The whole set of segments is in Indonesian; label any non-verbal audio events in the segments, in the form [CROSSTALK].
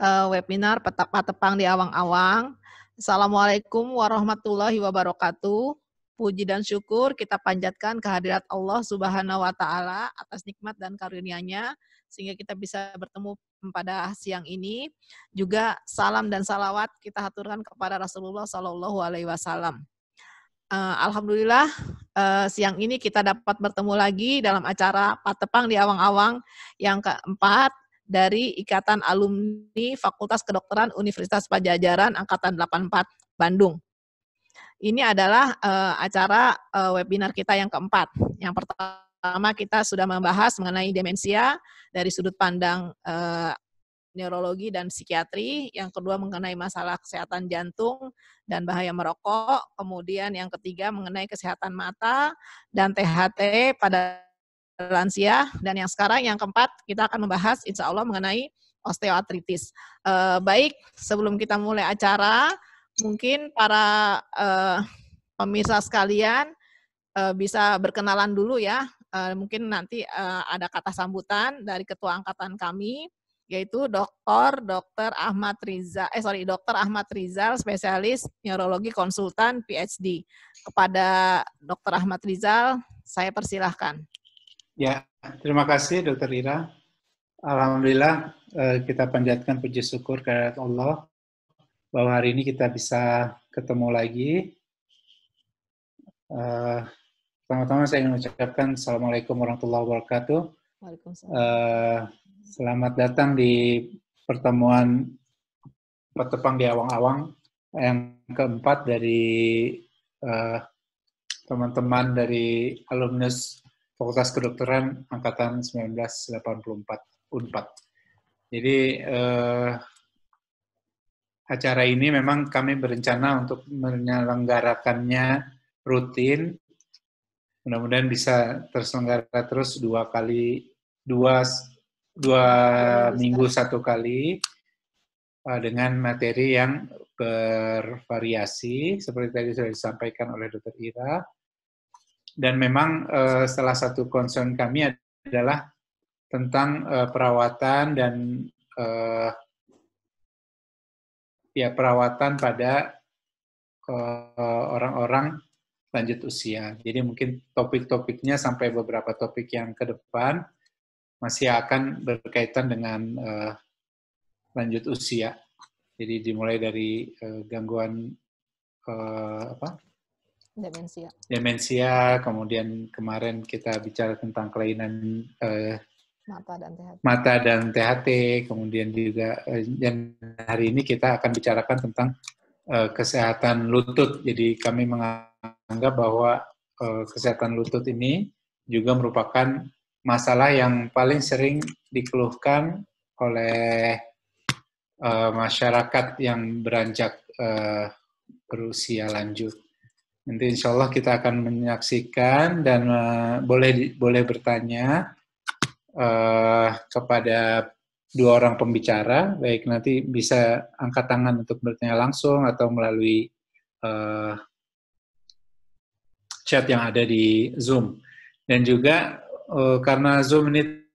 uh, webinar Peta Patepang di Awang-Awang. Assalamualaikum warahmatullahi wabarakatuh. Puji dan syukur kita panjatkan kehadirat Allah Subhanahu wa taala atas nikmat dan karunia-Nya sehingga kita bisa bertemu pada siang ini. Juga salam dan salawat kita haturkan kepada Rasulullah Shallallahu alaihi wasallam. Eh, Alhamdulillah eh, siang ini kita dapat bertemu lagi dalam acara Patepang di Awang-Awang yang keempat dari Ikatan Alumni Fakultas Kedokteran Universitas Pajajaran Angkatan 84 Bandung. Ini adalah uh, acara uh, webinar kita yang keempat. Yang pertama kita sudah membahas mengenai demensia dari sudut pandang uh, neurologi dan psikiatri, yang kedua mengenai masalah kesehatan jantung dan bahaya merokok, kemudian yang ketiga mengenai kesehatan mata dan THT pada lansia dan yang sekarang yang keempat kita akan membahas insya Allah mengenai osteoartritis. Uh, baik, sebelum kita mulai acara, mungkin para uh, pemirsa sekalian uh, bisa berkenalan dulu ya. uh, mungkin nanti uh, ada kata sambutan dari ketua angkatan kami yaitu Dr. Dr. Ahmad Rizal, eh sorry, Dr. Ahmad Rizal, spesialis neurologi konsultan PhD. Kepada Dr. Ahmad Rizal, saya persilahkan. Ya, terima kasih Dokter Ira. Alhamdulillah eh, kita panjatkan puji syukur kehadirat Allah bahwa hari ini kita bisa ketemu lagi. Eh, pertama-tama saya ingin mengucapkan Assalamualaikum warahmatullahi wabarakatuh. Eh, selamat datang di pertemuan Petepang di Awang-Awang yang keempat dari teman-teman teman -teman dari alumnus Fakultas Kedokteran angkatan 1984 Unpad. Jadi eh, acara ini memang kami berencana untuk menyelenggarakannya rutin. Mudah-mudahan bisa terselenggara terus dua kali dua dua minggu satu kali eh, dengan materi yang bervariasi seperti tadi sudah disampaikan oleh Dokter Ira dan memang uh, salah satu concern kami adalah tentang uh, perawatan dan uh, ya perawatan pada orang-orang uh, lanjut usia. Jadi mungkin topik-topiknya sampai beberapa topik yang ke depan masih akan berkaitan dengan uh, lanjut usia. Jadi dimulai dari uh, gangguan uh, apa? Demensia. Demensia, kemudian kemarin kita bicara tentang kelainan uh, mata dan THT. Mata dan THT, kemudian juga uh, dan hari ini kita akan bicarakan tentang uh, kesehatan lutut. Jadi kami menganggap bahwa uh, kesehatan lutut ini juga merupakan masalah yang paling sering dikeluhkan oleh uh, masyarakat yang beranjak uh, berusia lanjut Nanti insya Allah kita akan menyaksikan dan uh, boleh boleh bertanya uh, kepada dua orang pembicara. Baik nanti bisa angkat tangan untuk bertanya langsung atau melalui uh, chat yang ada di Zoom. Dan juga uh, karena Zoom ini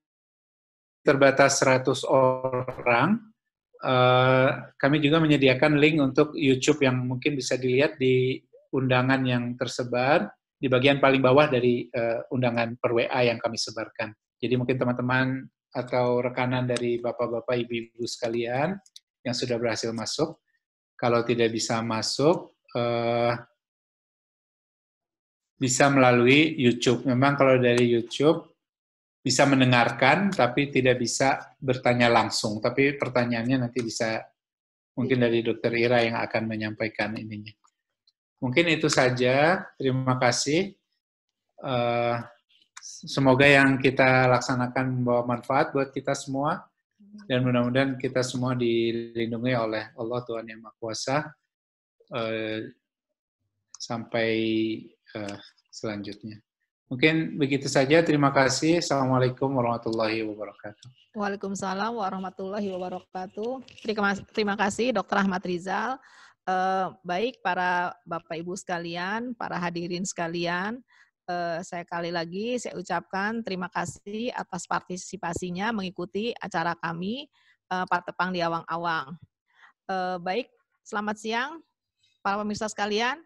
terbatas 100 orang, uh, kami juga menyediakan link untuk YouTube yang mungkin bisa dilihat di undangan yang tersebar di bagian paling bawah dari uh, undangan per WA yang kami sebarkan. Jadi mungkin teman-teman atau rekanan dari bapak-bapak, ibu-ibu sekalian yang sudah berhasil masuk, kalau tidak bisa masuk, uh, bisa melalui YouTube. Memang kalau dari YouTube bisa mendengarkan, tapi tidak bisa bertanya langsung. Tapi pertanyaannya nanti bisa mungkin iya. dari Dokter Ira yang akan menyampaikan ininya. Mungkin itu saja. Terima kasih. Uh, semoga yang kita laksanakan membawa manfaat buat kita semua dan mudah-mudahan kita semua dilindungi oleh Allah Tuhan yang Maha Kuasa uh, sampai uh, selanjutnya. Mungkin begitu saja. Terima kasih. Assalamualaikum warahmatullahi wabarakatuh. Waalaikumsalam warahmatullahi wabarakatuh. Terima, kasih Dr. Ahmad Rizal. Uh, baik para Bapak Ibu sekalian, para hadirin sekalian, uh, saya kali lagi saya ucapkan terima kasih atas partisipasinya mengikuti acara kami eh, Pak Partepang di Awang-Awang. Uh, baik, selamat siang para pemirsa sekalian.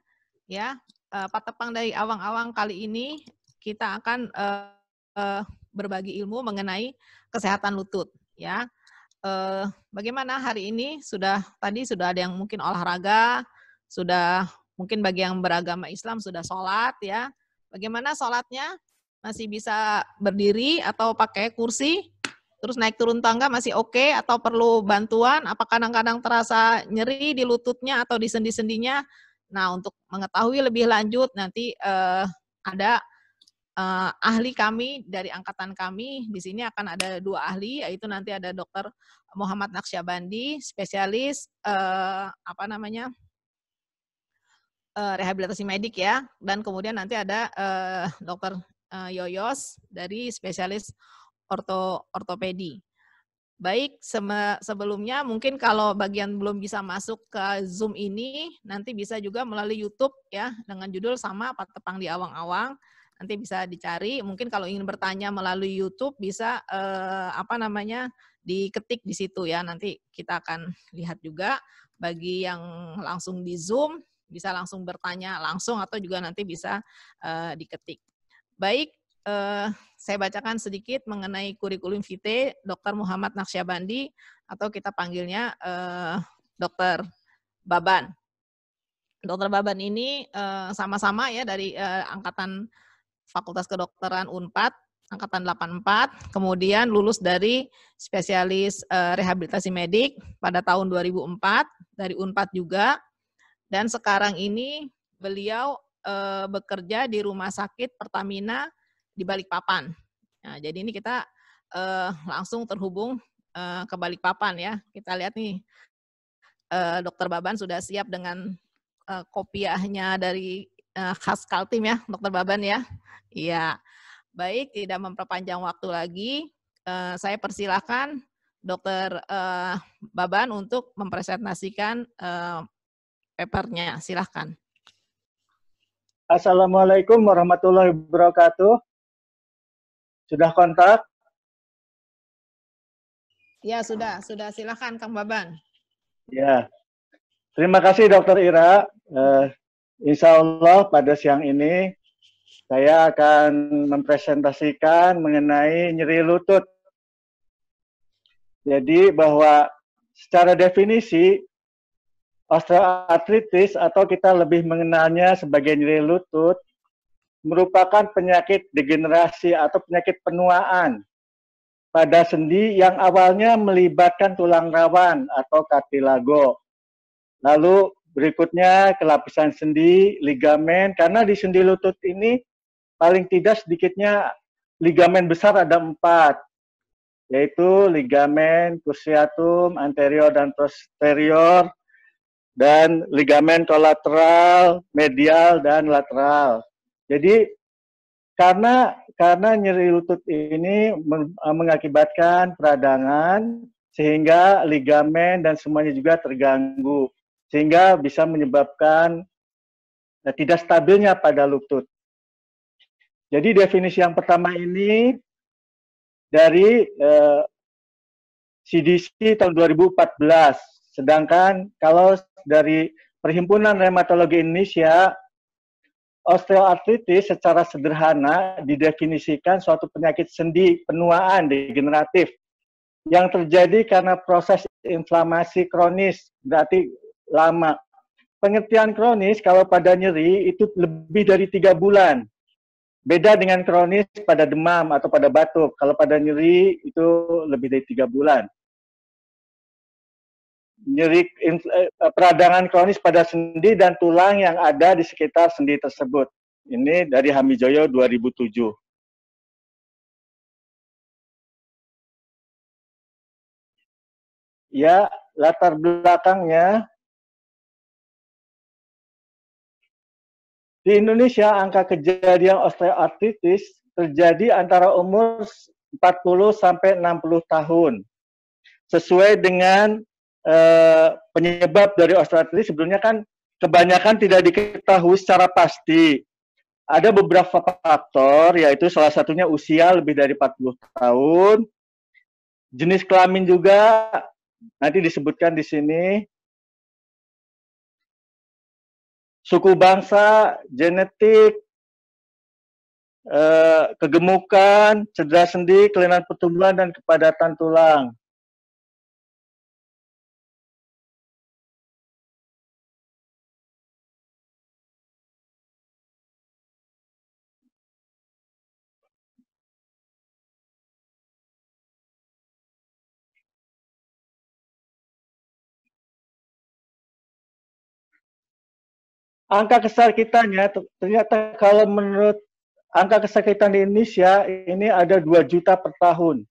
Ya, eh, Partepang dari Awang-Awang kali ini kita akan uh, uh, berbagi ilmu mengenai kesehatan lutut. Ya, eh, bagaimana hari ini sudah tadi sudah ada yang mungkin olahraga, sudah mungkin bagi yang beragama Islam sudah sholat ya. Bagaimana sholatnya? Masih bisa berdiri atau pakai kursi? Terus naik turun tangga masih oke okay, atau perlu bantuan? Apa kadang-kadang terasa nyeri di lututnya atau di sendi-sendinya? Nah, untuk mengetahui lebih lanjut nanti eh, ada uh, ahli kami dari angkatan kami di sini akan ada dua ahli yaitu nanti ada dokter Muhammad Naksyabandi spesialis uh, apa namanya uh, rehabilitasi medik ya dan kemudian nanti ada uh, dokter uh, Yoyos dari spesialis orto ortopedi. Baik, sebelumnya mungkin kalau bagian belum bisa masuk ke Zoom ini, nanti bisa juga melalui YouTube ya, dengan judul sama Pak Tepang di Awang-Awang. Nanti bisa dicari. Mungkin kalau ingin bertanya melalui YouTube bisa eh, apa namanya diketik di situ ya. Nanti kita akan lihat juga bagi yang langsung di Zoom bisa langsung bertanya langsung atau juga nanti bisa eh, diketik. Baik, uh, saya bacakan sedikit mengenai kurikulum vitae Dr. Muhammad Naksyabandi atau kita panggilnya uh, eh, Dr. Baban. Dokter Baban ini eh, sama-sama uh, ya dari uh, angkatan Fakultas Kedokteran Unpad angkatan 84, kemudian lulus dari spesialis eh, rehabilitasi medik pada tahun 2004 dari Unpad juga. Dan sekarang ini beliau eh, bekerja di Rumah Sakit Pertamina di Balikpapan. Nah, jadi ini kita eh, langsung terhubung ke Balikpapan ya. Kita lihat nih Dokter Baban sudah siap dengan uh, kopiahnya dari uh, khas Kaltim ya, Dokter Baban ya. Iya. Baik, tidak memperpanjang waktu lagi. Uh, saya persilahkan Dokter uh, Baban untuk mempresentasikan uh, papernya. Silahkan. Assalamualaikum warahmatullahi wabarakatuh. Sudah kontak? Ya, sudah. Sudah. Silahkan, Kang Baban. Ya. Terima kasih, Dokter Ira. Uh, Insya Allah pada siang ini saya akan mempresentasikan mengenai nyeri lutut. Jadi bahwa secara definisi osteoartritis atau kita lebih mengenalnya sebagai nyeri lutut merupakan penyakit degenerasi atau penyakit penuaan pada sendi yang awalnya melibatkan tulang rawan atau kartilago. Lalu Berikutnya kelapisan sendi, ligamen, karena di sendi lutut ini paling tidak sedikitnya ligamen besar ada empat, yaitu ligamen cruciatum anterior dan posterior, dan ligamen kolateral, medial, dan lateral. Jadi karena karena nyeri lutut ini eh, mengakibatkan peradangan sehingga ligamen dan semuanya juga terganggu sehingga bisa menyebabkan nah, tidak stabilnya pada lutut. Jadi definisi yang pertama ini dari eh, CDC tahun 2014. Sedangkan kalau dari Perhimpunan Rheumatologi Indonesia, osteoartritis secara sederhana didefinisikan suatu penyakit sendi penuaan degeneratif yang terjadi karena proses inflamasi kronis, berarti lama. Pengertian kronis kalau pada nyeri itu lebih dari tiga bulan. Beda dengan kronis pada demam atau pada batuk. Kalau pada nyeri itu lebih dari tiga bulan. Nyeri eh, peradangan kronis pada sendi dan tulang yang ada di sekitar sendi tersebut. Ini dari Hamijoyo 2007. ya latar belakangnya Di Indonesia, angka kejadian osteoartritis terjadi antara umur 40 sampai 60 tahun. Sesuai dengan eh, penyebab dari osteoartritis sebenarnya kan kebanyakan tidak diketahui secara pasti. Ada beberapa faktor yaitu salah satunya usia lebih dari 40 tahun, jenis kelamin juga nanti disebutkan di sini suku bangsa, genetik, eh, kegemukan, cedera sendi, kelainan pertumbuhan, dan kepadatan tulang. angka kesakitannya ternyata kalau menurut angka kesakitan di Indonesia ini ada 2 juta per tahun.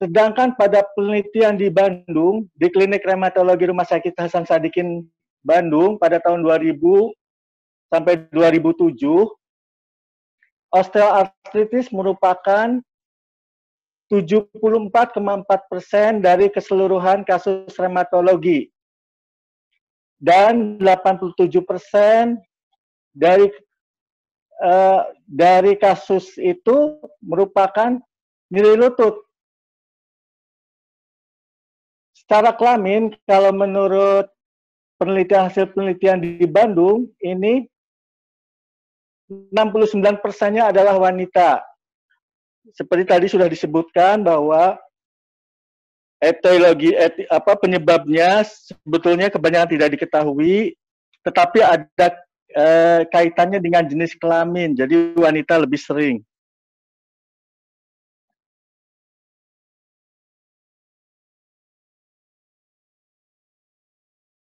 Sedangkan pada penelitian di Bandung, di klinik reumatologi Rumah Sakit Hasan Sadikin Bandung pada tahun 2000 sampai 2007, osteoartritis merupakan 74,4 persen dari keseluruhan kasus reumatologi dan 87 persen dari uh, dari kasus itu merupakan nyeri lutut. Secara kelamin, kalau menurut penelitian hasil penelitian di Bandung, ini 69 persennya adalah wanita. Seperti tadi sudah disebutkan bahwa etiologi eti, apa penyebabnya sebetulnya kebanyakan tidak diketahui tetapi ada eh, kaitannya dengan jenis kelamin jadi wanita lebih sering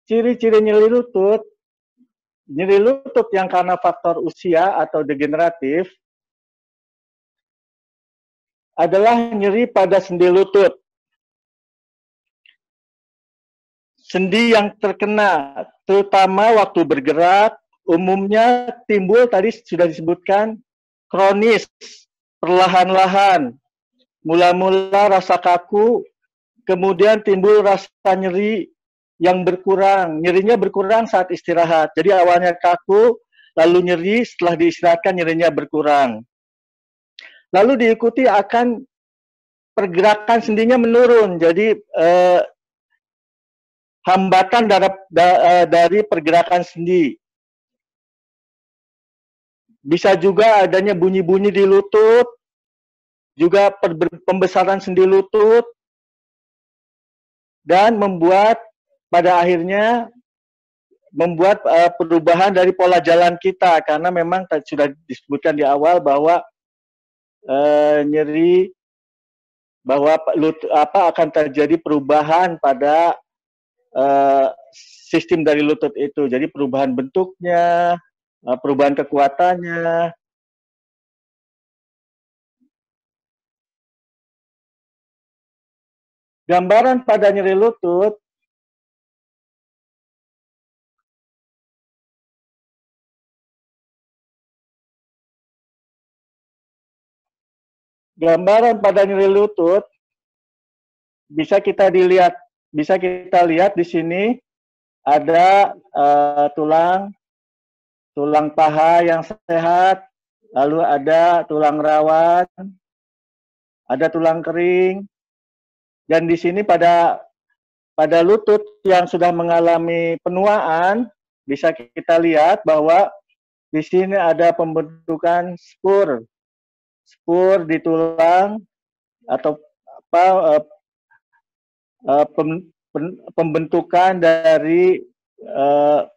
ciri-ciri nyeri lutut nyeri lutut yang karena faktor usia atau degeneratif adalah nyeri pada sendi lutut Sendi yang terkena, terutama waktu bergerak, umumnya timbul tadi sudah disebutkan kronis, perlahan-lahan. Mula-mula rasa kaku, kemudian timbul rasa nyeri yang berkurang. Nyerinya berkurang saat istirahat. Jadi awalnya kaku, lalu nyeri, setelah diistirahatkan nyerinya berkurang. Lalu diikuti akan pergerakan sendinya menurun. Jadi eh, hambatan dari, e, dari pergerakan sendi. Bisa juga adanya bunyi-bunyi di lutut, juga pembesaran sendi lutut, dan membuat pada akhirnya membuat e, perubahan dari pola jalan kita karena memang sudah disebutkan di awal bahwa e, nyeri bahwa lut, apa akan terjadi perubahan pada Eh, sistem dari lutut itu. Jadi perubahan bentuknya, eh, perubahan kekuatannya. Gambaran pada nyeri lutut Gambaran pada nyeri lutut bisa kita dilihat bisa kita lihat di sini ada uh, tulang tulang paha yang sehat, lalu ada tulang rawan, ada tulang kering, dan di sini pada pada lutut yang sudah mengalami penuaan bisa kita lihat bahwa di sini ada pembentukan spur, spur di tulang atau apa eh, Eh, pem, pem, pembentukan dari uh,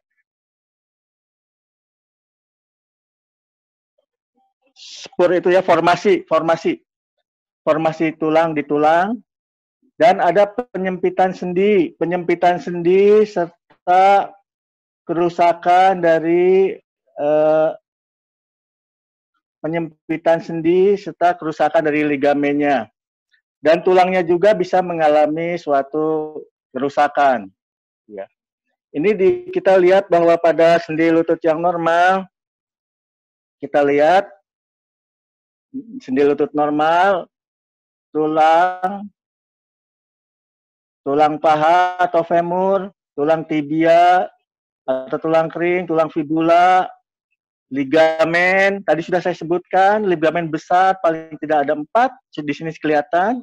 spur itu ya formasi formasi formasi tulang di tulang dan ada penyempitan sendi penyempitan sendi serta kerusakan dari uh, penyempitan sendi serta kerusakan dari ligamennya dan tulangnya juga bisa mengalami suatu kerusakan. Ya. Ini di, kita lihat bahwa pada sendi lutut yang normal, kita lihat sendi lutut normal, tulang, tulang paha atau femur, tulang tibia atau tulang kering, tulang fibula, Ligamen, tadi sudah saya sebutkan, ligamen besar paling tidak ada empat, di sini kelihatan.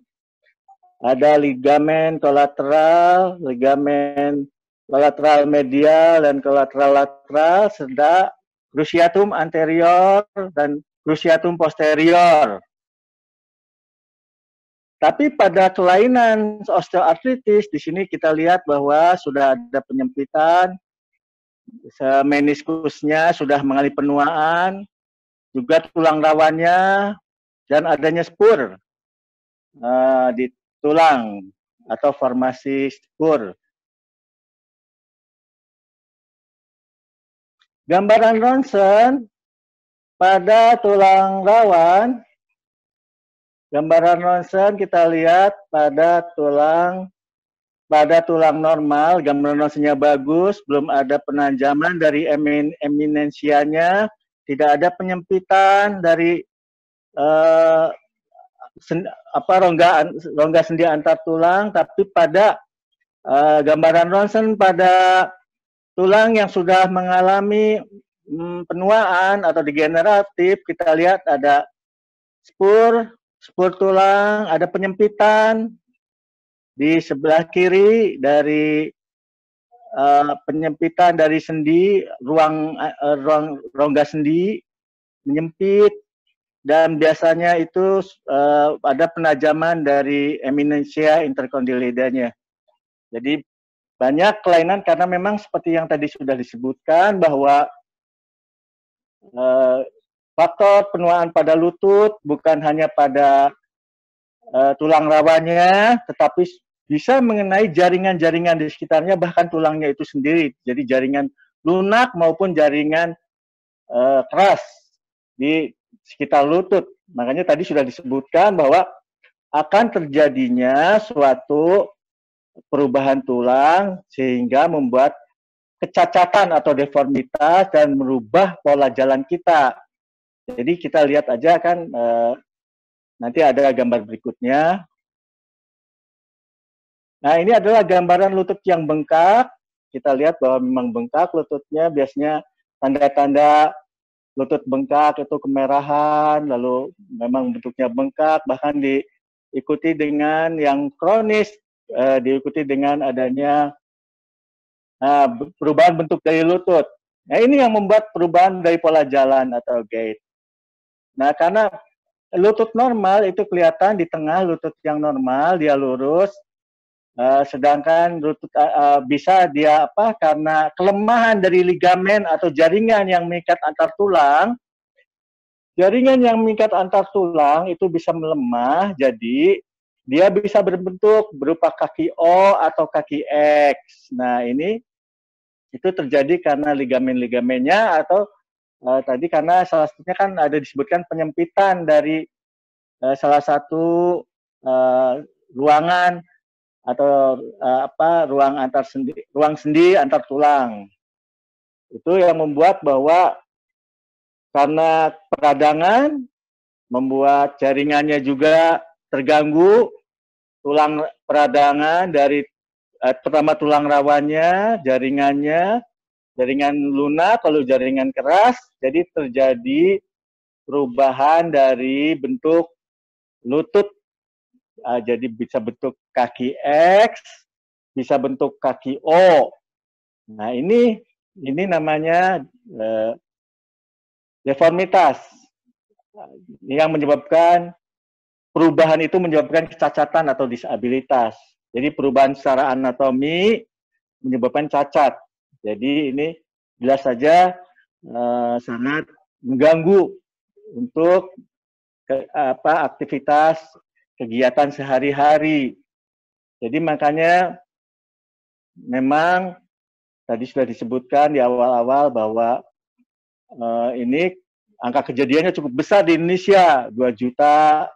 Ada ligamen kolateral, ligamen kolateral medial, dan kolateral lateral, serta cruciatum anterior dan cruciatum posterior. Tapi pada kelainan osteoartritis, di sini kita lihat bahwa sudah ada penyempitan, meniskusnya sudah mengalami penuaan, juga tulang rawannya dan adanya spur uh, eh, di tulang atau formasi spur. Gambaran ronsen pada tulang rawan, gambaran ronsen kita lihat pada tulang pada tulang normal, gambaranosinya bagus, belum ada penanjaman dari emin eminensianya, tidak ada penyempitan dari eh, sen, apa rongga rongga sendi antar tulang, tapi pada eh, gambaran ronsen pada tulang yang sudah mengalami hmm, penuaan atau degeneratif, kita lihat ada spur, spur tulang, ada penyempitan, di sebelah kiri dari uh, penyempitan dari sendi ruang uh, ruang rongga sendi menyempit dan biasanya itu uh, ada penajaman dari eminensia interkondiloidanya. Jadi banyak kelainan karena memang seperti yang tadi sudah disebutkan bahwa uh, faktor penuaan pada lutut bukan hanya pada uh, tulang rawannya tetapi bisa mengenai jaringan-jaringan di sekitarnya bahkan tulangnya itu sendiri. Jadi jaringan lunak maupun jaringan uh, keras di sekitar lutut. Makanya tadi sudah disebutkan bahwa akan terjadinya suatu perubahan tulang sehingga membuat kecacatan atau deformitas dan merubah pola jalan kita. Jadi kita lihat aja kan e, nanti ada gambar berikutnya Nah, ini adalah gambaran lutut yang bengkak. Kita lihat bahwa memang bengkak lututnya biasanya tanda-tanda lutut bengkak itu kemerahan, lalu memang bentuknya bengkak, bahkan diikuti dengan yang kronis, eh, diikuti dengan adanya nah, perubahan bentuk dari lutut. Nah, ini yang membuat perubahan dari pola jalan atau gait. Nah, karena lutut normal itu kelihatan di tengah lutut yang normal, dia lurus, Uh, sedangkan uh, uh, bisa dia apa karena kelemahan dari ligamen atau jaringan yang mengikat antar tulang jaringan yang mengikat antar tulang itu bisa melemah jadi dia bisa berbentuk berupa kaki O atau kaki X nah ini itu terjadi karena ligamen-ligamennya atau uh, tadi karena salah satunya kan ada disebutkan penyempitan dari uh, salah satu uh, ruangan atau uh, apa ruang antar sendi ruang sendi antar tulang itu yang membuat bahwa karena peradangan membuat jaringannya juga terganggu tulang peradangan dari eh, pertama tulang rawannya jaringannya jaringan lunak kalau jaringan keras jadi terjadi perubahan dari bentuk lutut Uh, jadi bisa bentuk kaki X, bisa bentuk kaki O. Nah ini ini namanya uh, deformitas yang menyebabkan perubahan itu menyebabkan kecacatan atau disabilitas. Jadi perubahan secara anatomi menyebabkan cacat. Jadi ini jelas saja uh, sangat mengganggu untuk ke, apa aktivitas kegiatan sehari-hari. Jadi makanya memang tadi sudah disebutkan di awal-awal bahwa uh, ini angka kejadiannya cukup besar di Indonesia, 2 juta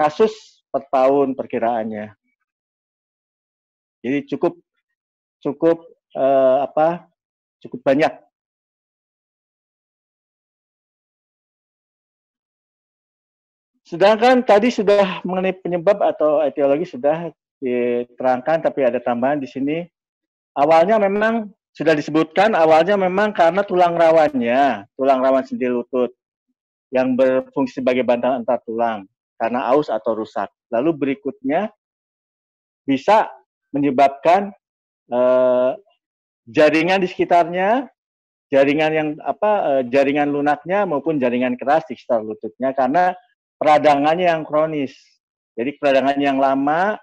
kasus per tahun perkiraannya. Jadi cukup cukup uh, apa? cukup banyak Sedangkan tadi sudah mengenai penyebab atau etiologi sudah diterangkan, tapi ada tambahan di sini. Awalnya memang sudah disebutkan, awalnya memang karena tulang rawannya, tulang rawan sendi lutut yang berfungsi sebagai bantal antar tulang karena aus atau rusak. Lalu berikutnya bisa menyebabkan eh, jaringan di sekitarnya, jaringan yang apa eh, jaringan lunaknya maupun jaringan keras di sekitar lututnya karena peradangannya yang kronis. Jadi peradangan yang lama,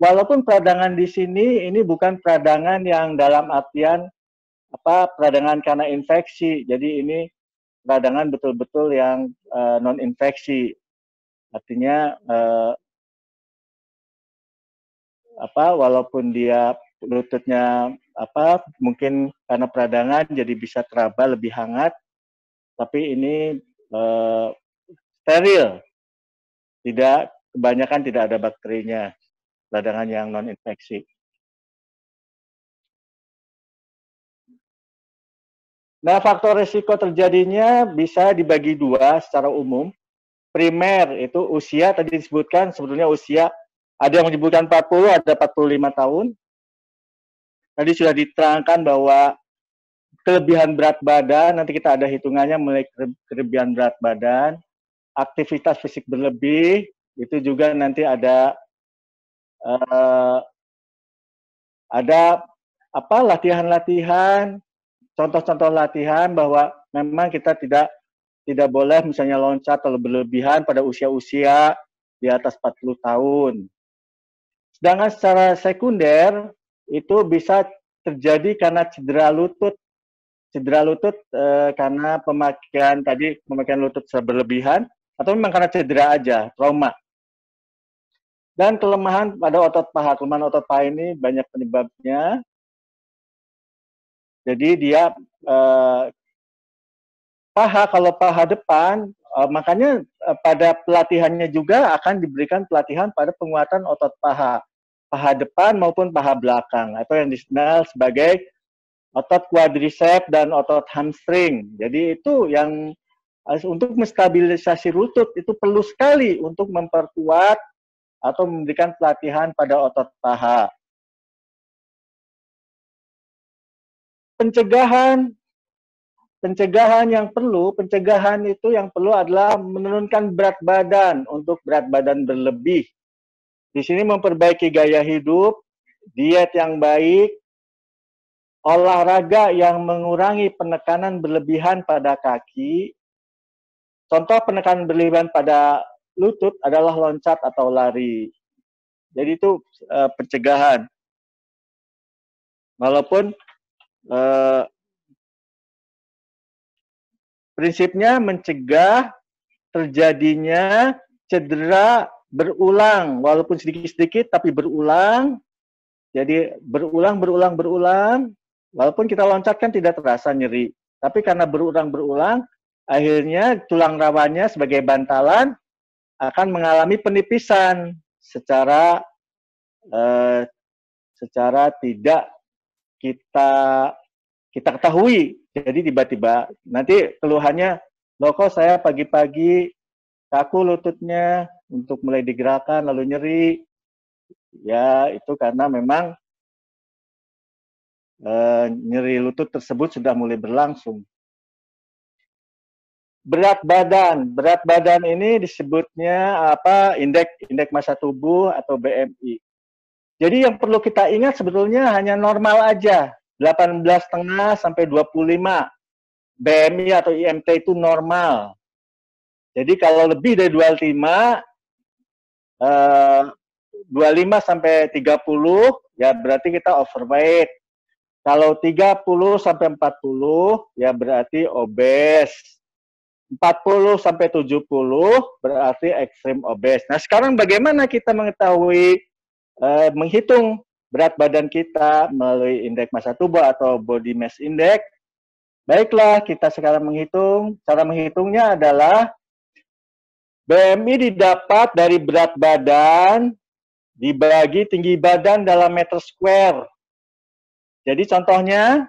walaupun peradangan di sini ini bukan peradangan yang dalam artian apa peradangan karena infeksi. Jadi ini peradangan betul-betul yang uh, eh, non infeksi. Artinya uh, apa walaupun dia lututnya apa mungkin karena peradangan jadi bisa teraba lebih hangat tapi ini eh, steril. Tidak kebanyakan tidak ada bakterinya ladangan yang non infeksi. Nah, faktor risiko terjadinya bisa dibagi dua secara umum. Primer itu usia tadi disebutkan sebetulnya usia ada yang menyebutkan 40, ada 45 tahun. Tadi sudah diterangkan bahwa kelebihan berat badan nanti kita ada hitungannya mulai kelebihan berat badan aktivitas fisik berlebih itu juga nanti ada uh, ada apa latihan-latihan contoh-contoh latihan bahwa memang kita tidak tidak boleh misalnya loncat terlalu berlebihan pada usia-usia di atas 40 tahun. Sedangkan secara sekunder itu bisa terjadi karena cedera lutut. Cedera lutut e, karena pemakaian tadi pemakaian lutut berlebihan atau memang karena cedera aja, trauma. Dan kelemahan pada otot paha. Kelemahan otot paha ini banyak penyebabnya. Jadi dia eh, paha kalau paha depan eh, makanya eh, pada pelatihannya juga akan diberikan pelatihan pada penguatan otot paha, paha depan maupun paha belakang atau yang dikenal sebagai otot quadricep dan otot hamstring. Jadi itu yang untuk menstabilisasi lutut itu perlu sekali untuk memperkuat atau memberikan pelatihan pada otot paha. Pencegahan pencegahan yang perlu, pencegahan itu yang perlu adalah menurunkan berat badan untuk berat badan berlebih. Di sini memperbaiki gaya hidup, diet yang baik, olahraga yang mengurangi penekanan berlebihan pada kaki, Contoh penekanan berlebihan pada lutut adalah loncat atau lari. Jadi itu e, pencegahan. Walaupun e, prinsipnya mencegah terjadinya cedera berulang, walaupun sedikit-sedikit tapi berulang. Jadi berulang, berulang, berulang. Walaupun kita loncatkan tidak terasa nyeri, tapi karena berulang-berulang akhirnya tulang rawannya sebagai bantalan akan mengalami penipisan secara eh, secara tidak kita kita ketahui. Jadi tiba-tiba nanti keluhannya, loh kok saya pagi-pagi kaku lututnya untuk mulai digerakkan lalu nyeri. Ya itu karena memang e, nyeri lutut tersebut sudah mulai berlangsung berat badan. Berat badan ini disebutnya apa? Indeks indeks massa tubuh atau BMI. Jadi yang perlu kita ingat sebetulnya hanya normal aja. belas tengah sampai 25. BMI atau IMT itu normal. Jadi kalau lebih dari 25 eh, 25 sampai 30 ya berarti kita overweight. Kalau 30 sampai 40 ya berarti obes. 40 sampai 70 berarti ekstrim obes. Nah, sekarang bagaimana kita mengetahui eh, menghitung berat badan kita melalui indeks massa tubuh atau body mass index? Baiklah, kita sekarang menghitung. Cara menghitungnya adalah BMI didapat dari berat badan dibagi tinggi badan dalam meter square. Jadi contohnya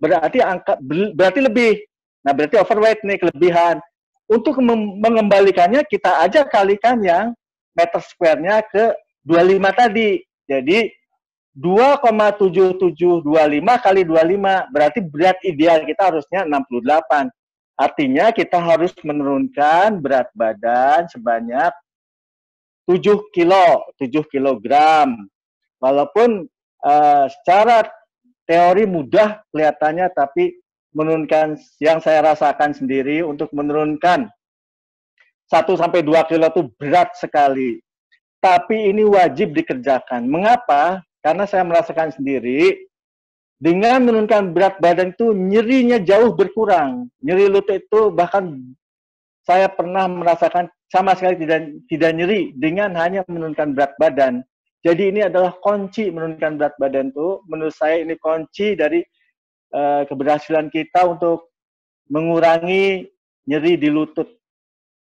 berarti angka berarti lebih. Nah, berarti overweight nih kelebihan. Untuk mengembalikannya kita aja kalikan yang meter square-nya ke 25 tadi. Jadi 2,7725 kali 25 berarti berat ideal kita harusnya 68. Artinya kita harus menurunkan berat badan sebanyak 7 kilo, 7 kilogram. Walaupun uh, secara teori mudah kelihatannya tapi menurunkan yang saya rasakan sendiri untuk menurunkan 1 sampai dua kilo itu berat sekali. Tapi ini wajib dikerjakan. Mengapa? Karena saya merasakan sendiri dengan menurunkan berat badan itu nyerinya jauh berkurang. Nyeri lutut itu bahkan saya pernah merasakan sama sekali tidak tidak nyeri dengan hanya menurunkan berat badan. Jadi ini adalah kunci menurunkan berat badan tuh. Menurut saya ini kunci dari uh, keberhasilan kita untuk mengurangi nyeri di lutut.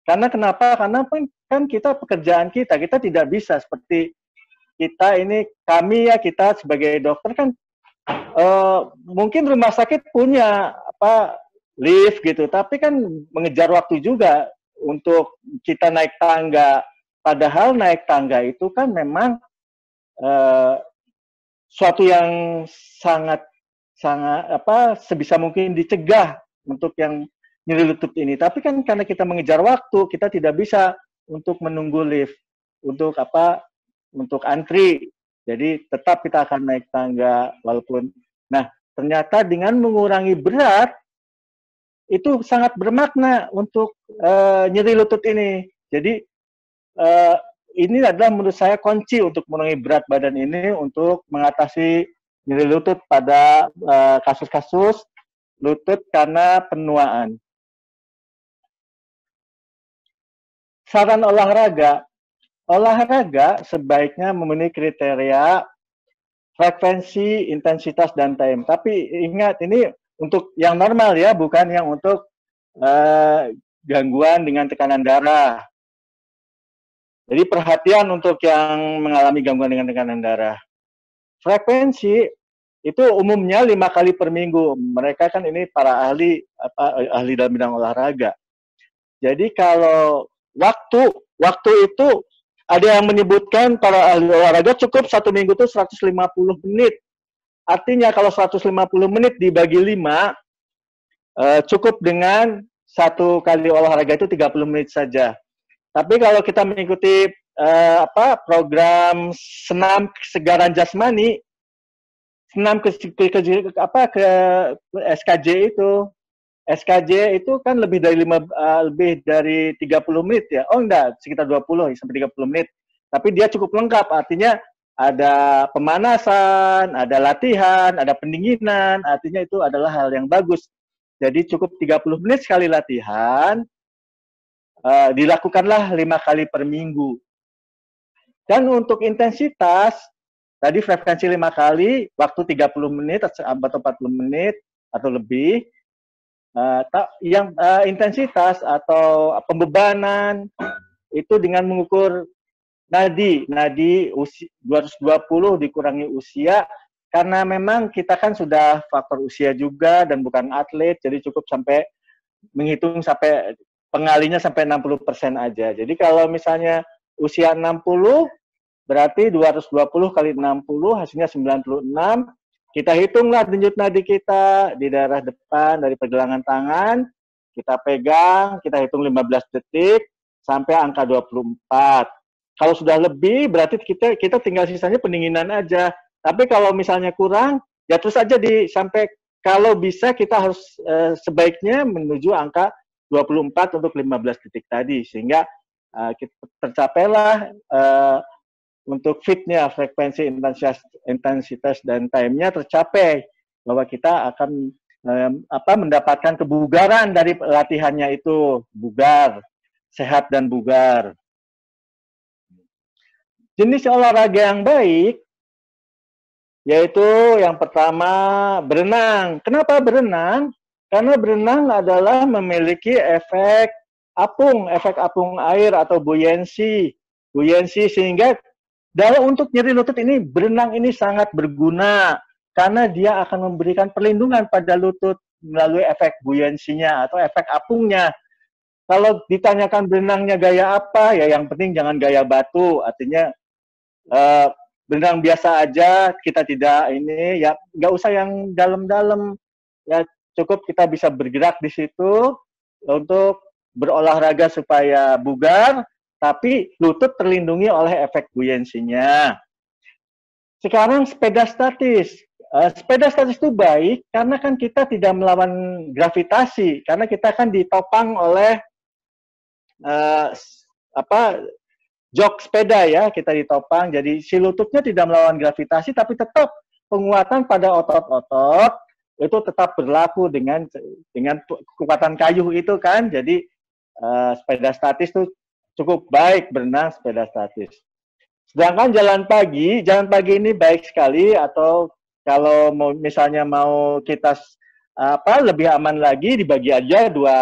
Karena kenapa? Karena kan, kan kita pekerjaan kita, kita tidak bisa seperti kita ini kami ya kita sebagai dokter kan uh, mungkin rumah sakit punya apa lift gitu, tapi kan mengejar waktu juga untuk kita naik tangga. Padahal naik tangga itu kan memang Eh, suatu yang sangat sangat apa sebisa mungkin dicegah untuk yang nyeri lutut ini. Tapi kan karena kita mengejar waktu, kita tidak bisa untuk menunggu lift, untuk apa, untuk antri. Jadi tetap kita akan naik tangga walaupun. Nah ternyata dengan mengurangi berat itu sangat bermakna untuk uh, nyeri lutut ini. Jadi uh, ini adalah menurut saya kunci untuk mengurangi berat badan ini untuk mengatasi nyeri lutut pada eh, kasus-kasus uh, lutut karena penuaan. Saran olahraga, olahraga sebaiknya memenuhi kriteria frekuensi, intensitas dan time. Tapi ingat ini untuk yang normal ya, bukan yang untuk uh, gangguan dengan tekanan darah jadi perhatian untuk yang mengalami gangguan dengan tekanan darah. Frekuensi itu umumnya lima kali per minggu. Mereka kan ini para ahli apa ahli dalam bidang olahraga. Jadi kalau waktu waktu itu ada yang menyebutkan para ahli olahraga cukup satu minggu itu 150 menit. Artinya kalau 150 menit dibagi lima eh, cukup dengan satu kali olahraga itu 30 menit saja. Tapi kalau kita mengikuti uh, apa program senam kesegaran jasmani, senam ke, ke, ke, ke apa ke SKJ itu SKJ itu kan lebih dari lima uh, lebih dari 30 menit ya. Oh enggak, sekitar 20 sampai 30 menit. Tapi dia cukup lengkap artinya ada pemanasan, ada latihan, ada pendinginan, artinya itu adalah hal yang bagus. Jadi cukup 30 menit sekali latihan, uh, dilakukanlah lima kali per minggu. Dan untuk intensitas, tadi frekuensi lima kali, waktu 30 menit atau 40 menit atau lebih. Uh, yang uh, intensitas atau pembebanan itu dengan mengukur nadi, nadi usi, 220 dikurangi usia karena memang kita kan sudah faktor usia juga dan bukan atlet jadi cukup sampai menghitung sampai pengalinya sampai 60% aja. Jadi kalau misalnya usia 60 berarti 220 kali 60 hasilnya 96. Kita hitunglah denyut nadi kita di daerah depan dari pergelangan tangan. Kita pegang, kita hitung 15 detik sampai angka 24. Kalau sudah lebih berarti kita kita tinggal sisanya pendinginan aja. Tapi kalau misalnya kurang, ya terus aja di sampai kalau bisa kita harus e, sebaiknya menuju angka 24 untuk 15 detik tadi sehingga uh, kita tercapailah uh, untuk fitnya frekuensi intensitas intensitas dan timenya tercapai bahwa kita akan um, apa mendapatkan kebugaran dari latihannya itu bugar sehat dan bugar jenis olahraga yang baik yaitu yang pertama berenang kenapa berenang karena berenang adalah memiliki efek apung, efek apung air atau buoyancy, buoyancy sehingga dalam untuk nyeri lutut ini berenang ini sangat berguna karena dia akan memberikan perlindungan pada lutut melalui efek buoyancy-nya atau efek apungnya. Kalau ditanyakan berenangnya gaya apa, ya yang penting jangan gaya batu, artinya uh, berenang biasa aja, kita tidak ini ya nggak usah yang dalam-dalam, ya cukup kita bisa bergerak di situ untuk berolahraga supaya bugar, tapi lutut terlindungi oleh efek buoyansinya. Sekarang sepeda statis. Eh, sepeda statis itu baik karena kan kita tidak melawan gravitasi, karena kita kan ditopang oleh uh, apa jok sepeda ya, kita ditopang. Jadi si lututnya tidak melawan gravitasi, tapi tetap penguatan pada otot-otot itu tetap berlaku dengan dengan kekuatan kayu itu kan jadi uh, sepeda statis itu cukup baik berenang sepeda statis. Sedangkan jalan pagi, jalan pagi ini baik sekali atau kalau mau misalnya mau kita apa lebih aman lagi dibagi aja dua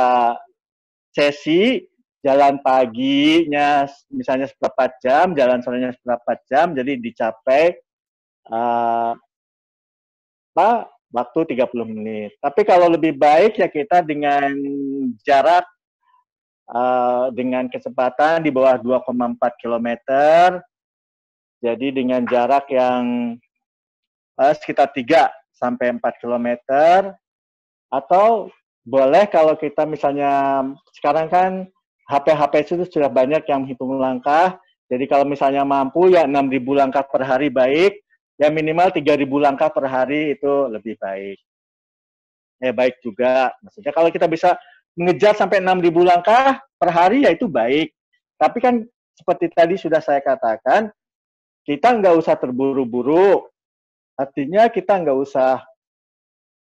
sesi jalan paginya misalnya seberapa jam, jalan sorenya seberapa jam, jadi dicapai uh, apa waktu 30 menit. Tapi kalau lebih baik ya kita dengan jarak uh, dengan kecepatan di bawah 2,4 km. Jadi dengan jarak yang uh, sekitar 3 sampai 4 km atau boleh kalau kita misalnya sekarang kan HP-HP itu sudah banyak yang menghitung langkah. Jadi kalau misalnya mampu ya 6.000 langkah per hari baik ya minimal 3.000 langkah per hari itu lebih baik. Ya baik juga. Maksudnya kalau kita bisa mengejar sampai 6.000 langkah per hari ya itu baik. Tapi kan seperti tadi sudah saya katakan, kita nggak usah terburu-buru. Artinya kita nggak usah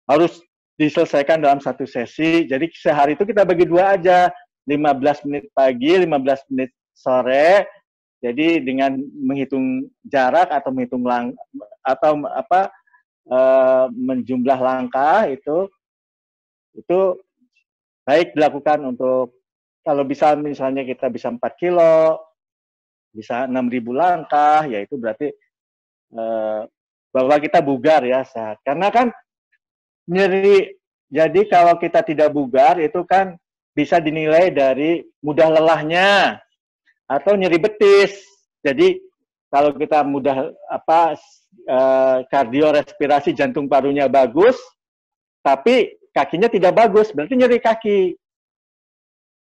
harus diselesaikan dalam satu sesi. Jadi sehari itu kita bagi dua aja, 15 menit pagi, 15 menit sore, jadi dengan menghitung jarak atau menghitung lang atau apa e, menjumlah langkah itu itu baik dilakukan untuk kalau bisa misalnya kita bisa 4 kilo, bisa 6.000 langkah, yaitu berarti e, bahwa kita bugar ya sehat. Karena kan nyeri jadi kalau kita tidak bugar itu kan bisa dinilai dari mudah lelahnya atau nyeri betis. Jadi kalau kita mudah apa eh, kardio respirasi jantung parunya bagus, tapi kakinya tidak bagus, berarti nyeri kaki.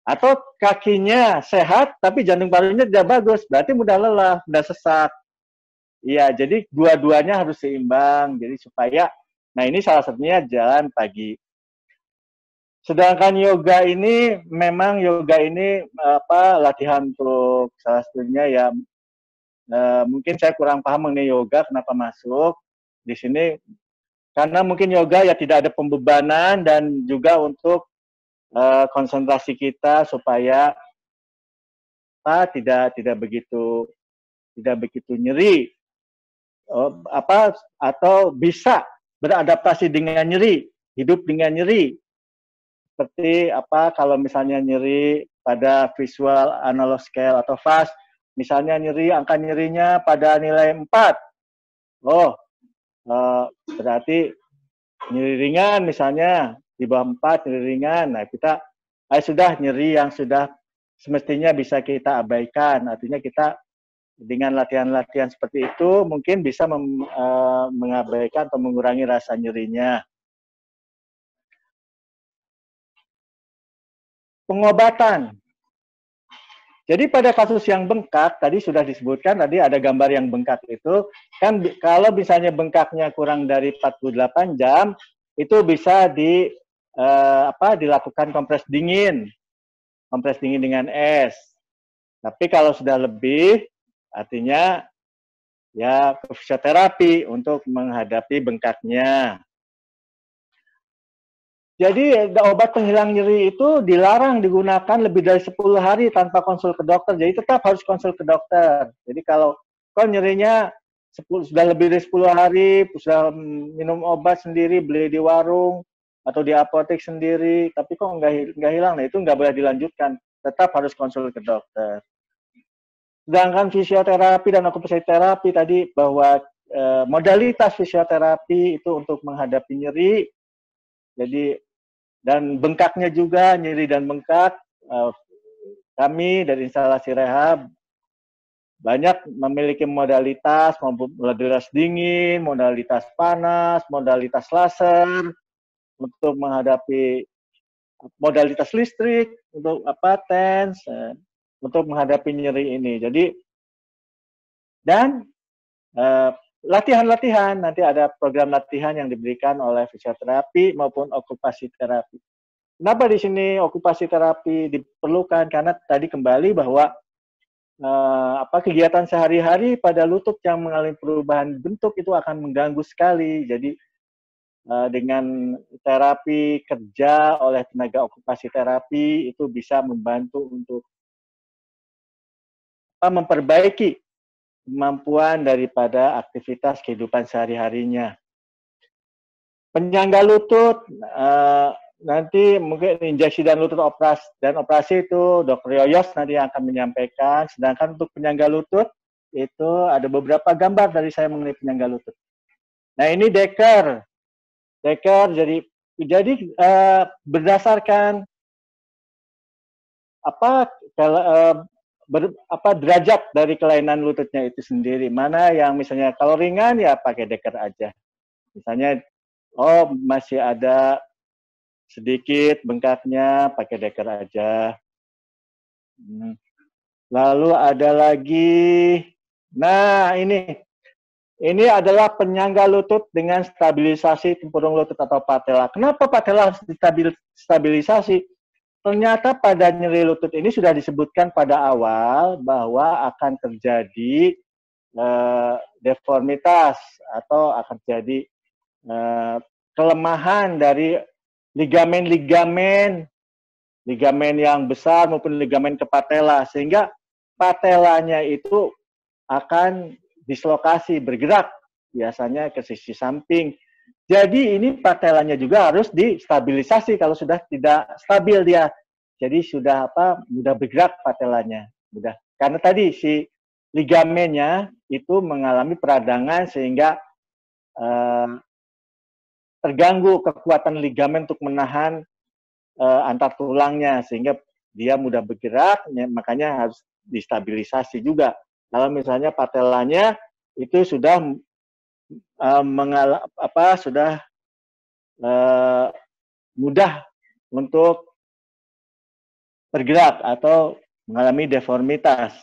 Atau kakinya sehat, tapi jantung parunya tidak bagus, berarti mudah lelah, mudah sesak Iya, jadi dua-duanya harus seimbang. Jadi supaya, nah ini salah satunya jalan pagi. Sedangkan yoga ini memang yoga ini apa latihan untuk salah satunya ya e, mungkin saya kurang paham mengenai yoga kenapa masuk di sini karena mungkin yoga ya tidak ada pembebanan dan juga untuk e, konsentrasi kita supaya apa tidak tidak begitu tidak begitu nyeri e, apa atau bisa beradaptasi dengan nyeri hidup dengan nyeri seperti apa kalau misalnya nyeri pada visual analog scale atau fast, misalnya nyeri angka nyerinya pada nilai 4. oh eh, berarti nyeri ringan misalnya di bawah 4 nyeri ringan. Nah, kita eh, sudah nyeri yang sudah semestinya bisa kita abaikan. Artinya kita dengan latihan-latihan seperti itu mungkin bisa mem, eh, mengabaikan atau mengurangi rasa nyerinya. pengobatan. Jadi pada kasus yang bengkak tadi sudah disebutkan tadi ada gambar yang bengkak itu kan kalau misalnya bengkaknya kurang dari 48 jam itu bisa di eh, apa dilakukan kompres dingin. Kompres dingin dengan es. Tapi kalau sudah lebih artinya ya fisioterapi untuk menghadapi bengkaknya. Jadi eh, obat penghilang nyeri itu dilarang digunakan lebih dari 10 hari tanpa konsul ke dokter. Jadi tetap harus konsul ke dokter. Jadi kalau kok nyerinya sudah lebih dari 10 hari, sudah minum obat sendiri, beli di warung, atau di apotek sendiri, tapi kok nggak nggak hilang, nah itu nggak boleh dilanjutkan. Tetap harus konsul ke dokter. Sedangkan fisioterapi dan okupasi terapi tadi bahwa e, modalitas fisioterapi itu untuk menghadapi nyeri, jadi dan bengkaknya juga nyeri dan bengkak eh, kami dari instalasi rehab banyak memiliki modalitas modalitas dingin, modalitas panas, modalitas laser untuk menghadapi modalitas listrik untuk apa tens eh, untuk menghadapi nyeri ini. Jadi dan eh, latihan-latihan nanti ada program latihan yang diberikan oleh fisioterapi maupun okupasi terapi. Kenapa di sini okupasi terapi diperlukan? Karena tadi kembali bahwa eh, apa kegiatan sehari-hari pada lutut yang mengalami perubahan bentuk itu akan mengganggu sekali. Jadi eh, dengan terapi kerja oleh tenaga okupasi terapi itu bisa membantu untuk memperbaiki kemampuan daripada aktivitas kehidupan sehari-harinya. Penyangga lutut, eh, nanti mungkin injeksi dan lutut operasi, dan operasi itu dokter Yoyos nanti yang akan menyampaikan. Sedangkan untuk penyangga lutut, itu ada beberapa gambar dari saya mengenai penyangga lutut. Nah ini deker deker jadi jadi eh, berdasarkan apa kalau eh, ber, apa derajat dari kelainan lututnya itu sendiri. Mana yang misalnya kalau ringan ya pakai deker aja. Misalnya oh masih ada sedikit bengkaknya pakai deker aja. Hmm. Lalu ada lagi nah ini ini adalah penyangga lutut dengan stabilisasi tempurung lutut atau patella. Kenapa patella stabil, stabilisasi? Ternyata pada nyeri lutut ini sudah disebutkan pada awal bahwa akan terjadi uh, deformitas atau akan terjadi uh, kelemahan dari ligamen-ligamen ligamen yang besar maupun ligamen ke patella sehingga patellanya itu akan dislokasi bergerak biasanya ke sisi samping jadi ini partelannya juga harus distabilisasi kalau sudah tidak stabil dia. Jadi sudah apa mudah bergerak patelanya, mudah. Karena tadi si ligamennya itu mengalami peradangan sehingga eh, terganggu kekuatan ligamen untuk menahan eh, antar tulangnya sehingga dia mudah bergerak, makanya harus distabilisasi juga. Kalau misalnya patelanya itu sudah Eh, mengal apa sudah uh, mudah untuk bergerak atau mengalami deformitas.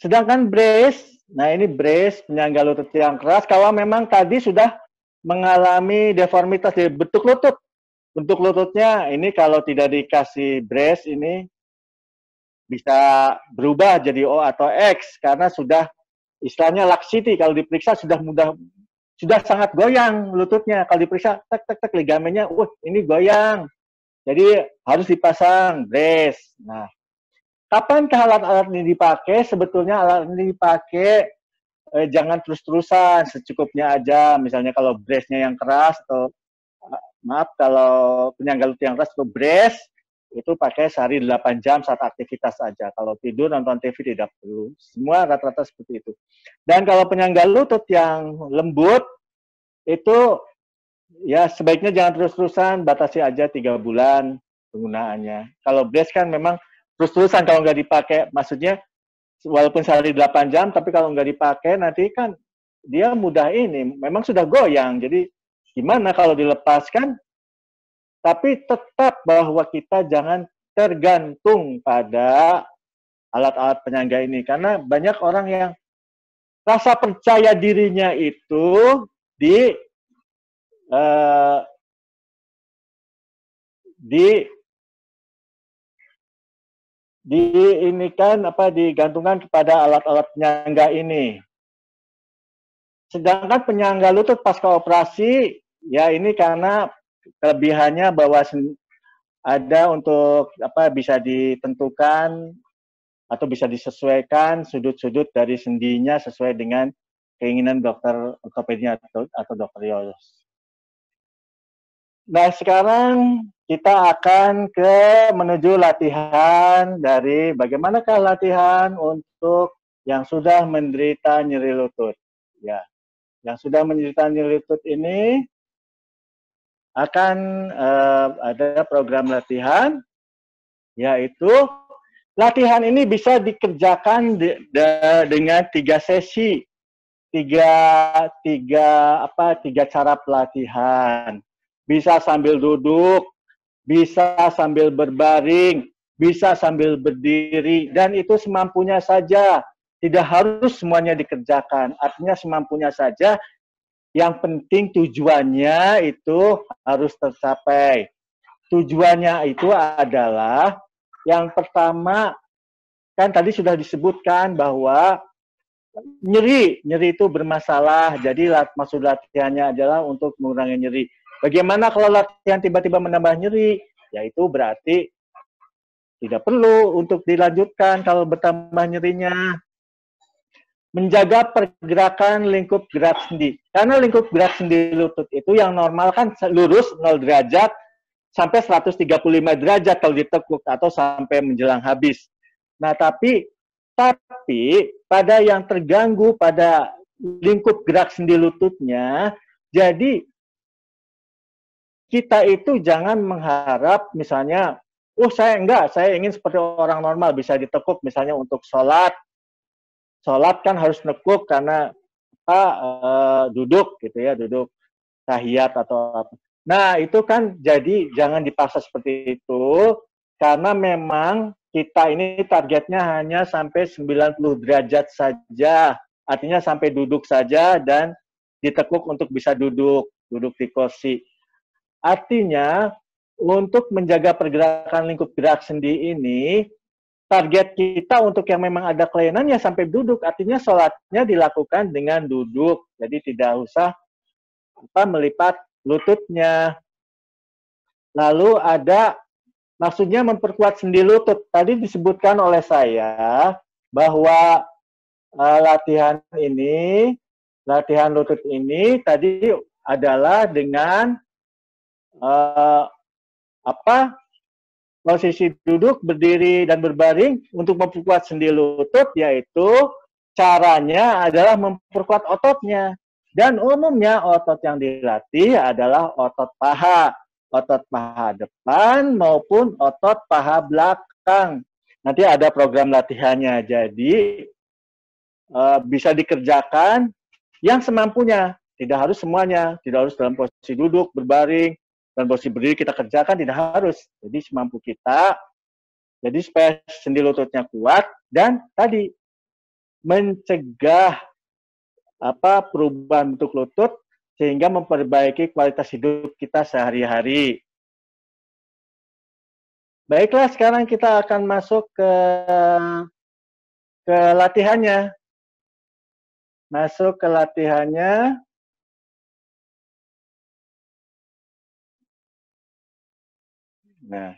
Sedangkan brace, nah ini brace penyangga lutut yang keras kalau memang tadi sudah mengalami deformitas di bentuk lutut. Bentuk lututnya ini kalau tidak dikasih brace ini bisa berubah jadi O atau X karena sudah istilahnya laksiti kalau diperiksa sudah mudah sudah sangat goyang lututnya kalau diperiksa tek tek tek ligamennya uh ini goyang jadi harus dipasang brace nah kapan ke alat-alat ini dipakai sebetulnya alat ini dipakai eh, jangan terus-terusan secukupnya aja misalnya kalau brace-nya yang keras atau eh, maaf kalau penyangga lutut yang keras atau brace itu pakai sehari 8 jam saat aktivitas saja. Kalau tidur, nonton TV tidak perlu. Semua rata-rata seperti itu. Dan kalau penyangga lutut yang lembut, itu ya sebaiknya jangan terus-terusan, batasi aja tiga bulan penggunaannya. Kalau brace kan memang terus-terusan kalau nggak dipakai, maksudnya walaupun sehari 8 jam, tapi kalau nggak dipakai nanti kan dia mudah ini, memang sudah goyang. Jadi gimana kalau dilepaskan, tapi tetap bahwa kita jangan tergantung pada alat-alat penyangga ini. Karena banyak orang yang rasa percaya dirinya itu di uh, di di ini kan apa digantungkan kepada alat-alat penyangga ini. Sedangkan penyangga lutut pasca operasi ya ini karena kelebihannya bahwa ada untuk apa bisa ditentukan atau bisa disesuaikan sudut-sudut dari sendinya sesuai dengan keinginan dokter ortopedinya atau, atau dokter Yoyos. Nah sekarang kita akan ke menuju latihan dari bagaimanakah latihan untuk yang sudah menderita nyeri lutut. Ya, yang sudah menderita nyeri lutut ini akan uh, ada program latihan yaitu latihan ini bisa dikerjakan de, de, dengan tiga sesi tiga tiga apa tiga cara pelatihan bisa sambil duduk bisa sambil berbaring bisa sambil berdiri dan itu semampunya saja tidak harus semuanya dikerjakan artinya semampunya saja yang penting tujuannya itu harus tercapai. Tujuannya itu adalah yang pertama kan tadi sudah disebutkan bahwa nyeri, nyeri itu bermasalah. Jadi maksud latihannya adalah untuk mengurangi nyeri. Bagaimana kalau latihan tiba-tiba menambah nyeri? Yaitu berarti tidak perlu untuk dilanjutkan kalau bertambah nyerinya menjaga pergerakan lingkup gerak sendi. Karena lingkup gerak sendi lutut itu yang normal kan lurus 0 derajat sampai 135 derajat kalau ditekuk atau sampai menjelang habis. Nah, tapi tapi pada yang terganggu pada lingkup gerak sendi lututnya, jadi kita itu jangan mengharap misalnya, oh saya enggak, saya ingin seperti orang normal bisa ditekuk misalnya untuk sholat, sholat kan harus nekuk karena kita uh, duduk gitu ya, duduk tahiyat atau apa. Nah itu kan jadi jangan dipaksa seperti itu karena memang kita ini targetnya hanya sampai 90 derajat saja. Artinya sampai duduk saja dan ditekuk untuk bisa duduk, duduk di kursi. Artinya, untuk menjaga pergerakan lingkup gerak sendi ini, target kita untuk yang memang ada kelainannya sampai duduk, artinya sholatnya dilakukan dengan duduk, jadi tidak usah apa melipat lututnya. Lalu ada maksudnya memperkuat sendi lutut. Tadi disebutkan oleh saya bahwa uh, latihan ini, latihan lutut ini tadi adalah dengan uh, apa posisi duduk, berdiri, dan berbaring untuk memperkuat sendi lutut, yaitu caranya adalah memperkuat ototnya. Dan umumnya otot yang dilatih adalah otot paha. Otot paha depan maupun otot paha belakang. Nanti ada program latihannya. Jadi e, bisa dikerjakan yang semampunya. Tidak harus semuanya. Tidak harus dalam posisi duduk, berbaring, dan posisi berdiri kita kerjakan tidak harus. Jadi semampu kita. Jadi supaya sendi lututnya kuat dan tadi mencegah apa perubahan bentuk lutut sehingga memperbaiki kualitas hidup kita sehari-hari. Baiklah, sekarang kita akan masuk ke ke latihannya. Masuk ke latihannya. Nah,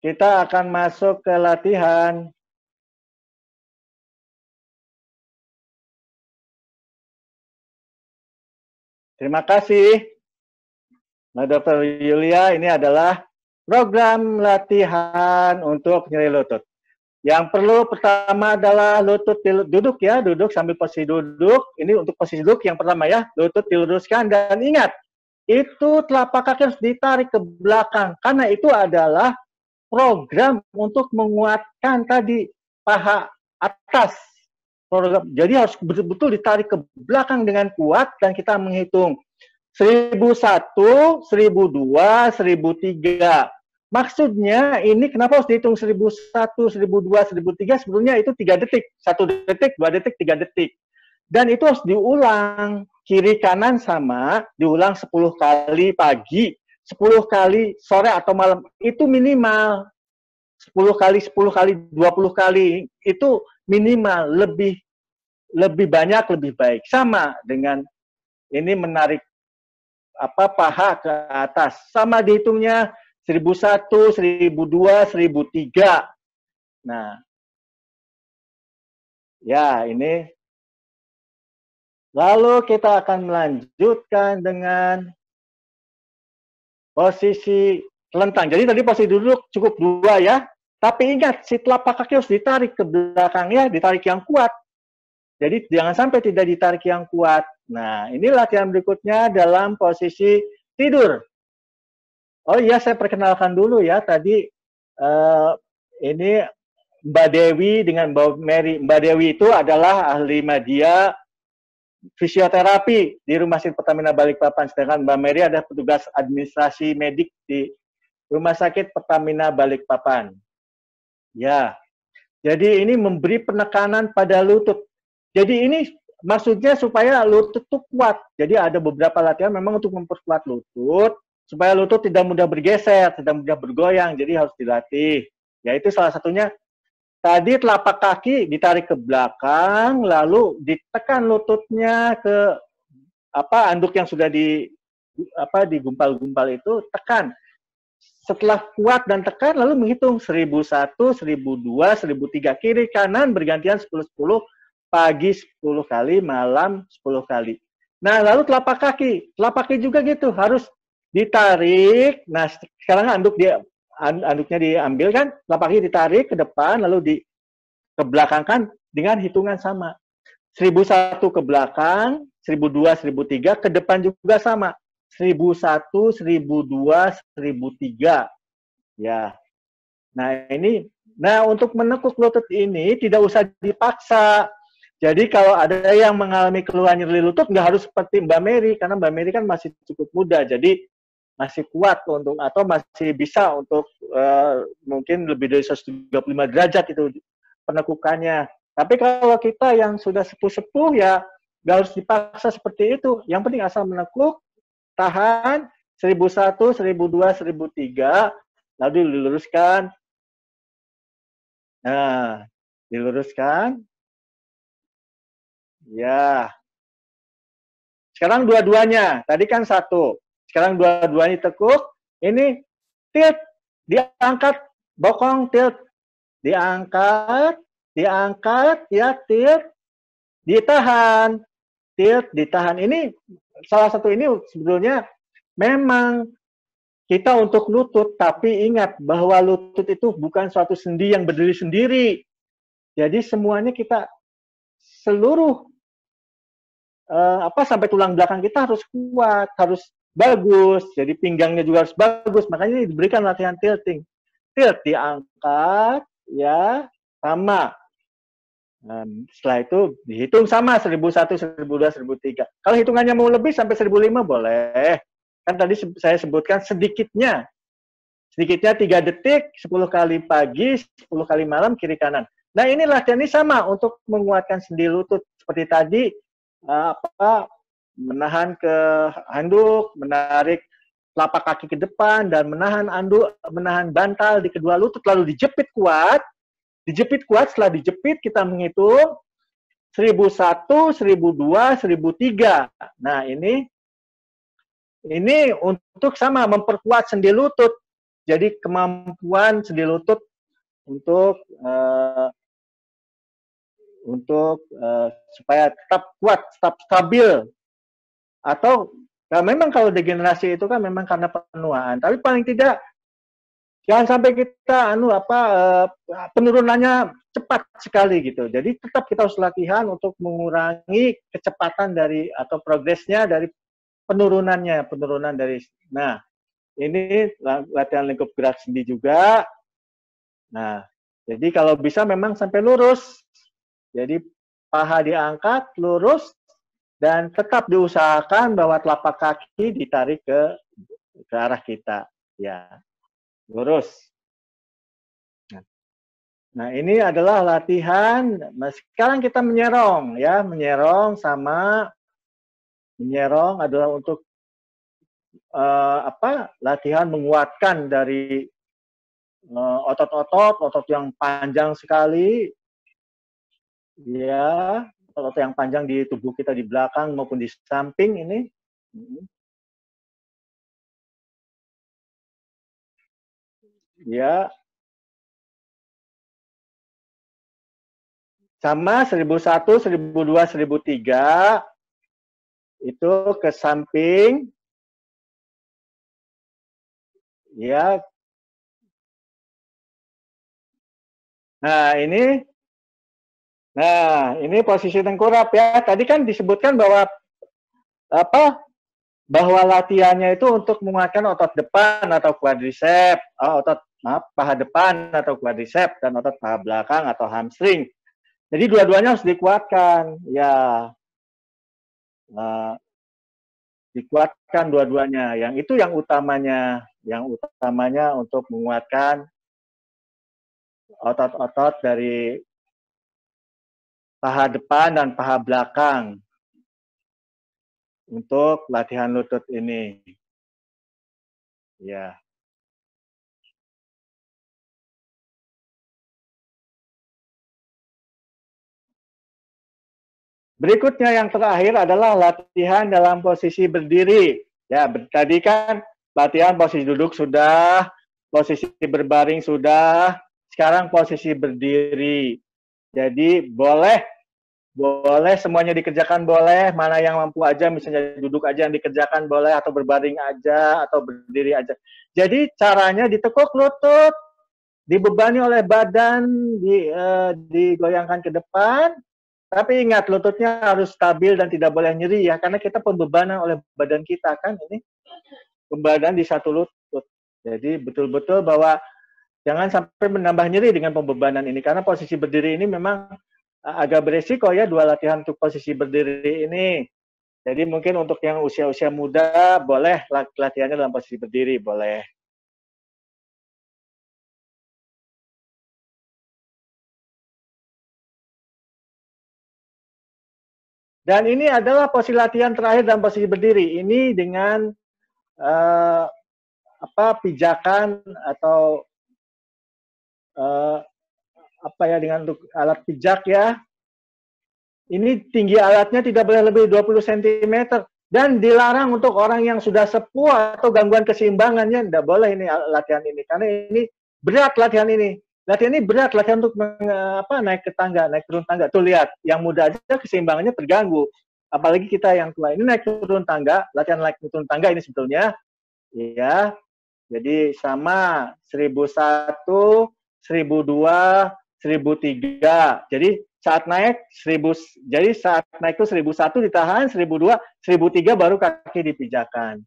kita akan masuk ke latihan. Terima kasih. Nah, Dr. Yulia, ini adalah program latihan untuk nyeri lutut. Yang perlu pertama adalah lutut duduk ya, duduk sambil posisi duduk. Ini untuk posisi duduk yang pertama ya, lutut diluruskan dan ingat itu telapak kaki harus ditarik ke belakang karena itu adalah program untuk menguatkan tadi paha atas program. Jadi harus betul-betul ditarik ke belakang dengan kuat dan kita menghitung 1001, 1002, 1003. Maksudnya ini kenapa harus dihitung 1001, 1002, 1003 sebetulnya itu tiga detik, satu detik, dua detik, tiga detik dan itu harus diulang kiri kanan sama diulang 10 kali pagi 10 kali sore atau malam itu minimal 10 kali 10 kali 20 kali itu minimal lebih lebih banyak lebih baik sama dengan ini menarik apa paha ke atas sama dihitungnya 1001 1002 1003 nah ya ini Lalu kita akan melanjutkan dengan posisi telentang. Jadi tadi posisi duduk cukup dua ya. Tapi ingat, si telapak kaki harus ditarik ke belakang ya, ditarik yang kuat. Jadi jangan sampai tidak ditarik yang kuat. Nah, ini latihan berikutnya dalam posisi tidur. Oh iya, saya perkenalkan dulu ya. Tadi uh, ini Mbak Dewi dengan Mbak Mary. Mbak Dewi itu adalah ahli media fisioterapi di Rumah Sakit Pertamina Balikpapan. Sedangkan Mbak Mary ada petugas administrasi medik di Rumah Sakit Pertamina Balikpapan. Ya, jadi ini memberi penekanan pada lutut. Jadi ini maksudnya supaya lutut itu kuat. Jadi ada beberapa latihan memang untuk memperkuat lutut, supaya lutut tidak mudah bergeser, tidak mudah bergoyang, jadi harus dilatih. Ya, itu salah satunya Tadi telapak kaki ditarik ke belakang, lalu ditekan lututnya ke apa anduk yang sudah di apa digumpal-gumpal itu tekan. Setelah kuat dan tekan lalu menghitung 1001, 1002, 1003 kiri kanan bergantian 10 10 pagi 10 kali, malam 10 kali. Nah, lalu telapak kaki. Telapak kaki juga gitu, harus ditarik. Nah, sekarang anduk dia anduknya diambil kan, lapaknya ditarik ke depan lalu di ke belakang kan dengan hitungan sama. 1001 ke belakang, 1002, 1003 ke depan juga sama. 1001, 1002, 1003. Ya. Nah, ini nah untuk menekuk lutut ini tidak usah dipaksa. Jadi kalau ada yang mengalami keluhan nyeri lutut nggak harus seperti Mbak Mary karena Mbak Mary kan masih cukup muda. Jadi masih kuat untuk atau masih bisa untuk uh, mungkin lebih dari 135 derajat itu penekukannya. Tapi kalau kita yang sudah sepuh-sepuh ya nggak harus dipaksa seperti itu. Yang penting asal menekuk, tahan 1001, 1002, 1003 lalu diluruskan. Nah, diluruskan. Ya. Sekarang dua-duanya. Tadi kan satu. Sekarang dua-duanya tekuk. Ini tilt. Diangkat. Bokong tilt. Diangkat. Diangkat. Ya tilt. Ditahan. Tilt. Ditahan. Ini salah satu ini sebetulnya memang kita untuk lutut, tapi ingat bahwa lutut itu bukan suatu sendi yang berdiri sendiri. Jadi semuanya kita seluruh eh, apa sampai tulang belakang kita harus kuat, harus bagus, jadi pinggangnya juga harus bagus. Makanya diberikan latihan tilting. Tilt diangkat, ya, sama. Um, setelah itu dihitung sama 1001, 1002, 1003. Kalau hitungannya mau lebih sampai 1005 boleh. Kan tadi saya sebutkan sedikitnya. Sedikitnya 3 detik, 10 kali pagi, 10 kali malam, kiri kanan. Nah ini latihan ini sama untuk menguatkan sendi lutut. Seperti tadi, uh, apa menahan ke handuk, menarik telapak kaki ke depan dan menahan anduk, menahan bantal di kedua lutut lalu dijepit kuat. Dijepit kuat, setelah dijepit kita menghitung 1001, 1002, 1003. Nah, ini ini untuk sama memperkuat sendi lutut. Jadi kemampuan sendi lutut untuk uh, untuk uh, supaya tetap kuat, tetap stabil atau nah memang kalau degenerasi itu kan memang karena penuaan. Tapi paling tidak jangan sampai kita anu apa eh, penurunannya cepat sekali gitu. Jadi tetap kita harus latihan untuk mengurangi kecepatan dari atau progresnya dari penurunannya, penurunan dari. Nah, ini latihan lingkup gerak sendi juga. Nah, jadi kalau bisa memang sampai lurus. Jadi paha diangkat, lurus, dan tetap diusahakan bahwa telapak kaki ditarik ke ke arah kita ya lurus nah ini adalah latihan nah, sekarang kita menyerong ya menyerong sama menyerong adalah untuk uh, apa latihan menguatkan dari eh, otot-otot uh, otot yang panjang sekali ya atau yang panjang di tubuh kita di belakang maupun di samping ini. Ya. Sama 1001, 1002, 1003 itu ke samping. Ya. Nah, ini Nah, ini posisi tengkurap ya. Tadi kan disebutkan bahwa apa? Bahwa latihannya itu untuk menguatkan otot depan atau quadricep, eh, otot maaf, paha depan atau quadricep dan otot paha belakang atau hamstring. Jadi dua-duanya harus dikuatkan. Ya. Nah, dikuatkan dua-duanya. Yang itu yang utamanya, yang utamanya untuk menguatkan otot-otot dari paha depan dan paha belakang untuk latihan lutut ini. Ya. Berikutnya yang terakhir adalah latihan dalam posisi berdiri. Ya, tadi kan latihan posisi duduk sudah, posisi berbaring sudah, sekarang posisi berdiri. Jadi boleh boleh semuanya dikerjakan boleh mana yang mampu aja misalnya duduk aja yang dikerjakan boleh atau berbaring aja atau berdiri aja jadi caranya ditekuk lutut dibebani oleh badan di uh, digoyangkan ke depan tapi ingat lututnya harus stabil dan tidak boleh nyeri ya karena kita pembebanan oleh badan kita kan ini pembebanan di satu lutut jadi betul-betul bahwa jangan sampai menambah nyeri dengan pembebanan ini karena posisi berdiri ini memang agak beresiko ya dua latihan untuk posisi berdiri ini. Jadi mungkin untuk yang usia-usia muda boleh latihannya dalam posisi berdiri, boleh. Dan ini adalah posisi latihan terakhir dalam posisi berdiri. Ini dengan uh, apa pijakan atau uh, apa ya dengan alat pijak ya. Ini tinggi alatnya tidak boleh lebih 20 cm dan dilarang untuk orang yang sudah sepuh atau gangguan keseimbangannya tidak boleh ini latihan ini karena ini berat latihan ini. Latihan ini berat, latihan untuk apa naik ke tangga, naik turun tangga. Tuh lihat, yang muda aja keseimbangannya terganggu. Apalagi kita yang tua ini naik turun tangga, latihan naik turun tangga ini sebetulnya. Iya. Jadi sama 1001, 1002, 1003. Jadi saat naik 1000 jadi saat naik itu 1001 ditahan 1002 1003 baru kaki dipijakan.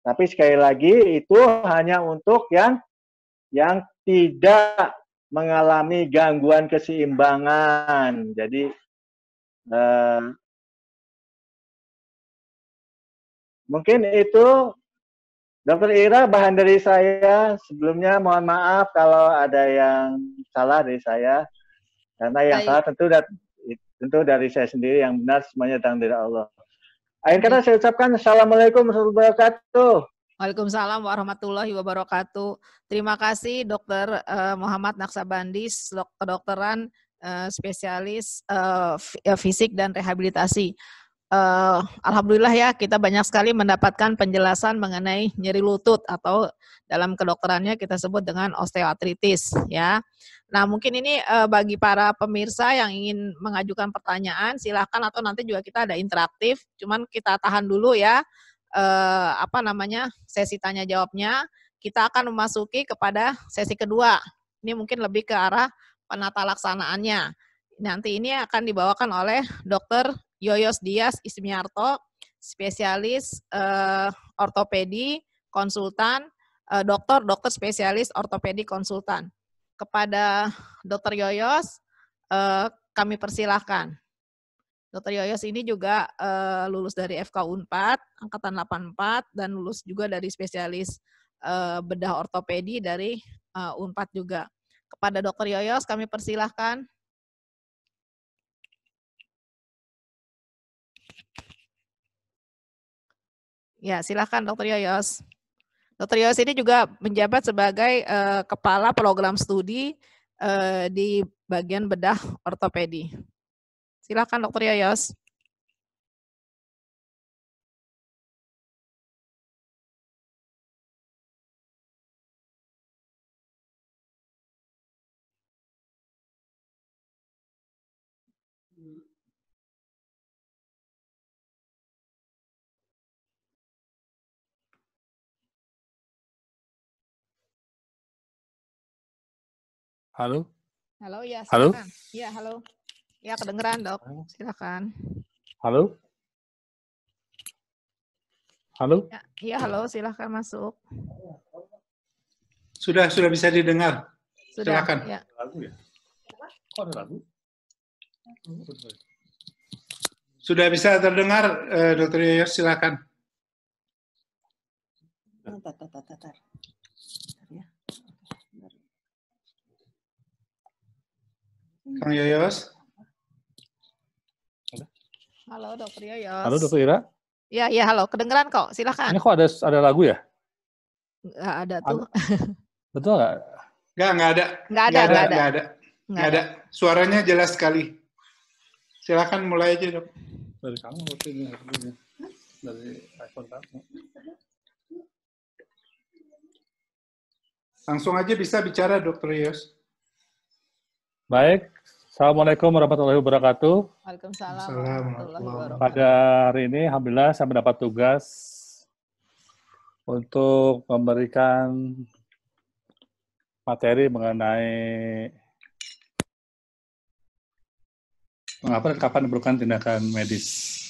Tapi sekali lagi itu hanya untuk yang yang tidak mengalami gangguan keseimbangan. Jadi uh, mungkin itu Dokter Ira bahan dari saya. Sebelumnya mohon maaf kalau ada yang salah dari saya karena yang Baik. salah tentu dari, tentu dari saya sendiri yang benar semuanya datang dari Allah. Akhir kata saya ucapkan assalamualaikum warahmatullahi wabarakatuh. Waalaikumsalam warahmatullahi wabarakatuh. Terima kasih Dokter eh, Muhammad Naksabandis kedokteran eh, spesialis eh, fisik dan rehabilitasi uh, alhamdulillah ya kita banyak sekali mendapatkan penjelasan mengenai nyeri lutut atau dalam kedokterannya kita sebut dengan osteoartritis ya. Nah, mungkin ini uh, bagi para pemirsa yang ingin mengajukan pertanyaan, silahkan atau nanti juga kita ada interaktif. Cuman kita tahan dulu ya, uh, apa namanya, sesi tanya jawabnya. Kita akan memasuki kepada sesi kedua. Ini mungkin lebih ke arah penata laksanaannya. Nanti ini akan dibawakan oleh Dr. Yoyos Dias Ismiarto, spesialis uh, ortopedi, konsultan, uh, dokter, dokter spesialis ortopedi konsultan kepada Dr. Yoyos, eh, kami persilahkan. Dr. Yoyos ini juga eh, lulus dari FK Unpad, angkatan 84, dan lulus juga dari spesialis eh, bedah ortopedi dari eh, Unpad juga. Kepada Dr. Yoyos, kami persilahkan. Ya, silakan Dokter Yoyos. Dr. Yos ini juga menjabat sebagai uh, kepala program studi uh, di bagian bedah ortopedi. Silakan Dr. Yos. Halo? Halo, ya. Silakan. Halo? Ya, halo. Ya, kedengeran, Dok. Silakan. Halo? Halo? Ya, ya halo, silakan masuk. Sudah, sudah bisa didengar. Sudah, Silakan. Ya. ya? Sudah bisa terdengar, eh, Dokter Yoyos. silakan. tata tata tata. Kang Yoyos. Halo Dokter Yoyos. Halo Dokter Ira. Ya, ya halo. Kedengeran kok. Silakan. Ini kok ada ada lagu ya? Gak ada tuh. Ada. Betul nggak? Nggak, nggak ada. Nggak ada, nggak ada. Gak ada. Gak ada. Suaranya jelas sekali. Silakan mulai aja, Dok. Dari kamu ini dari iPhone kamu. Langsung aja bisa bicara, Dokter Yos. Baik, Assalamualaikum warahmatullahi wabarakatuh. Waalaikumsalam warahmatullahi wabarakatuh. Pada hari ini, Alhamdulillah saya mendapat tugas untuk memberikan materi mengenai mengapa dan kapan diperlukan tindakan medis.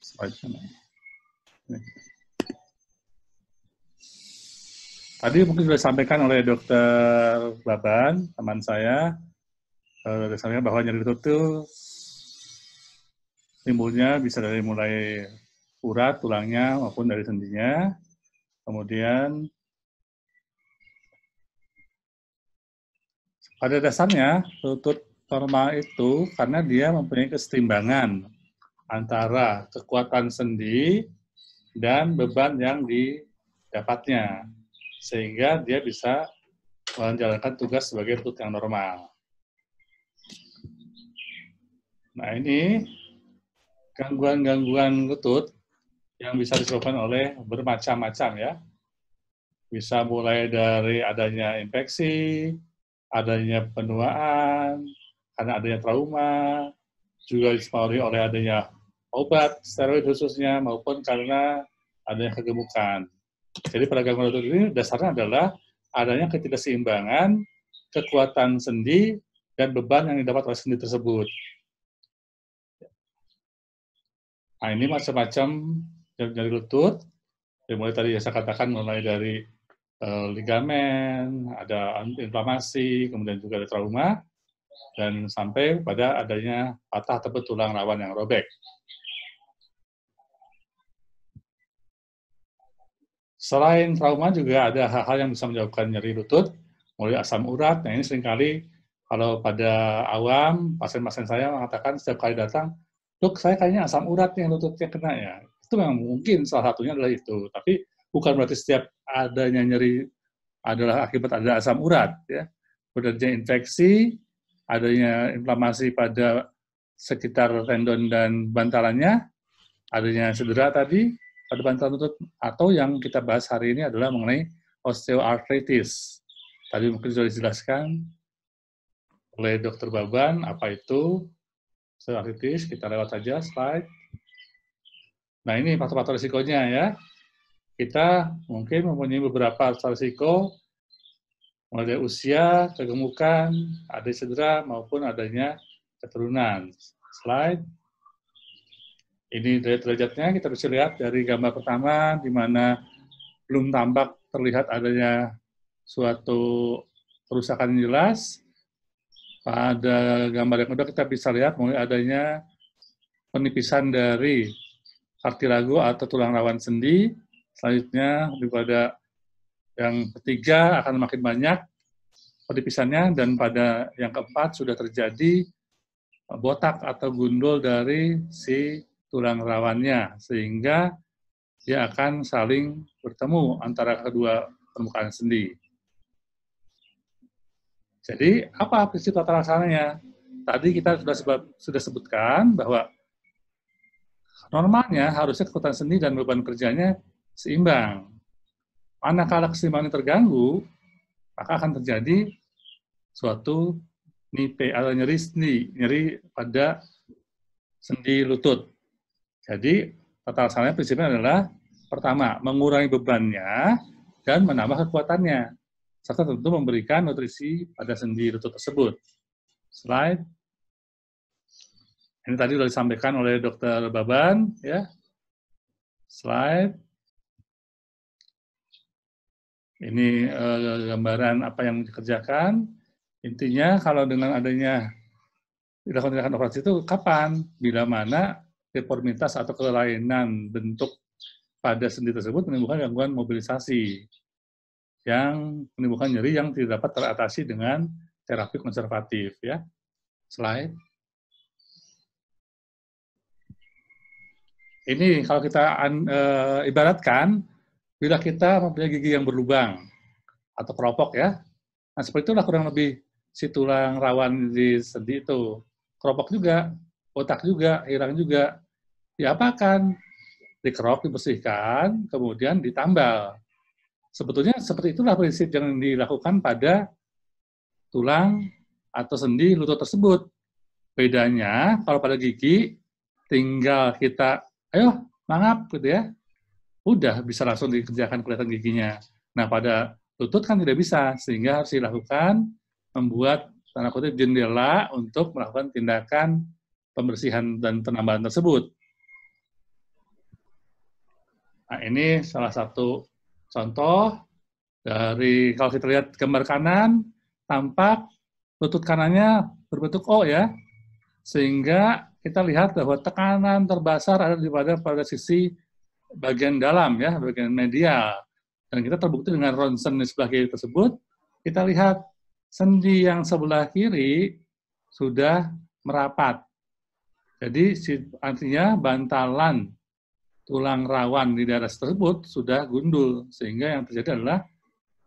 Selanjutnya. Tadi mungkin sudah disampaikan oleh Dokter Baban, teman saya, uh, bahwa nyeri lutut itu timbulnya bisa dari mulai urat, tulangnya, maupun dari sendinya. Kemudian pada dasarnya lutut normal itu karena dia mempunyai keseimbangan antara kekuatan sendi dan beban yang didapatnya sehingga dia bisa menjalankan tugas sebagai tutut yang normal. Nah ini gangguan-gangguan lutut yang bisa disebabkan oleh bermacam-macam ya. Bisa mulai dari adanya infeksi, adanya penuaan, karena adanya trauma, juga dipengaruhi oleh adanya obat steroid khususnya maupun karena adanya kegemukan. Jadi pada gangguan otot ini dasarnya adalah adanya ketidakseimbangan kekuatan sendi dan beban yang didapat oleh sendi tersebut. Nah, ini macam-macam nyeri lutut. Dari ya, mulai tadi saya katakan mulai dari e, ligamen, ada inflamasi, kemudian juga ada trauma, dan sampai pada adanya patah atau tulang rawan yang robek. Selain trauma juga ada hal-hal yang bisa menyebabkan nyeri lutut, mulai asam urat. Nah ini seringkali kalau pada awam pasien-pasien saya mengatakan setiap kali datang, dok saya kayaknya asam urat yang lututnya kena ya. Itu memang mungkin salah satunya adalah itu. Tapi bukan berarti setiap adanya nyeri adalah akibat ada asam urat ya. Bekerja infeksi, adanya inflamasi pada sekitar tendon dan bantalannya, adanya cedera tadi, pada bantuan lutut atau yang kita bahas hari ini adalah mengenai osteoartritis. Tadi mungkin sudah dijelaskan oleh Dokter Baban apa itu osteoartritis. Kita lewat saja slide. Nah ini faktor-faktor risikonya ya. Kita mungkin mempunyai beberapa faktor risiko mulai dari usia, kegemukan, ada cedera maupun adanya keturunan. Slide. Ini derajat-derajatnya kita bisa lihat dari gambar pertama di mana belum tampak terlihat adanya suatu kerusakan yang jelas. Pada gambar yang kedua kita bisa lihat mulai adanya penipisan dari kartilago atau tulang rawan sendi. Selanjutnya pada yang ketiga akan makin banyak penipisannya dan pada yang keempat sudah terjadi botak atau gundul dari si tulang rawannya sehingga dia akan saling bertemu antara kedua permukaan sendi. Jadi apa prinsip tata laksananya? Tadi kita sudah sebab, sudah sebutkan bahwa normalnya harusnya kekuatan sendi dan beban kerjanya seimbang. Manakala keseimbangan terganggu, maka akan terjadi suatu nipe atau nyeri sendi, nyeri pada sendi lutut. Jadi tata laksananya prinsipnya adalah pertama mengurangi bebannya dan menambah kekuatannya serta tentu memberikan nutrisi pada sendi lutut tersebut. Slide. Ini tadi sudah disampaikan oleh Dr. Baban ya. Slide. Ini eh, gambaran apa yang dikerjakan. Intinya kalau dengan adanya dilakukan tindakan operasi itu kapan, bila mana deformitas atau kelainan bentuk pada sendi tersebut menimbulkan gangguan mobilisasi yang menimbulkan nyeri yang tidak dapat teratasi dengan terapi konservatif ya. Slide. Ini kalau kita an, e, ibaratkan bila kita mempunyai gigi yang berlubang atau keropok ya. Nah, seperti itulah kurang lebih si tulang rawan di sendi itu. Keropok juga, otak juga, hilang juga, diapakan? Dikerok, dibersihkan, kemudian ditambal. Sebetulnya seperti itulah prinsip yang dilakukan pada tulang atau sendi lutut tersebut. Bedanya kalau pada gigi tinggal kita ayo mangap gitu ya. Udah bisa langsung dikerjakan kelihatan giginya. Nah, pada lutut kan tidak bisa sehingga harus dilakukan membuat tanah kutip jendela untuk melakukan tindakan pembersihan dan penambahan tersebut. Nah, ini salah satu contoh dari kalau kita lihat gambar kanan, tampak lutut kanannya berbentuk O ya. Sehingga kita lihat bahwa tekanan terbesar ada di pada pada sisi bagian dalam ya, bagian medial. Dan kita terbukti dengan ronsen di sebelah kiri tersebut, kita lihat sendi yang sebelah kiri sudah merapat. Jadi artinya bantalan tulang rawan di daerah tersebut sudah gundul, sehingga yang terjadi adalah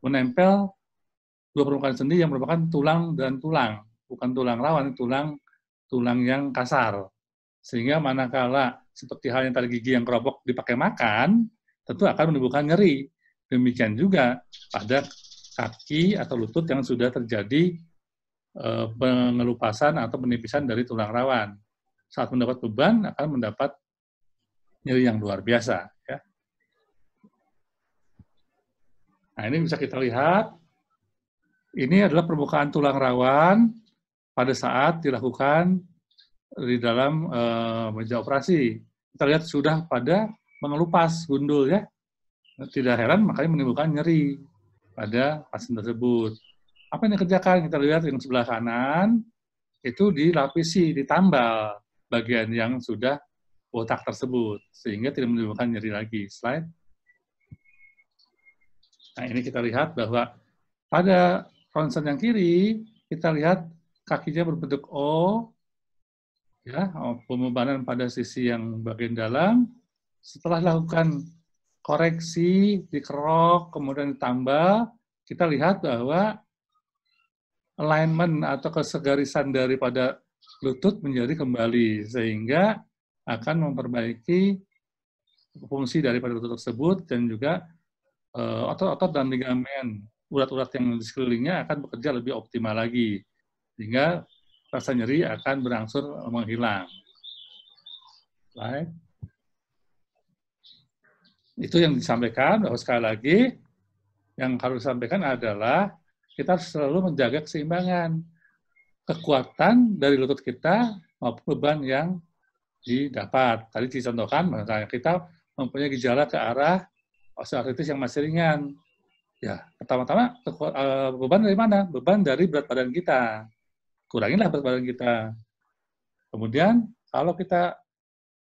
menempel dua permukaan sendi yang merupakan tulang dan tulang, bukan tulang rawan, tulang tulang yang kasar. Sehingga manakala seperti halnya tadi gigi yang keropok dipakai makan, tentu akan menimbulkan nyeri. Demikian juga pada kaki atau lutut yang sudah terjadi e, pengelupasan atau penipisan dari tulang rawan. Saat mendapat beban akan mendapat nyeri yang luar biasa. Ya. Nah ini bisa kita lihat, ini adalah permukaan tulang rawan pada saat dilakukan di dalam e, meja operasi. Kita lihat sudah pada mengelupas gundul ya. Tidak heran makanya menimbulkan nyeri pada pasien tersebut. Apa yang dikerjakan? Kita lihat yang sebelah kanan itu dilapisi, ditambal bagian yang sudah otak tersebut sehingga tidak menimbulkan nyeri lagi. Slide. Nah, ini kita lihat bahwa pada ronsen yang kiri kita lihat kakinya berbentuk O ya, pembebanan pada sisi yang bagian dalam. Setelah lakukan koreksi, dikerok, kemudian ditambah, kita lihat bahwa alignment atau kesegarisan daripada lutut menjadi kembali sehingga akan memperbaiki fungsi daripada otot tersebut dan juga eh, otot-otot dan ligamen urat-urat yang di sekelilingnya akan bekerja lebih optimal lagi sehingga rasa nyeri akan berangsur menghilang. Baik. Itu yang disampaikan bahwa sekali lagi yang harus disampaikan adalah kita selalu menjaga keseimbangan kekuatan dari lutut kita maupun beban yang didapat. Tadi dicontohkan, misalnya kita mempunyai gejala ke arah osteoartritis yang masih ringan. Ya, pertama-tama eh, beban dari mana? Beban dari berat badan kita. Kurangilah berat badan kita. Kemudian kalau kita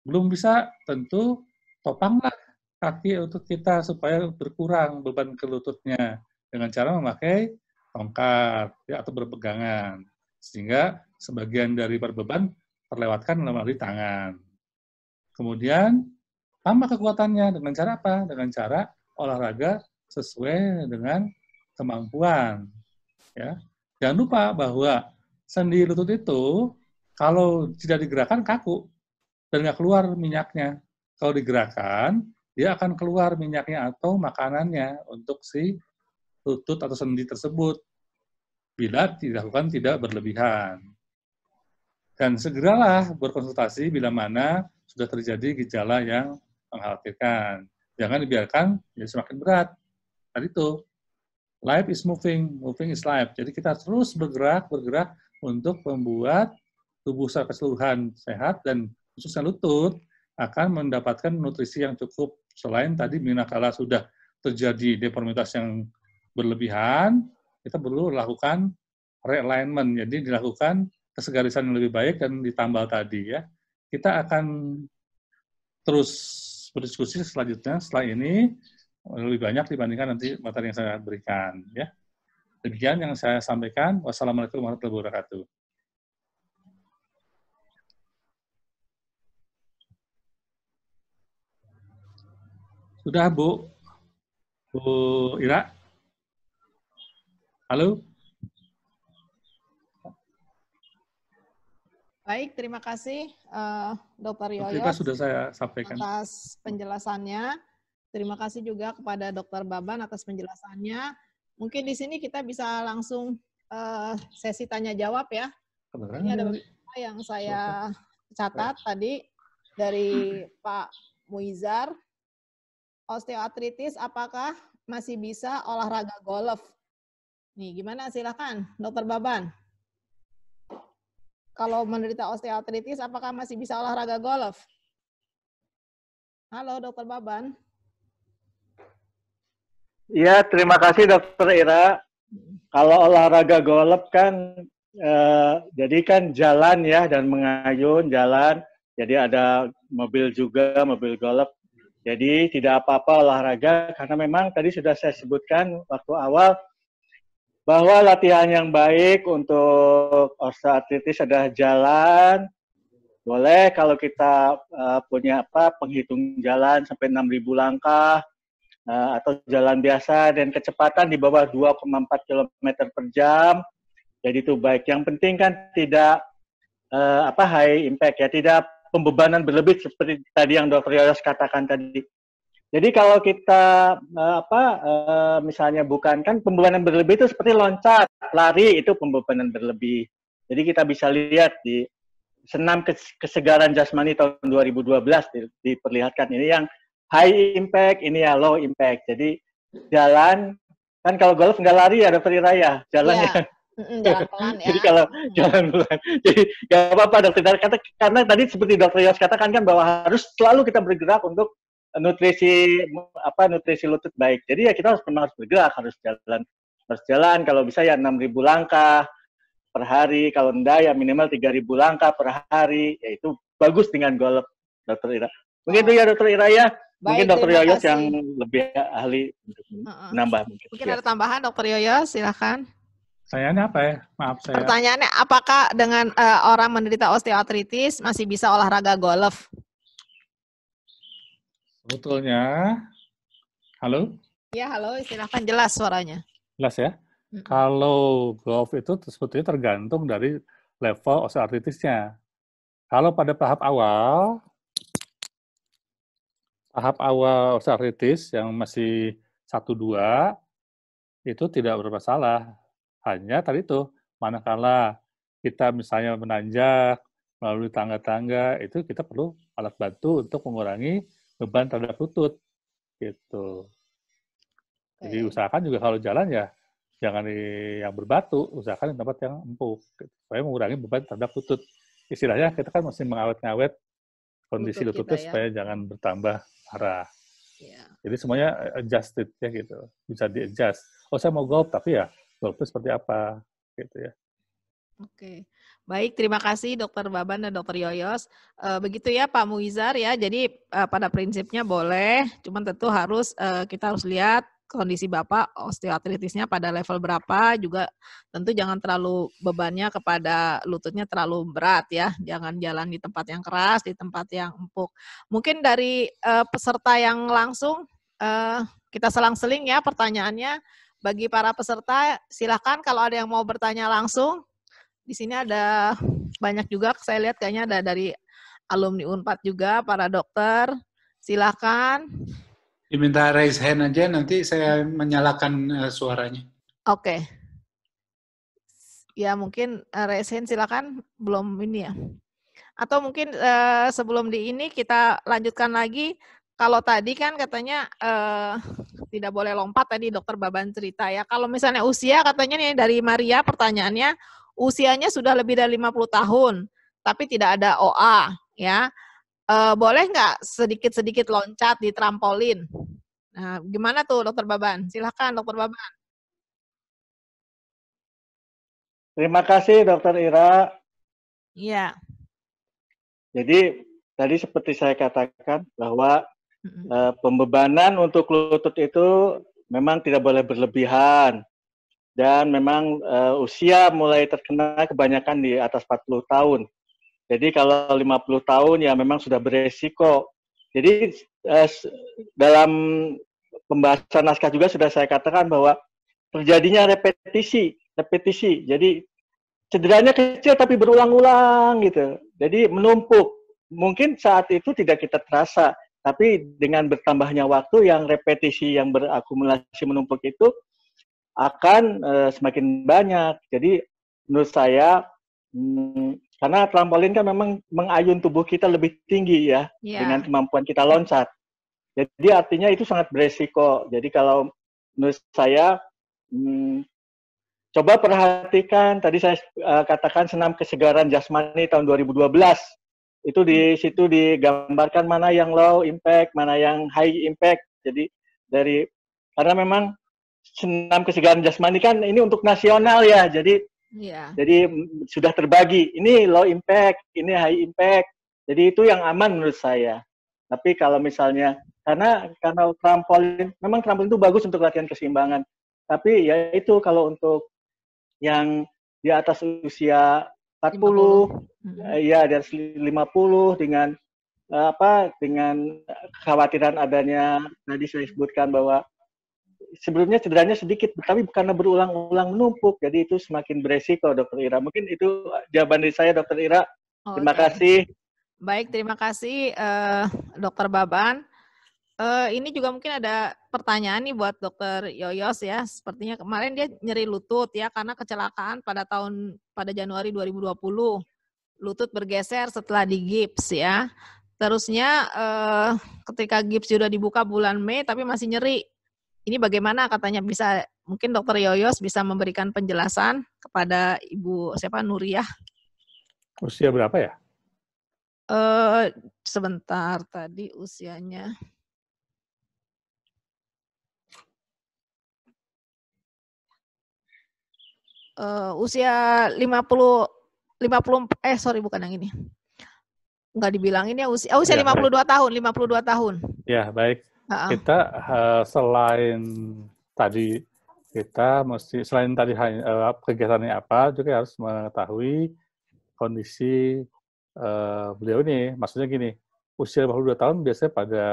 belum bisa, tentu topanglah kaki lutut kita supaya berkurang beban ke lututnya dengan cara memakai tongkat ya, atau berpegangan. Sehingga sebagian dari perbeban terlewatkan melalui tangan. Kemudian tambah kekuatannya dengan cara apa? Dengan cara olahraga sesuai dengan kemampuan. Ya. Jangan lupa bahwa sendi lutut itu kalau tidak digerakkan kaku dan nggak keluar minyaknya. Kalau digerakkan, dia akan keluar minyaknya atau makanannya untuk si lutut atau sendi tersebut bila dilakukan tidak berlebihan. Dan segeralah berkonsultasi bila mana sudah terjadi gejala yang mengkhawatirkan. Jangan dibiarkan jadi semakin berat. Tadi itu, life is moving, moving is life. Jadi kita terus bergerak, bergerak untuk membuat tubuh secara keseluruhan sehat dan khususnya lutut akan mendapatkan nutrisi yang cukup. Selain tadi minakala sudah terjadi deformitas yang berlebihan, kita perlu lakukan realignment. Jadi dilakukan kesegarisan yang lebih baik dan ditambal tadi ya. Kita akan terus berdiskusi selanjutnya setelah ini lebih banyak dibandingkan nanti materi yang saya berikan ya. Demikian yang saya sampaikan. Wassalamualaikum warahmatullahi wabarakatuh. Sudah Bu, Bu Ira? Halo? Baik, terima kasih uh, eh, Dr. Yoyo. Kita sudah saya sampaikan. Atas penjelasannya. Terima kasih juga kepada Dr. Baban atas penjelasannya. Mungkin di sini kita bisa langsung uh, sesi tanya jawab ya. Kebetulan. Ini ada beberapa yang saya catat tadi dari Pak Muizar. Osteoartritis apakah masih bisa olahraga golf? Nih, gimana? Silakan, Dokter Baban kalau menderita osteoartritis apakah masih bisa olahraga golf? Halo Dokter Baban. Iya, terima kasih Dokter Ira. Kalau olahraga golf kan eh, jadi kan jalan ya dan mengayun jalan. Jadi ada mobil juga, mobil golf. Jadi tidak apa-apa olahraga karena memang tadi sudah saya sebutkan waktu awal bahwa latihan yang baik untuk osteoartritis adalah jalan. Boleh kalau kita uh, punya apa penghitung jalan sampai 6.000 langkah uh, atau jalan biasa dan kecepatan di bawah 2,4 km per jam. Jadi itu baik. Yang penting kan tidak uh, apa high impact ya, tidak pembebanan berlebih seperti tadi yang dr. Yoris katakan tadi. Jadi kalau kita uh, apa uh, misalnya bukan kan pembebanan berlebih itu seperti loncat, lari itu pembebanan berlebih. Jadi kita bisa lihat di senam kesegaran jasmani tahun 2012 diperlihatkan ini yang high impact, ini ya low impact. Jadi jalan kan kalau golf nggak lari ada free raya jalan yeah. yang jalan pelan [LAUGHS] ya. Jadi kalau jalan pelan. Jadi gak apa-apa dokter Karena, karena tadi seperti dokter Yos katakan kan bahwa harus selalu kita bergerak untuk nutrisi apa nutrisi lutut baik. Jadi ya kita harus memang harus bergerak, harus jalan, harus jalan kalau bisa ya 6000 langkah per hari, kalau enggak ya minimal 3000 langkah per hari, ya itu bagus dengan golf Dokter Ira. Mungkin itu ya Dokter Ira ya. mungkin Dokter Yoyos yang lebih ahli untuk uh-uh. menambah mungkin. Mungkin iya. ada tambahan Dokter Yoyos, silakan. Pertanyaannya apa ya? Maaf saya. Pertanyaannya apakah dengan uh, orang menderita osteoartritis masih bisa olahraga golf? Sebetulnya, halo? Ya, halo, silahkan jelas suaranya. Jelas ya? Hmm. Kalau golf itu sebetulnya tergantung dari level osteoartritisnya. Kalau pada tahap awal, tahap awal osteoartritis yang masih 1-2, itu tidak bermasalah. Hanya tadi itu, manakala kita misalnya menanjak melalui tangga-tangga, itu kita perlu alat bantu untuk mengurangi beban terhadap lutut gitu. Jadi usahakan juga kalau jalan ya jangan di yang berbatu, usahakan di tempat yang empuk gitu. supaya mengurangi beban terhadap lutut. Istilahnya kita kan masih mengawet-ngawet kondisi lutut lututnya ya. supaya jangan bertambah parah. Yeah. Jadi semuanya adjusted ya gitu, bisa di adjust. Oh saya mau golf tapi ya golfnya seperti apa gitu ya. Oke, baik terima kasih Dokter Baban dan Dokter Yoyos. Eh, begitu ya Pak Muizar ya. Jadi eh, pada prinsipnya boleh, cuman tentu harus eh, kita harus lihat kondisi bapak osteoartritisnya pada level berapa juga tentu jangan terlalu bebannya kepada lututnya terlalu berat ya. Jangan jalan di tempat yang keras, di tempat yang empuk. Mungkin dari peserta yang langsung kita selang-seling ya pertanyaannya. Bagi para peserta, silahkan kalau ada yang mau bertanya langsung, di sini ada banyak juga saya lihat kayaknya ada dari alumni Unpad juga para dokter. Silakan. Diminta raise hand aja nanti saya menyalakan eh, suaranya. Oke. Okay. Ya mungkin eh, raise hand silakan belum ini ya. Atau mungkin eh, sebelum di ini kita lanjutkan lagi kalau tadi kan katanya eh, tidak boleh lompat tadi dokter Baban cerita ya. Kalau misalnya usia katanya nih dari Maria pertanyaannya usianya sudah lebih dari 50 tahun tapi tidak ada OA ya. E, boleh nggak sedikit-sedikit loncat di trampolin? Nah, gimana tuh Dokter Baban? Silahkan Dokter Baban. Terima kasih Dokter Ira. Iya. Jadi tadi seperti saya katakan bahwa mm pembebanan untuk lutut itu memang tidak boleh berlebihan dan memang uh, usia mulai terkena kebanyakan di atas 40 tahun. Jadi kalau 50 tahun ya memang sudah beresiko. Jadi uh, dalam pembahasan naskah juga sudah saya katakan bahwa terjadinya repetisi, repetisi. Jadi cederanya kecil tapi berulang-ulang gitu. Jadi menumpuk. Mungkin saat itu tidak kita terasa, tapi dengan bertambahnya waktu yang repetisi yang berakumulasi menumpuk itu akan uh, semakin banyak. Jadi menurut saya hmm, karena trampolin kan memang mengayun tubuh kita lebih tinggi ya yeah. dengan kemampuan kita loncat. Jadi artinya itu sangat beresiko. Jadi kalau menurut saya hmm, coba perhatikan tadi saya uh, katakan senam kesegaran jasmani tahun 2012 itu di hmm. situ digambarkan mana yang low impact, mana yang high impact. Jadi dari karena memang senam kesegaran jasmani kan ini untuk nasional ya. Jadi yeah. jadi sudah terbagi. Ini low impact, ini high impact. Jadi itu yang aman menurut saya. Tapi kalau misalnya karena karena trampolin memang trampolin itu bagus untuk latihan keseimbangan. Tapi ya itu kalau untuk yang di atas usia 40, 50. ya di atas 50 dengan eh, apa dengan kekhawatiran adanya tadi saya sebutkan bahwa sebelumnya cederanya sedikit, tapi karena berulang-ulang menumpuk, jadi itu semakin beresiko, Dokter Ira. Mungkin itu jawaban dari saya, Dokter Ira. terima kasih. Baik, terima kasih, uh, Dokter Baban. Uh, ini juga mungkin ada pertanyaan nih buat Dokter Yoyos ya. Sepertinya kemarin dia nyeri lutut ya karena kecelakaan pada tahun pada Januari 2020. Lutut bergeser setelah di digips ya. Terusnya eh, ketika gips sudah dibuka bulan Mei tapi masih nyeri ini bagaimana katanya bisa mungkin Dokter Yoyos bisa memberikan penjelasan kepada Ibu siapa Nuriyah. Usia berapa ya? Eh uh, sebentar tadi usianya. Uh, usia 50 50 eh sorry bukan yang ini. Enggak dibilangin ya usia oh, usia ya, 52 baik. tahun, 52 tahun. Ya, baik kita uh, selain tadi kita mesti selain tadi uh, kegiatannya apa juga harus mengetahui kondisi uh, beliau ini maksudnya gini usia dua tahun biasanya pada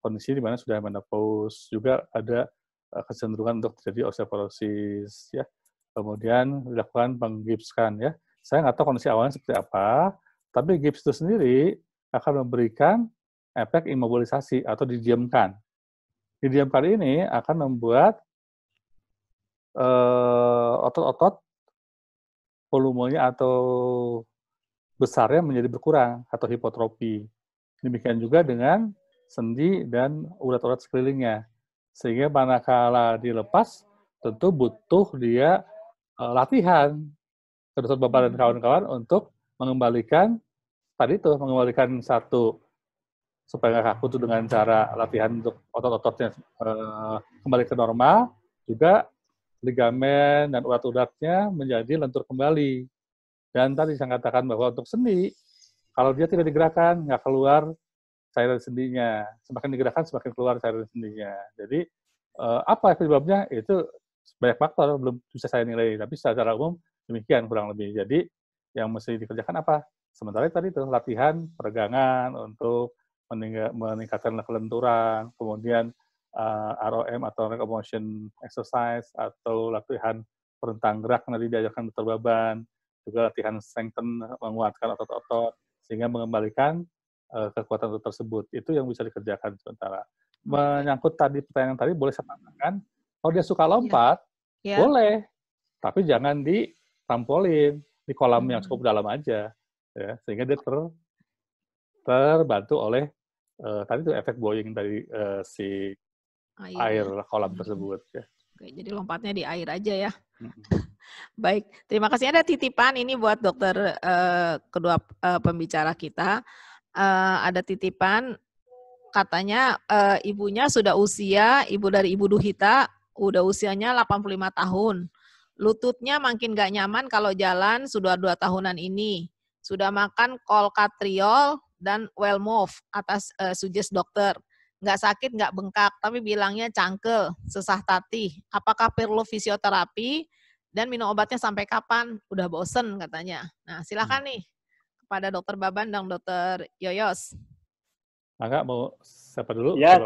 kondisi di mana sudah menopause juga ada uh, kecenderungan untuk terjadi osteoporosis ya kemudian dilakukan penggipskan ya saya nggak tahu kondisi awalnya seperti apa tapi gips itu sendiri akan memberikan efek imobilisasi atau didiamkan. Didiamkan ini akan membuat eh, otot-otot volumenya atau besarnya menjadi berkurang atau hipotropi. Demikian juga dengan sendi dan urat-urat sekelilingnya. Sehingga manakala dilepas, tentu butuh dia uh, latihan terus Bapak dan hmm. kawan-kawan untuk mengembalikan tadi itu mengembalikan satu supaya nggak kaku tuh dengan cara latihan untuk otot-ototnya uh, kembali ke normal, juga ligamen dan urat-uratnya menjadi lentur kembali. Dan tadi saya katakan bahwa untuk sendi, kalau dia tidak digerakkan, nggak keluar cairan sendinya. Semakin digerakkan, semakin keluar cairan sendinya. Jadi, uh, apa penyebabnya? Itu banyak faktor, belum bisa saya nilai. Tapi secara umum, demikian kurang lebih. Jadi, yang mesti dikerjakan apa? Sementara tadi itu latihan peregangan untuk meningkatkan level lenturan, kemudian uh, eh, ROM atau recognition exercise atau latihan perentang gerak nanti diajarkan putar beban, juga latihan strengthen menguatkan otot-otot sehingga mengembalikan uh, kekuatan otot tersebut. Itu yang bisa dikerjakan sementara. Menyangkut tadi pertanyaan tadi boleh saya tambahkan, kalau dia suka iya. lompat, yeah. Yeah. boleh, tapi jangan di trampolin, di kolam yang hmm. cukup dalam aja, ya, sehingga dia ter terbantu oleh uh, tadi itu efek buoying dari uh, si air, air ya? kolam hmm. tersebut ya. Oke, jadi lompatnya di air aja ya. Hmm. [LAUGHS] Baik, terima kasih ada titipan ini buat dokter uh, kedua uh, pembicara kita. Uh, ada titipan katanya uh, ibunya sudah usia, ibu dari ibu Duhita udah usianya 85 tahun. Lututnya makin gak nyaman kalau jalan sudah dua tahunan ini. Sudah makan kolkatriol, dan well move atas uh, eh, suges dokter. Nggak sakit, nggak bengkak, tapi bilangnya cangkel, sesah tati. Apakah perlu fisioterapi dan minum obatnya sampai kapan? Udah bosen katanya. Nah, silakan hmm. nih kepada dokter Baban dan dokter Yoyos. Maka mau siapa dulu? Ya,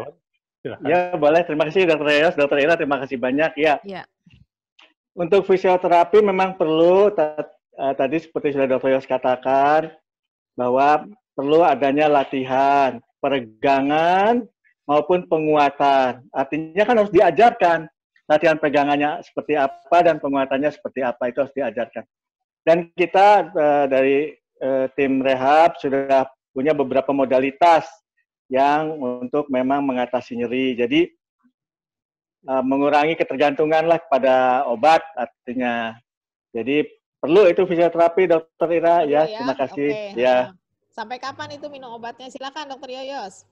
ya boleh. Terima kasih dokter Yoyos, dokter Ira. Terima kasih banyak. Ya. ya. Untuk fisioterapi memang perlu eh, tadi seperti sudah dokter yoyos katakan bahwa perlu adanya latihan, peregangan maupun penguatan. Artinya kan harus diajarkan latihan pegangannya seperti apa dan penguatannya seperti apa itu harus diajarkan. Dan kita uh, dari uh, tim rehab sudah punya beberapa modalitas yang untuk memang mengatasi nyeri. Jadi uh, mengurangi lah kepada obat artinya. Jadi perlu itu fisioterapi dokter Ira ya, ya. terima kasih okay. ya. Sampai kapan itu minum obatnya? Silakan Dokter Yoyos.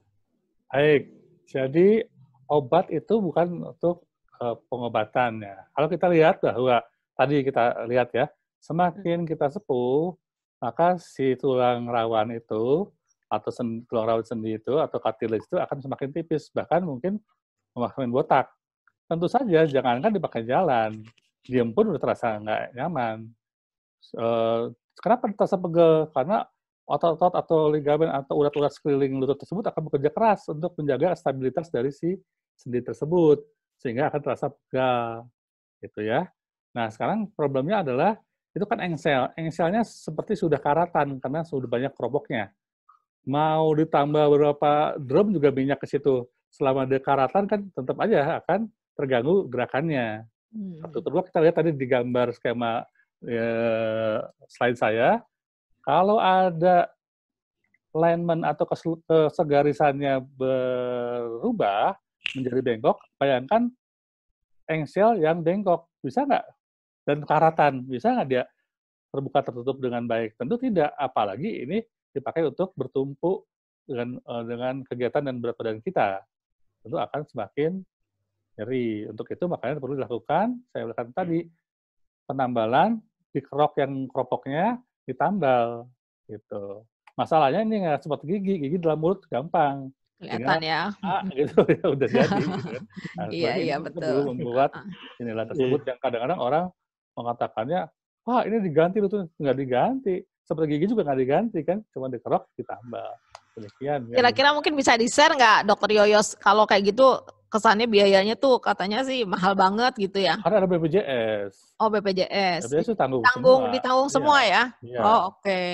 Baik, jadi obat itu bukan untuk eh, pengobatannya. Kalau kita lihat bahwa tadi kita lihat ya, semakin hmm. kita sepuh, maka si tulang rawan itu atau sen, tulang rawan sendi itu atau cartilage itu akan semakin tipis, bahkan mungkin semakin botak. Tentu saja jangankan dipakai jalan, diem pun udah terasa nggak nyaman. Eh, kenapa terasa pegel? Karena otot-otot atau ligamen atau urat-urat sekeliling lutut tersebut akan bekerja keras untuk menjaga stabilitas dari si sendi tersebut sehingga akan terasa pegal gitu ya. Nah, sekarang problemnya adalah itu kan engsel. Engselnya seperti sudah karatan karena sudah banyak keroboknya. Mau ditambah beberapa drum juga minyak ke situ. Selama ada karatan kan tetap aja akan terganggu gerakannya. Hmm. Satu kedua kita lihat tadi di gambar skema ya, slide saya kalau ada alignment atau kesegarisannya eh, berubah menjadi bengkok, bayangkan engsel yang bengkok bisa nggak? Dan karatan bisa nggak dia terbuka tertutup dengan baik? Tentu tidak, apalagi ini dipakai untuk bertumpu dengan eh, dengan kegiatan dan berat badan kita. Tentu akan semakin nyeri. Untuk itu makanya perlu dilakukan, saya katakan tadi, hmm. penambalan di kerok yang keropoknya, ditambal gitu. Masalahnya ini nggak sempat gigi, gigi dalam mulut gampang. Kelihatan ya. Ah, [LAUGHS] gitu [LAUGHS] ya udah jadi. Gitu, kan? nah, iya iya kan betul. membuat inilah iya, iya. tersebut yang kadang-kadang orang mengatakannya, wah ini diganti itu nggak diganti. Seperti gigi juga nggak diganti kan, cuma dikerok ditambah. Demikian. Ya. Kira-kira ya. mungkin bisa di share nggak dokter Yoyos kalau kayak gitu kesannya biayanya tuh katanya sih mahal banget gitu ya. Karena ada BPJS. Oh BPJS. BPJS itu tanggung. Tanggung semua. ditanggung iya. semua ya. Iya. Oh oke. Okay.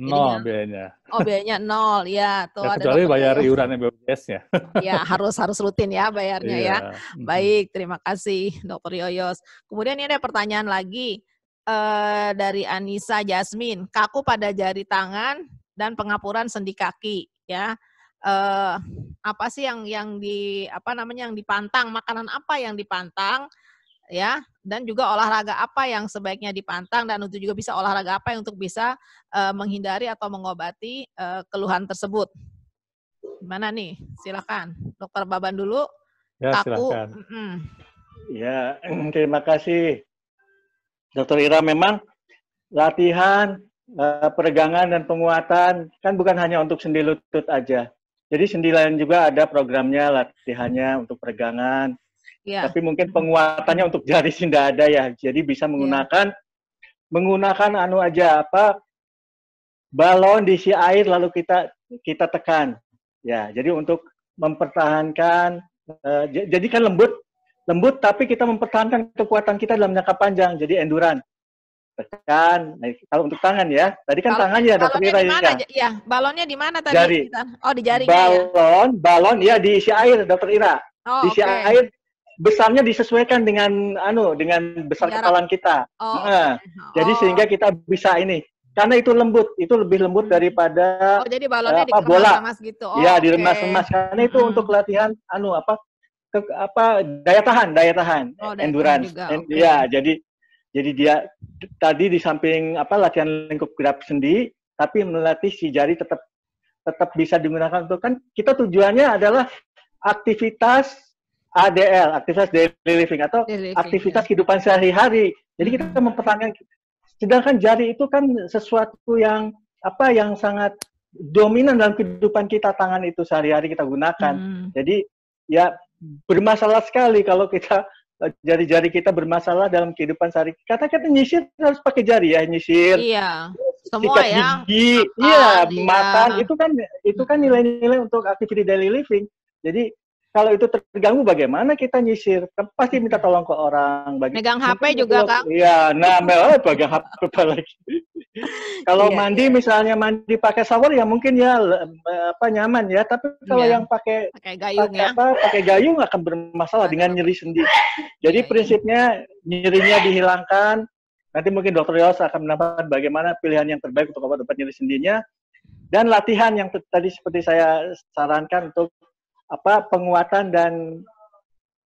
Nol biayanya. Oh biayanya nol ya. Tuh ya, ada kecuali bayar iurannya iuran BPJS ya. ya harus harus rutin ya bayarnya iya. ya. Baik terima kasih Dokter Yoyos. Kemudian ini ada pertanyaan lagi eh, dari Anissa Jasmine. Kaku pada jari tangan dan pengapuran sendi kaki ya eh, apa sih yang yang di apa namanya yang dipantang, makanan apa yang dipantang ya dan juga olahraga apa yang sebaiknya dipantang dan untuk juga bisa olahraga apa yang untuk bisa eh, menghindari atau mengobati eh, keluhan tersebut. Gimana nih? Silakan. Dokter Baban dulu. Ya, Aku silakan. Mm Ya, [CLEARS THROAT] terima kasih. Dokter Ira memang latihan, eh, peregangan dan penguatan kan bukan hanya untuk sendi lutut aja. Jadi Sendilan juga ada programnya, latihannya untuk peregangan. Yeah. Tapi mungkin penguatannya untuk jari sih tidak ada ya. Jadi bisa iya. menggunakan yeah. menggunakan anu aja apa balon diisi air lalu kita kita tekan. Ya, jadi untuk mempertahankan uh, jadi kan lembut lembut tapi kita mempertahankan kekuatan kita dalam jangka panjang jadi enduran tekan. Nah, kalau untuk tangan ya, tadi kan balon, tangannya ada Ira Ya. ya, balonnya di mana tadi? Jari. Oh, di jari. Balon, ya. balon ya diisi air, Dokter Ira. Oh, diisi okay. air besarnya disesuaikan dengan anu dengan besar Jarak. kepalan kita. Oh, nah, oh. Jadi sehingga kita bisa ini karena itu lembut, itu lebih lembut hmm. daripada oh, jadi balonnya apa bola. gitu. Iya, oh, ya, okay. diremas-remas karena itu hmm. untuk latihan anu apa ke, apa daya tahan, daya tahan, oh, endurance. Okay. Ya, jadi jadi dia tadi di samping apa latihan lingkup gerak sendi, tapi melatih si jari tetap tetap bisa digunakan untuk kan kita tujuannya adalah aktivitas ADL, aktivitas daily living atau daily living, aktivitas ya. kehidupan sehari-hari. Jadi kita hmm. mempertahankan sedangkan jari itu kan sesuatu yang apa yang sangat dominan dalam kehidupan kita tangan itu sehari-hari kita gunakan. Hmm. Jadi ya bermasalah sekali kalau kita Eh, jari-jari kita bermasalah dalam kehidupan sehari. Kata-kata nyisir harus pakai jari ya, nyisir. Iya. Semua sikat ya. Gigi, iya, iya, mata, itu kan itu kan nilai-nilai untuk activity daily living. Jadi kalau itu terganggu bagaimana kita nyisir? Kan pasti minta tolong ke orang. Bagi, megang HP juga, Kang. Iya, nah eh, melalui pegang HP [LAUGHS] lagi kalau iya, mandi iya. misalnya mandi pakai shower ya mungkin ya apa nyaman ya, tapi kalau iya. yang pakai pakai gayung pakai ya. apa, pakai gayung akan bermasalah dengan nyeri sendi. Jadi iya, iya. prinsipnya nyerinya dihilangkan. Nanti mungkin dokter Yos akan menambahkan bagaimana pilihan yang terbaik untuk obat-obat nyeri sendinya dan latihan yang tadi seperti saya sarankan untuk apa penguatan dan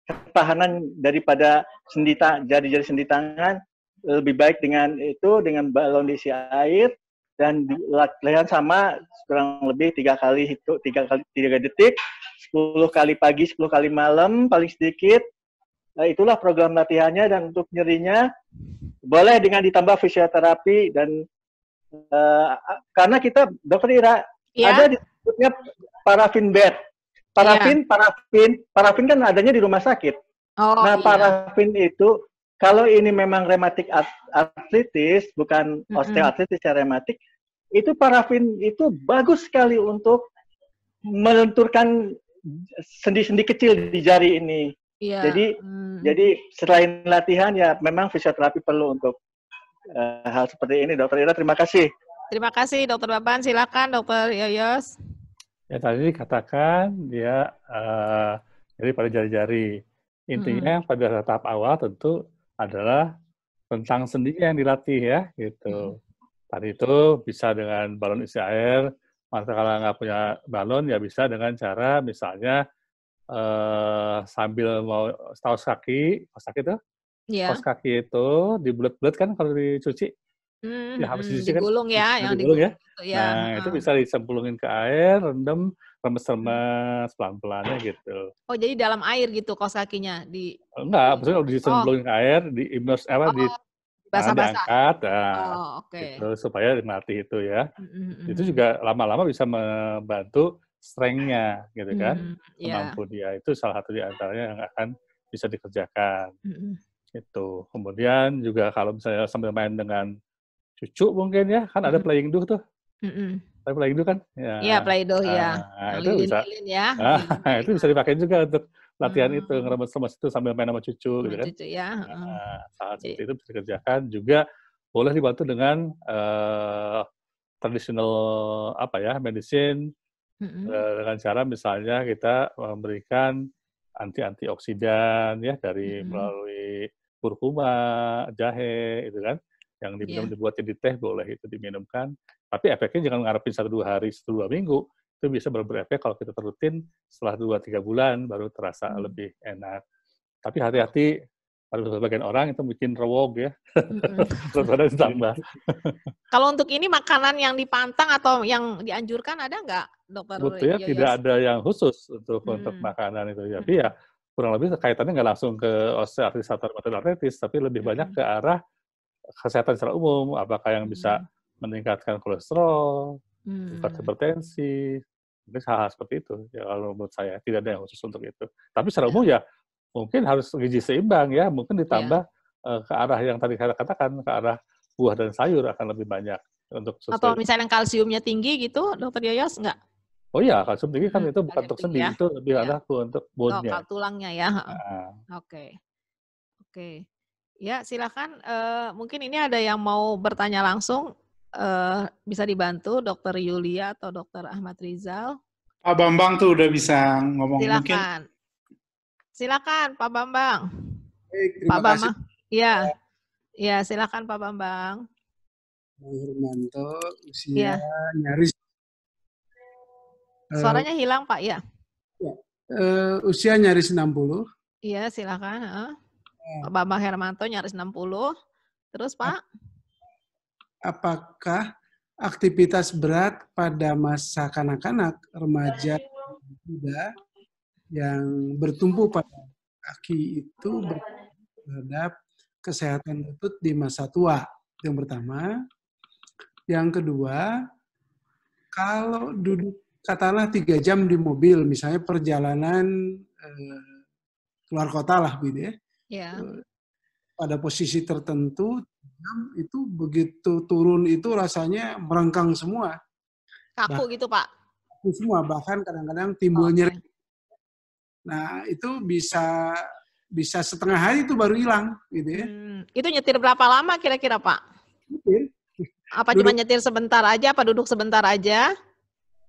ketahanan daripada sendi jari-jari sendi tangan lebih baik dengan itu dengan balon diisi air dan latihan sama kurang lebih tiga kali itu tiga kali tiga detik 10 kali pagi 10 kali malam paling sedikit nah, itulah program latihannya dan untuk nyerinya boleh dengan ditambah fisioterapi dan uh, karena kita dokter Ira ya. ada disebutnya parafin bed Parafin, yeah. parafin, parafin kan adanya di rumah sakit. Oh, nah, iya. parafin itu kalau ini memang rematik artritis, bukan mm-hmm. osteoartritis ya rematik, itu parafin itu bagus sekali untuk melenturkan sendi-sendi kecil di jari ini. Yeah. Jadi mm. jadi selain latihan ya memang fisioterapi perlu untuk uh, hal seperti ini, Dokter Ira. Terima kasih. Terima kasih, Dokter Baban. Silakan, Dokter Yoyos. Ya tadi dikatakan dia uh, jadi pada jari-jari. Intinya hmm. pada tahap awal tentu adalah tentang sendiri yang dilatih ya gitu. Hmm. Tadi itu bisa dengan balon isi air. Masa kalau nggak punya balon ya bisa dengan cara misalnya uh, sambil mau staus kaki, staus kaki itu, yeah. kaki itu dibulat bulet kan kalau dicuci. Hmm, ya habis hmm, kan digulung ya, yang digulung, ya. digulung ya. ya. Nah, hmm. itu bisa disempulungin ke air, rendam, remes-remes pelan-pelannya gitu. Oh, jadi dalam air gitu kos kakinya di Enggak, maksudnya kalau disempulungin oh. ke air, di immerse apa oh. di basah-basah. Diangkat, nah, oh, okay. gitu, supaya mati itu ya. hmm, hmm, hmm Itu juga lama-lama bisa membantu strength gitu kan. Mm-hmm. Yeah. Iya. Mampu dia itu salah satu di antaranya yang akan bisa dikerjakan. hmm Itu. Kemudian juga kalau misalnya sambil main dengan cucu mungkin ya kan ada playing doh tuh mm Tapi playing doh kan? Ya. Iya, ya, playing doh ya. Ah, nah, itu bisa. Lilin ya. Nah, [LAUGHS] itu ya. bisa dipakai juga untuk latihan hmm. itu ngerebut sama itu sambil main sama cucu gitu kan. Cucu ya. Nah, saat seperti itu bisa dikerjakan juga boleh dibantu dengan uh, traditional apa ya medicine mm-hmm. uh, dengan cara misalnya kita memberikan anti antioksidan ya dari mm-hmm. melalui kurkuma, jahe itu kan yang diminum iya. yeah. dibuat jadi teh boleh itu diminumkan. Tapi efeknya jangan ngarepin satu dua hari, satu dua minggu. Itu bisa berefek kalau kita terutin setelah dua tiga bulan baru terasa mm. lebih enak. Tapi hati-hati pada sebagian orang itu bikin rewog ya. [LAUGHS] Terus ada ditambah. [LAUGHS] Kalau untuk ini makanan yang dipantang atau yang dianjurkan ada nggak, dokter? ya, tidak ada yang khusus untuk hmm. untuk makanan itu. Tapi ya kurang lebih kaitannya nggak langsung ke osteoartritis atau artritis, tapi lebih banyak ke arah kesehatan secara umum, apakah yang bisa hmm. meningkatkan kolesterol, hmm. hipertensi, mungkin hal-hal seperti itu. Ya kalau menurut saya tidak ada yang khusus untuk itu. Tapi secara ya. umum ya mungkin harus gizi seimbang ya, mungkin ya. ditambah ya. uh, ke arah yang tadi saya katakan ke arah buah dan sayur akan lebih banyak untuk sustain. Atau misalnya kalsiumnya tinggi gitu, Dokter Yoyos enggak? Oh iya, kalsium tinggi kan hmm, itu bukan untuk sendi, ya. itu lebih ya. arah untuk oh, bone-nya. Oh, tulangnya ya. Nah. Oke. Okay. Oke. Okay. Ya, silakan. Uh, mungkin ini ada yang mau bertanya langsung. Uh, bisa dibantu Dokter Yulia atau Dokter Ahmad Rizal. Pak Bambang tuh udah bisa ngomong silakan. mungkin. Silakan, Pak Bambang. Baik, terima Pak kasih. Bambang. Iya. Ya, ya silakan Pak Bambang. Bang Hermanto, usia ya. nyaris. Eh, Suaranya uh, hilang, Pak, ya. Uh, ya. usia nyaris 60. Iya, silakan. Uh. Pak Bambang Hermanto nyaris 60. Terus Pak? Apakah aktivitas berat pada masa kanak-kanak, remaja, muda yang bertumpu pada kaki itu terhadap kesehatan lutut di masa tua? Yang pertama. Yang kedua, kalau duduk katalah tiga jam di mobil, misalnya perjalanan eh, keluar kota lah gitu ya. Yeah. Ya. Pada posisi tertentu itu begitu turun itu rasanya merengkang semua. Kaku bah gitu pak? Kaku semua bahkan kadang-kadang timbul okay. nyeri. Nah itu bisa bisa setengah hari itu baru hilang gitu ya. Hmm. Itu nyetir berapa lama kira-kira pak? Nyetir. Apa cuma nyetir sebentar aja? Apa duduk sebentar aja?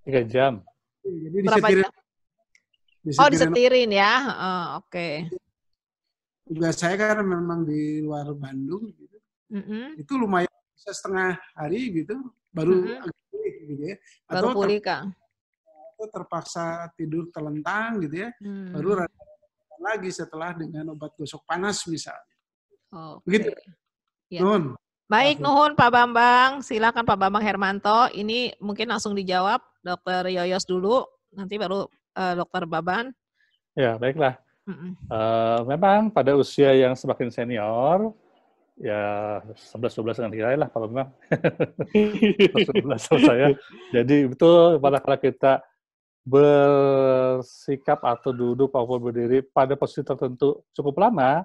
Tiga jam. Iya, jadi berapa disetirin, jam? Disetirin. Oh disetirin ya, oh, oke. Okay juga saya kan memang di luar Bandung gitu. Mm-hmm. Itu lumayan bisa setengah hari gitu baru mm-hmm. agak pulih gitu ya. Baru pulih kan. terpaksa tidur telentang gitu ya. Mm. Baru lagi setelah dengan obat gosok panas misalnya. Oh, okay. Begitu. Ya. Nuhun. Baik, nuhun Pak Bambang. Silakan Pak Bambang Hermanto. Ini mungkin langsung dijawab Dokter Yoyos dulu, nanti baru uh, Dokter Baban. Ya, baiklah. Mm-hmm. Uh, memang pada usia yang semakin senior, ya 11-12 dengan kira lah kalau memang 11 [LAUGHS] sama saya. Jadi betul kala kita bersikap atau duduk maupun berdiri pada posisi tertentu cukup lama,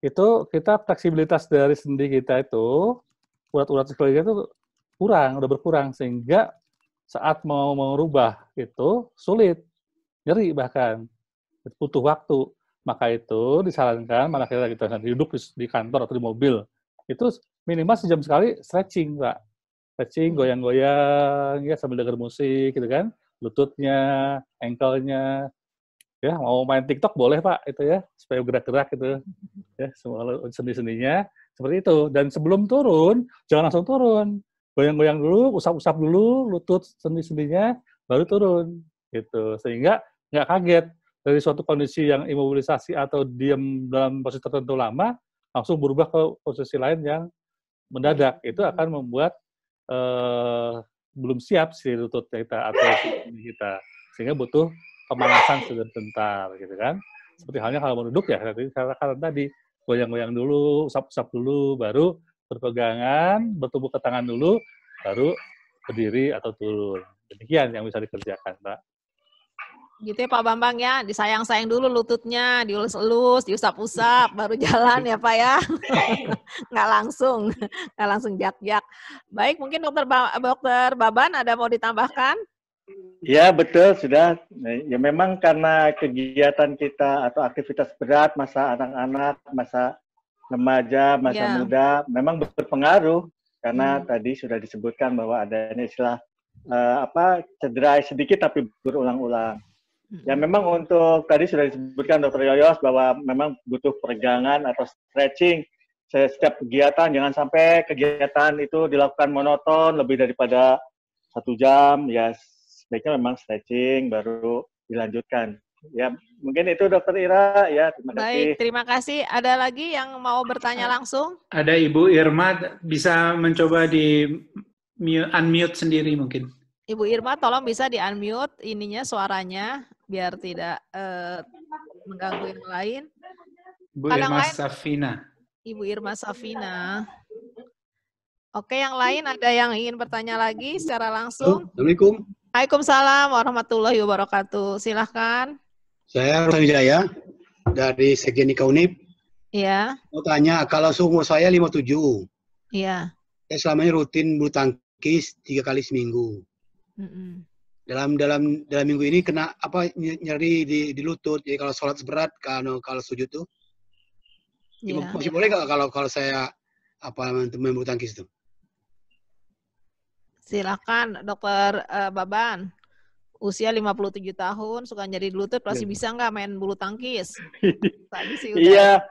itu kita fleksibilitas dari sendi kita itu, urat-urat sekeliling itu kurang, udah berkurang, sehingga saat mau mengubah itu sulit, nyeri bahkan butuh waktu. Maka itu disarankan mana kita kita duduk di, kantor atau di mobil itu minimal sejam sekali stretching, Pak. Stretching, goyang-goyang, ya sambil denger musik, gitu kan. Lututnya, ankle ya mau main TikTok boleh pak itu ya supaya gerak-gerak gitu ya semua seni-seninya seperti itu dan sebelum turun jangan langsung turun goyang-goyang dulu usap-usap dulu lutut seni-seninya, baru turun gitu sehingga nggak kaget dari suatu kondisi yang imobilisasi atau diam dalam posisi tertentu lama langsung berubah ke posisi lain yang mendadak itu akan membuat uh, belum siap si lutut kita atau si kita sehingga butuh pemanasan sebentar gitu kan seperti halnya kalau duduk ya tadi katakan tadi goyang-goyang dulu, usap-usap dulu, baru berpegangan, bertumbuh ke tangan dulu, baru berdiri atau turun. Demikian yang bisa dikerjakan, Pak. Gitu ya Pak Bambang ya, disayang-sayang dulu lututnya, diulus-ulus, diusap-usap, baru jalan ya Pak ya. [LAUGHS] nggak langsung, nggak langsung jak-jak. Baik, mungkin dokter, ba dokter Baban ada mau ditambahkan? Ya betul sudah. Ya memang karena kegiatan kita atau aktivitas berat masa anak-anak, masa remaja, masa ya. muda, memang berpengaruh karena hmm. tadi sudah disebutkan bahwa adanya istilah uh, apa cedera sedikit tapi berulang-ulang. Ya memang untuk tadi sudah disebutkan Dokter Yoyos bahwa memang butuh peregangan atau stretching setiap kegiatan jangan sampai kegiatan itu dilakukan monoton lebih daripada satu jam ya sebaiknya memang stretching baru dilanjutkan ya mungkin itu dokter Ira ya terima kasih. Baik, terima kasih. Ada lagi yang mau bertanya ah. langsung? Ada Ibu Irma bisa mencoba di unmute sendiri mungkin. Ibu Irma tolong bisa di unmute ininya suaranya biar tidak uh, mengganggu yang lain. Ibu Kadang Irma lain, Safina. Ibu Irma Safina. Oke, yang lain ada yang ingin bertanya lagi secara langsung? Assalamualaikum. Waalaikumsalam warahmatullahi wabarakatuh. Silahkan. Saya Rusani Jaya dari Sekjen Unip. Iya. Mau tanya, kalau umur saya 57. Iya. Saya selama rutin bulu tangkis tiga kali seminggu. Mm -mm dalam dalam dalam minggu ini kena apa nyeri di, di lutut. Jadi kalau sholat berat kalau kalau sujud tuh yeah. Ya, masih boleh nggak kalau kalau saya apa main bulu tangkis tuh? Silakan Dokter uh, Baban. Usia 57 tahun, suka nyeri di lutut, pasti iya. bisa nggak main bulu tangkis? [LAUGHS] Iya,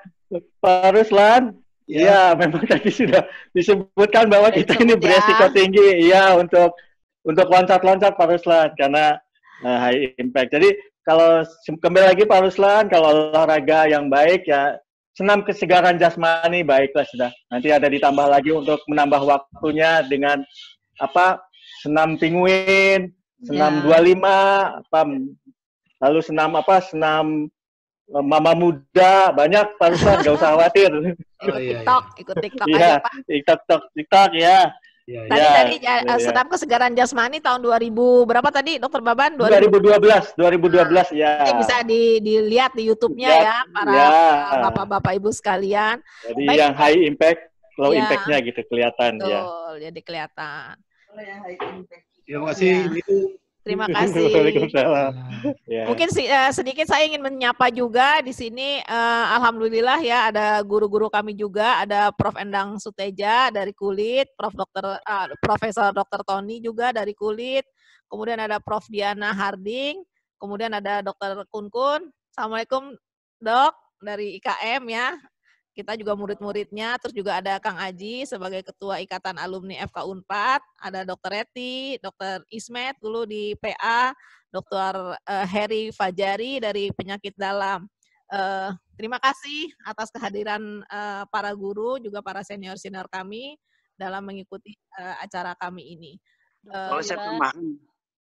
Pak lan iya. iya, memang tadi sudah disebutkan bahwa kita ini ya. beresiko tinggi, iya untuk untuk loncat-loncat Pak Ruslan karena uh, high impact. Jadi kalau kembali lagi Pak Ruslan, kalau olahraga yang baik ya senam kesegaran jasmani baiklah sudah. Nanti ada ditambah lagi untuk menambah waktunya dengan apa senam pinguin, senam yeah. 25, apa lalu senam apa senam eh, mama muda banyak Pak Ruslan, gak usah khawatir. Oh, iya, iya. TikTok, ikut TikTok ya, aja Pak. TikTok, TikTok, TikTok ya. Ya, tadi ya, tadi eh, ya, ya. sedang kesegaran jasmani tahun 2000 berapa tadi dokter Baban 2012 2012 ya. Ini bisa di, dilihat di YouTube-nya ya, ya para iya. bapak-bapak ya. ibu sekalian. Jadi Baik. yang high impact, low ya, impact-nya gitu kelihatan betul, ya. Betul, jadi kelihatan. Oh, yang high impact. Terima kasih. Ya. Itu [LAUGHS] Terima kasih. Waalaikumsalam. Ya. Mungkin eh, sedikit saya ingin menyapa juga di sini. Uh, Alhamdulillah ya ada guru-guru kami juga, ada Prof. Endang Suteja dari Kulit, Prof. Dokter uh, Profesor Dokter Tony juga dari Kulit, kemudian ada Prof. Diana Harding, kemudian ada Dokter Kunkun. Assalamualaikum dok dari IKM ya kita juga murid-muridnya, terus juga ada Kang Aji sebagai Ketua Ikatan Alumni FK Unpad, ada Dr. reti Dr. Ismet dulu di PA, Dr. Eh, Heri Fajari dari penyakit dalam. Eh, terima kasih atas kehadiran eh, para guru, juga para senior-senior kami dalam mengikuti acara kami ini. Boleh saya tambahkan?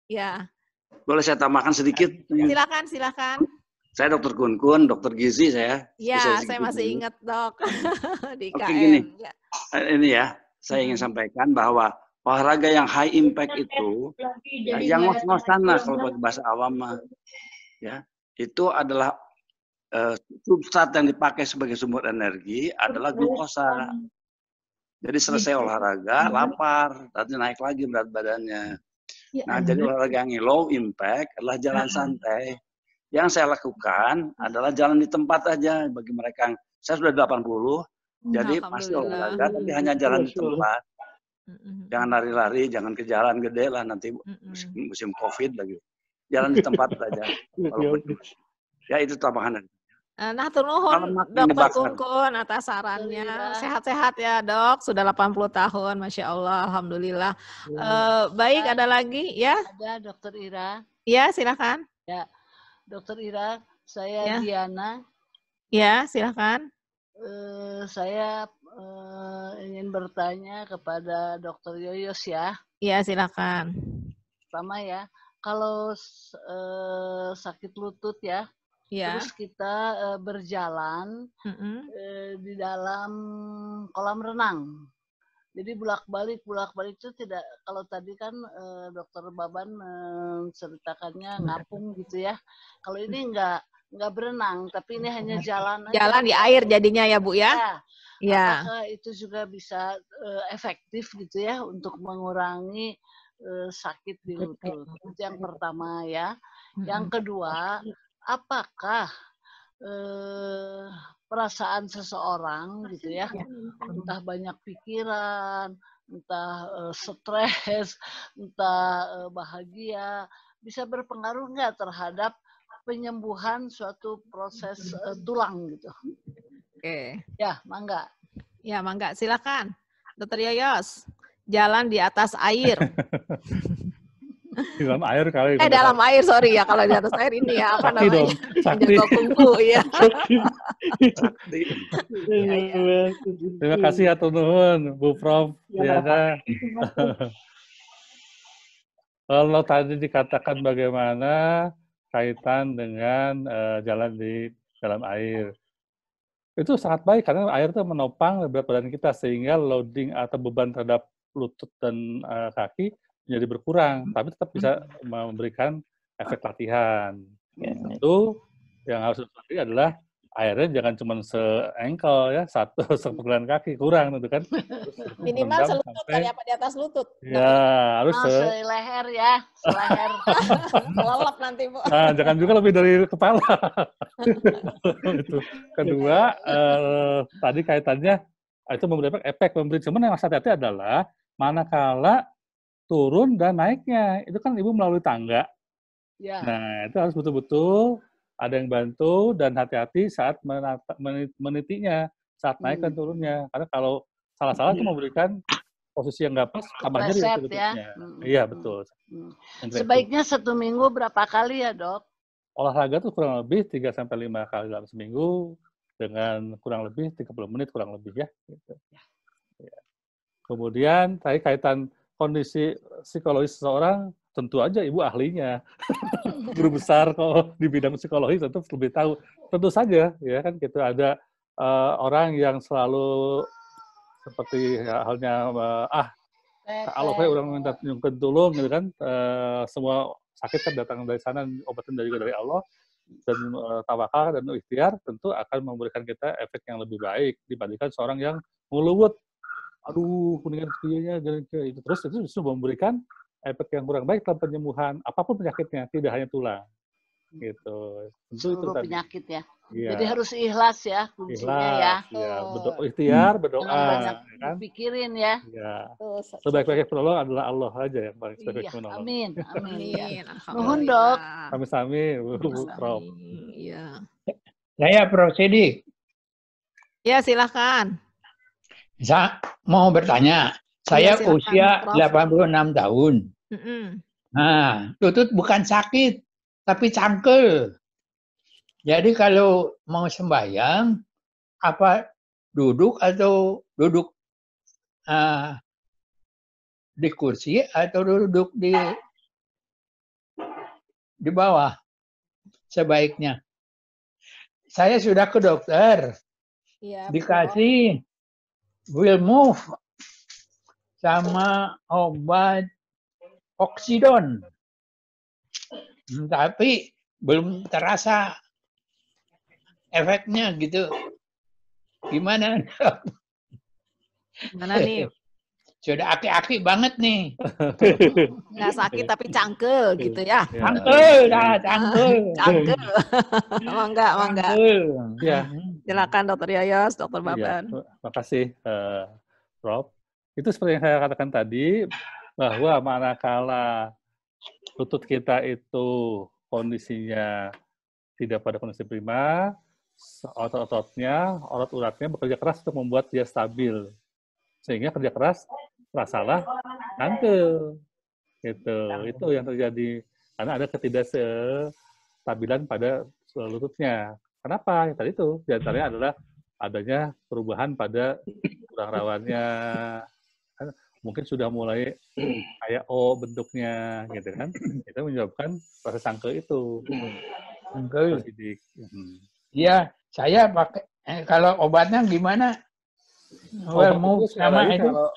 Ya. Boleh saya tambahkan sedikit? Silakan, silakan. Saya dokter Kun-kun, dokter gizi saya. Iya, saya masih ingat dok. [LAUGHS] di Oke KM. gini, ya. Eh, ini ya, saya ingin sampaikan bahwa olahraga yang high impact itu, ya, yang ngos-ngosan lah kalau buat bahasa awam ya itu adalah uh, eh, substrat yang dipakai sebagai sumber energi adalah glukosa. Jadi selesai gitu. olahraga, lapar, nanti naik lagi berat badannya. Ya nah, jadi olahraga yang low impact adalah jalan santai. Yang saya lakukan hmm. adalah jalan di tempat aja bagi mereka. Saya sudah 80, puluh, hmm, jadi pasti olahraga, tapi hanya hmm, jalan di tempat. Jangan lari-lari, jangan ke jalan gede lah nanti musim, musim COVID lagi. Jalan di tempat aja. [LAUGHS] Iya, iya, iya. ya itu tambahan. Eh, nah, turnuhun dokter Kunkun atas sarannya. Sehat-sehat ya dok, sudah 80 tahun, Masya Allah, Alhamdulillah. Ya. Uh, baik, ada lagi ya? Ada dokter Ira. Ya, silakan. Ya, Dokter Ira, saya ya. Diana. Ya, silakan. Uh, saya uh, ingin bertanya kepada Dokter Yoyos ya. Ya, silakan. Pertama ya, kalau uh, sakit lutut ya, ya. terus kita uh, berjalan mm -hmm. uh, di dalam kolam renang. Jadi bulak balik bulak balik itu tidak kalau tadi kan eh, dokter Baban menceritakannya ceritakannya ngapung gitu ya. Kalau ini enggak hmm. nggak berenang, tapi ini iya, hanya jalan aja. Jalan di air jadinya ya, Bu ya. Ya. Apakah itu juga bisa uh, efektif gitu ya untuk mengurangi uh, sakit di lutut? Itu yang pertama ya. Yang kedua, apakah uh, perasaan seseorang gitu ya iya. entah banyak pikiran entah uh, stres [LAUGHS] entah uh, bahagia bisa berpengaruh nggak terhadap penyembuhan suatu proses uh, tulang gitu oke okay. ya mangga ya mangga silakan dokter Yayos jalan di atas air [LAUGHS] [LAUGHS] di dalam air kali. Eh dalam air sorry ya kalau di atas air ini ya apa sakti namanya? Sakti [LAUGHS] ya. Sakti. sakti. ya, ya. Terima kasih atau ya, nuhun Bu Prof. Ya, ya. [LAUGHS] Kalau tadi dikatakan bagaimana kaitan dengan uh, jalan di dalam air. Itu sangat baik karena air itu menopang berat badan kita sehingga loading atau beban terhadap lutut dan uh, kaki jadi berkurang, hmm. tapi tetap bisa memberikan efek latihan. Tentu iya, iya. yang harus diperhatikan adalah airnya jangan cuma seengkel ya satu [LAUGHS] sepukulan kaki kurang itu kan [LAUGHS] minimal selutut sampai... apa di atas lutut ya harus oh, se... leher ya leher [LAUGHS] hmm. lelap nanti bu nah, jangan juga lebih dari kepala itu kedua eh, tadi kaitannya itu memberi efek, efek memberi cuman yang harus hati-hati adalah manakala turun dan naiknya. Itu kan ibu melalui tangga. Ya. Nah, itu harus betul-betul ada yang bantu dan hati-hati saat menata, menit, menitinya, saat naik dan hmm. turunnya. Karena kalau salah-salah itu hmm. memberikan posisi yang nggak pas, kamarnya di ya. Hmm, iya, betul. Sebaiknya satu minggu berapa kali ya, dok? Olahraga tuh kurang lebih 3 lima kali dalam seminggu dengan kurang lebih 30 menit kurang lebih ya. Gitu. ya. Iya. Kemudian tadi kaitan kondisi psikologis seseorang, tentu aja ibu ahlinya. [LAUGHS] Guru besar kok di bidang psikologi tentu lebih tahu. Tentu saja ya kan kita gitu. ada uh, orang yang selalu seperti ya, halnya uh, ah saya orang minta nyungkin dulu gitu kan uh, semua sakit kan datang dari sana obatnya juga dari Allah dan uh, tawakal dan ikhtiar tentu akan memberikan kita efek yang lebih baik dibandingkan seorang yang nguluwut aduh kuningan setirnya dan itu terus itu justru memberikan efek yang kurang baik dalam penyembuhan apapun penyakitnya tidak hanya tulang hmm. gitu tentu itu tadi. penyakit ya. ya jadi harus ikhlas ya kuncinya ikhlas, ya, ya. berdoa ikhtiar berdoa Jangan ya kan pikirin ya, ya. Iya. sebaik baiknya penolong adalah Allah aja yang paling iya, sebaik iya, penolong amin amin iya. mohon dok amin uh, uh, amin prof ya ya prof Sidi ya silahkan bisa mau bertanya. Saya ya, usia puluh 86 tahun. Mm -hmm. Nah, lutut bukan sakit, tapi cangkel. Jadi kalau mau sembahyang, apa duduk atau duduk uh, di kursi atau duduk di di bawah sebaiknya. Saya sudah ke dokter, ya, dikasih Will move sama obat oksidon. Tapi belum terasa efeknya gitu. Gimana? Gimana nih? Sudah aki-aki banget nih. Nggak sakit tapi cangkel gitu ya. Cangkel, dah iya. cangkel. cangkel. Emang [LAUGHS] enggak, emang enggak. Ya. Silakan hmm. Dokter Yayas, Dokter Baban. Ya, kasih, uh, eh, Rob. Itu seperti yang saya katakan tadi bahwa manakala lutut kita itu kondisinya tidak pada kondisi prima, otot-ototnya, urat-uratnya bekerja keras untuk membuat dia stabil. Sehingga kerja keras rasalah kanker. Gitu. Itu yang terjadi karena ada ketidakstabilan pada eh, lututnya. Kenapa? Yang tadi itu diantaranya hmm. adalah adanya perubahan pada kurang rawannya, kan mungkin sudah mulai kayak O oh, bentuknya, gitu kan? Itu menyebabkan proses sangkel itu. Sangkel. Hmm. Hmm. Iya, saya pakai eh, kalau obatnya gimana? Well, move sama itu. Kalau,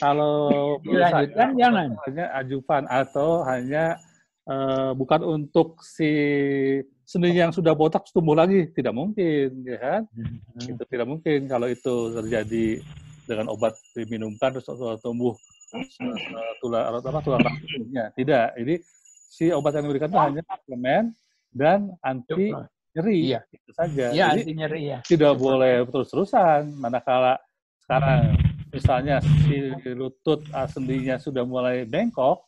kalau dilanjutkan jangan. Hanya ajupan atau hanya uh, bukan untuk si seni yang sudah botak tumbuh lagi tidak mungkin ya kan hmm. itu tidak mungkin kalau itu terjadi dengan obat diminumkan terus tumbuh eh, tulang apa tulang rahimnya tidak ini si obat yang diberikan itu hanya suplemen dan anti nyeri iya. itu saja ya, Jadi, anti nyeri ya tidak boleh terus-terusan manakala sekarang misalnya si lutut eh, sendinya sudah mulai bengkok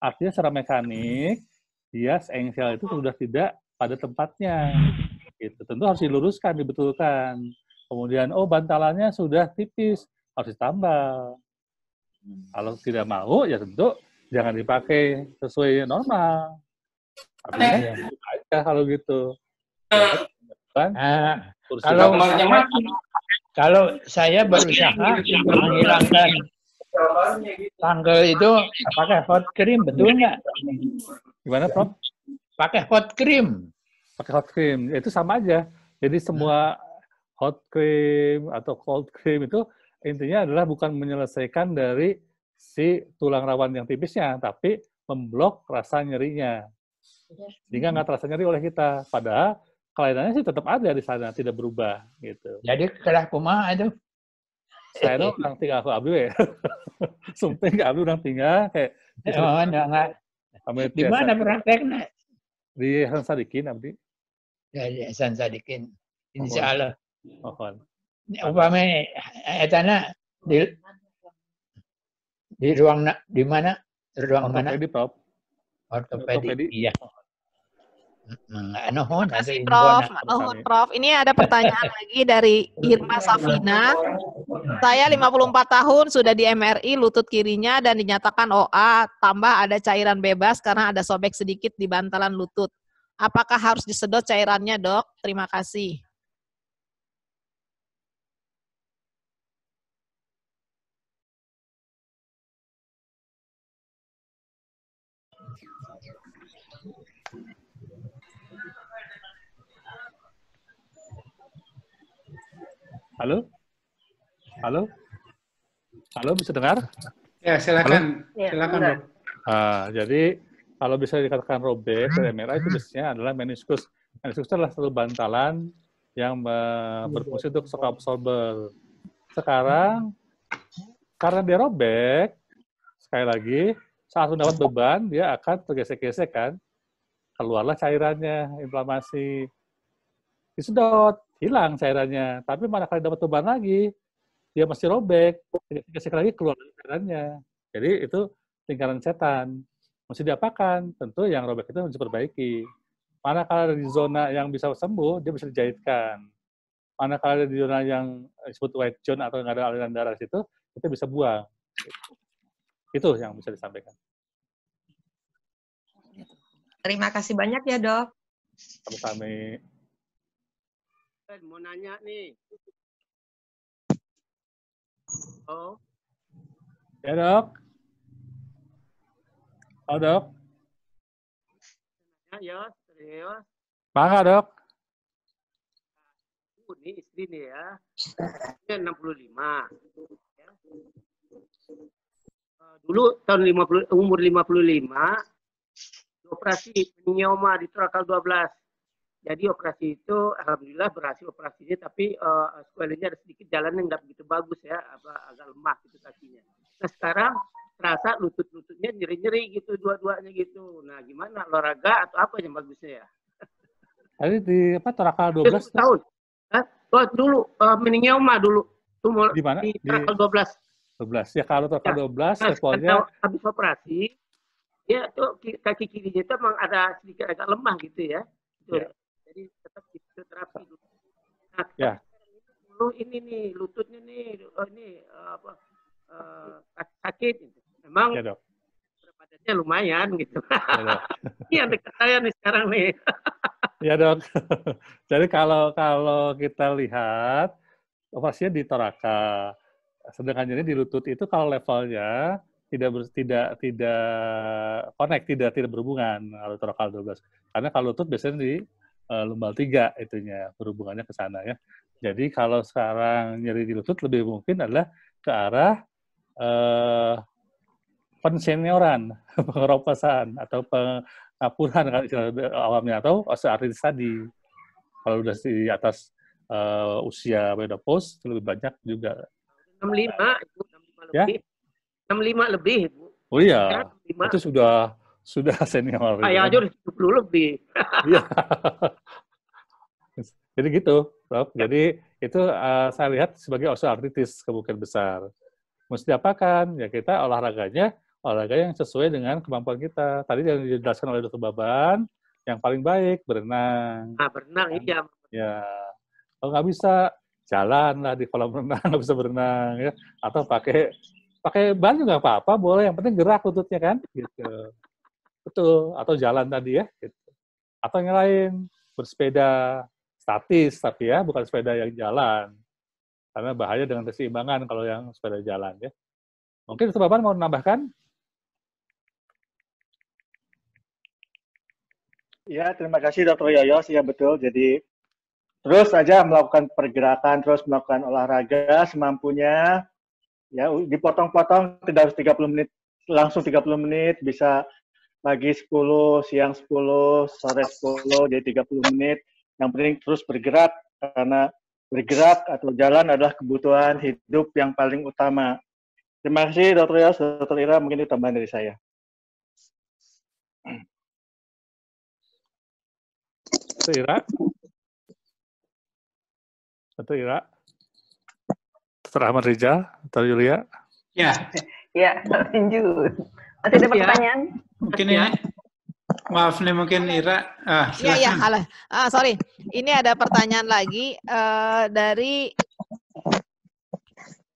artinya secara mekanik dia yes, engsel itu sudah tidak pada tempatnya. Gitu. Tentu harus diluruskan, dibetulkan. Kemudian, oh bantalannya sudah tipis, harus ditambal. Kalau tidak mau, ya tentu jangan dipakai sesuai normal. Tapi ya. kalau gitu. Ah. kan? Nah, kalau kalau saya berusaha menghilangkan tanggal itu apakah hot cream betul nggak? Gimana Prof? Pakai hot cream. Pakai hot cream. Ya, itu sama aja. Jadi semua hmm. hot cream atau cold cream itu intinya adalah bukan menyelesaikan dari si tulang rawan yang tipisnya, tapi memblok rasa nyerinya. Sehingga nggak terasa nyeri oleh kita. Padahal kelainannya sih tetap ada di sana, tidak berubah gitu. Jadi kerah puma itu? Saya tuh orang tinggal aku abu ya. [LAUGHS] Sumpah nggak abu orang tinggal kayak. Eh, oh, Di mana prakteknya? Di Hasan Sadikin, Abdi? Ya, di Hasan Sadikin. Insya Allah. Mohon. Upamanya, etana di di ruang na, di mana? Ruang mana? Ortopedi, Prof. Ortopedi, iya. Eh, nuhun. Terima kasih Prof. Nuhun Prof. Ini ada pertanyaan [LAUGHS] lagi dari Irma Safina. Saya 54 tahun, sudah di MRI lutut kirinya dan dinyatakan OA, tambah ada cairan bebas karena ada sobek sedikit di bantalan lutut. Apakah harus disedot cairannya dok? Terima kasih. Halo? Halo? Halo, bisa dengar? Ya, silakan. Ya, silakan, Dok. Uh, jadi, kalau bisa dikatakan robek dari hmm. MRI itu biasanya adalah meniskus. Meniskus adalah satu bantalan yang hmm. berfungsi untuk shock absorber. Sekarang, karena dia robek, sekali lagi, saat mendapat beban, dia akan tergesek-gesek kan. Keluarlah cairannya, inflamasi. Disedot, hilang cairannya. Tapi mana kali dapat tuban lagi, dia masih robek. Tiga sekali lagi keluar cairannya. Jadi itu lingkaran setan. Mesti diapakan? Tentu yang robek itu harus diperbaiki. kali ada di zona yang bisa sembuh, dia bisa dijahitkan. Mana kali ada di zona yang disebut white zone atau nggak ada aliran darah di situ, kita bisa buang. Itu yang bisa disampaikan. Terima kasih banyak ya dok. Kami mau nanya nih. Oh. Ya dok. Oh dok. Ya, serius. Parah dok. Uh, ini istri nih ya. Ini 65. Ya. Uh, dulu tahun 50, umur 55, operasi penyoma di torakal 12 jadi operasi itu alhamdulillah berhasil operasinya tapi uh, eh, sekolahnya ada sedikit jalan yang nggak begitu bagus ya, apa, agak lemah gitu kakinya. Nah sekarang terasa lutut-lututnya nyeri-nyeri gitu dua-duanya gitu. Nah gimana olahraga atau apa yang bagusnya ya? Tadi di apa torakal 12 tahun. Hah? Oh, dulu uh, eh, meningioma dulu. Tumor di mana? Di torakal 12. 12. Ya kalau torakal ya. 12 nah, responnya nah, habis operasi ya tuh kaki kirinya itu memang ada sedikit agak lemah gitu ya. Gitu. Ya jadi tetap fisioterapi dulu. Nah, ya. Dulu ini nih lututnya nih oh, ini eh, apa uh, sakit gitu. Memang ya, dok. lumayan gitu. Ya, [LAUGHS] ini yang dekat saya nih sekarang nih. [LAUGHS] ya dok. [LAUGHS] Jadi kalau kalau kita lihat operasinya oh, di toraka, sedangkan ini di lutut itu kalau levelnya tidak ber, tidak tidak connect, tidak tidak berhubungan kalau torakal 12. Karena kalau lutut biasanya di uh, lumbal tiga itunya berhubungannya ke sana ya. Jadi kalau sekarang nyeri di lutut lebih mungkin adalah ke arah uh, pensenioran, [LAUGHS] pengeropesan atau pengapuran kan awamnya atau osteoartritis tadi. Kalau udah di atas uh, usia pos lebih banyak juga. 65 itu 65 lebih. Ya? 65 lebih, Bu. Oh iya. Itu sudah sudah [LAUGHS] senior. Ayah aja udah 70 lebih. [LAUGHS] Iya. jadi gitu, Prof. Ya. Jadi itu uh, saya lihat sebagai osteoartritis kemungkinan besar. Mesti diapakan? Ya kita olahraganya, olahraga yang sesuai dengan kemampuan kita. Tadi yang dijelaskan oleh Dr. Baban, yang paling baik berenang. Ah, berenang, iya. Ya. Kalau oh, nggak bisa, jalan lah di kolam renang, [LAUGHS] nggak bisa berenang. ya Atau pakai pakai ban juga apa-apa, boleh. Yang penting gerak lututnya kan. Gitu. Betul, atau jalan tadi ya. Gitu. Atau yang lain, bersepeda statis tapi ya, bukan sepeda yang jalan. Karena bahaya dengan keseimbangan kalau yang sepeda jalan ya. Mungkin Bapak mau menambahkan? Ya, terima kasih Dr. Yoyos. Ya betul, jadi terus saja melakukan pergerakan, terus melakukan olahraga semampunya. Ya, dipotong-potong tidak harus 30 menit, langsung 30 menit, bisa pagi 10, siang 10, sore 10, jadi 30 menit. Yang penting terus bergerak, karena bergerak atau jalan adalah kebutuhan hidup yang paling utama. Terima kasih Dr. Yas, Dr. Ira, mungkin itu tambahan dari saya. Dr. Ira? Dr. Ira? Dr. Ahmad Rizal, Dr. Yulia? Ya. Ya, lanjut. Masih oh, ada iya. pertanyaan? Mungkin ya. ini Maaf nih mungkin Ira. Ah, iya iya, alah. Ah, sorry. Ini ada pertanyaan lagi uh, dari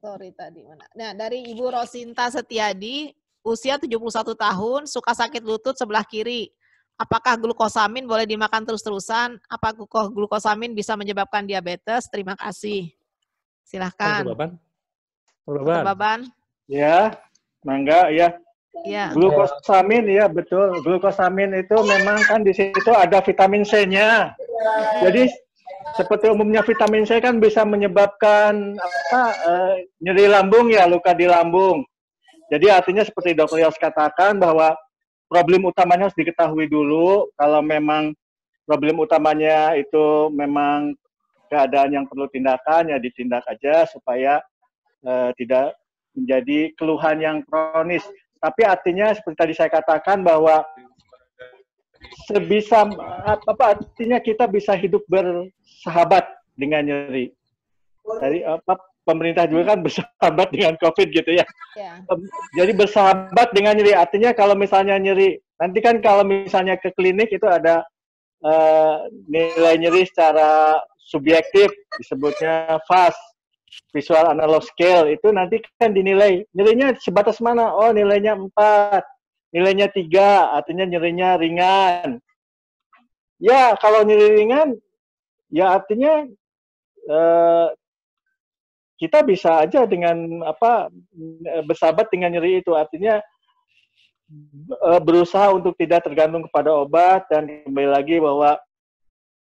Sorry tadi mana? Nah, dari Ibu Rosinta Setiadi, usia 71 tahun, suka sakit lutut sebelah kiri. Apakah glukosamin boleh dimakan terus-terusan? apakah glukosamin bisa menyebabkan diabetes? Terima kasih. Silahkan. Terbaban. Terbaban. Ya, mangga ya Ya. Glukosamin ya betul. Glukosamin itu memang kan di situ ada vitamin C-nya. Jadi seperti umumnya vitamin C kan bisa menyebabkan apa eh, nyeri lambung ya, luka di lambung. Jadi artinya seperti dokter Yos katakan bahwa problem utamanya harus diketahui dulu kalau memang problem utamanya itu memang keadaan yang perlu tindakan ya ditindak aja supaya eh, tidak menjadi keluhan yang kronis. Tapi artinya seperti tadi saya katakan bahwa sebisa apa, artinya kita bisa hidup bersahabat dengan nyeri. Jadi apa pemerintah juga kan bersahabat dengan COVID gitu ya. Yeah. Ya. Jadi bersahabat dengan nyeri. Artinya kalau misalnya nyeri, nanti kan kalau misalnya ke klinik itu ada uh, nilai nyeri secara subjektif disebutnya FAST visual analog scale itu nanti kan dinilai nilainya sebatas mana oh nilainya empat, nilainya tiga, artinya nilainya ringan ya kalau nilai ringan ya artinya eh, kita bisa aja dengan apa bersahabat dengan nyeri itu artinya eh, berusaha untuk tidak tergantung kepada obat dan kembali lagi bahwa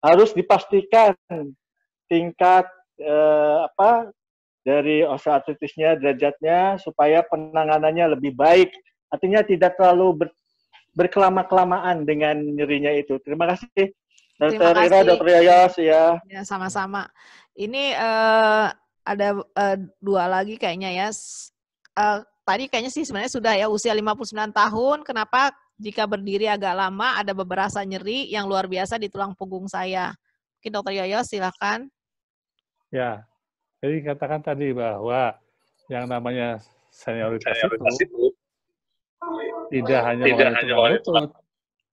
harus dipastikan tingkat eh, apa dari osteoartritisnya derajatnya supaya penanganannya lebih baik. Artinya tidak terlalu ber, berkelama-kelamaan dengan nyerinya itu. Terima kasih. Dokter Ira, Dokter Yayas ya. ya. sama-sama. Ini uh, ada uh, dua lagi kayaknya ya. Uh, tadi kayaknya sih sebenarnya sudah ya usia 59 tahun. Kenapa jika berdiri agak lama ada beberapa nyeri yang luar biasa di tulang punggung saya. Mungkin Dokter Yoyo silakan. Ya, jadi katakan tadi bahwa yang namanya senioritas, itu, itu tidak hanya tidak hanya lutut,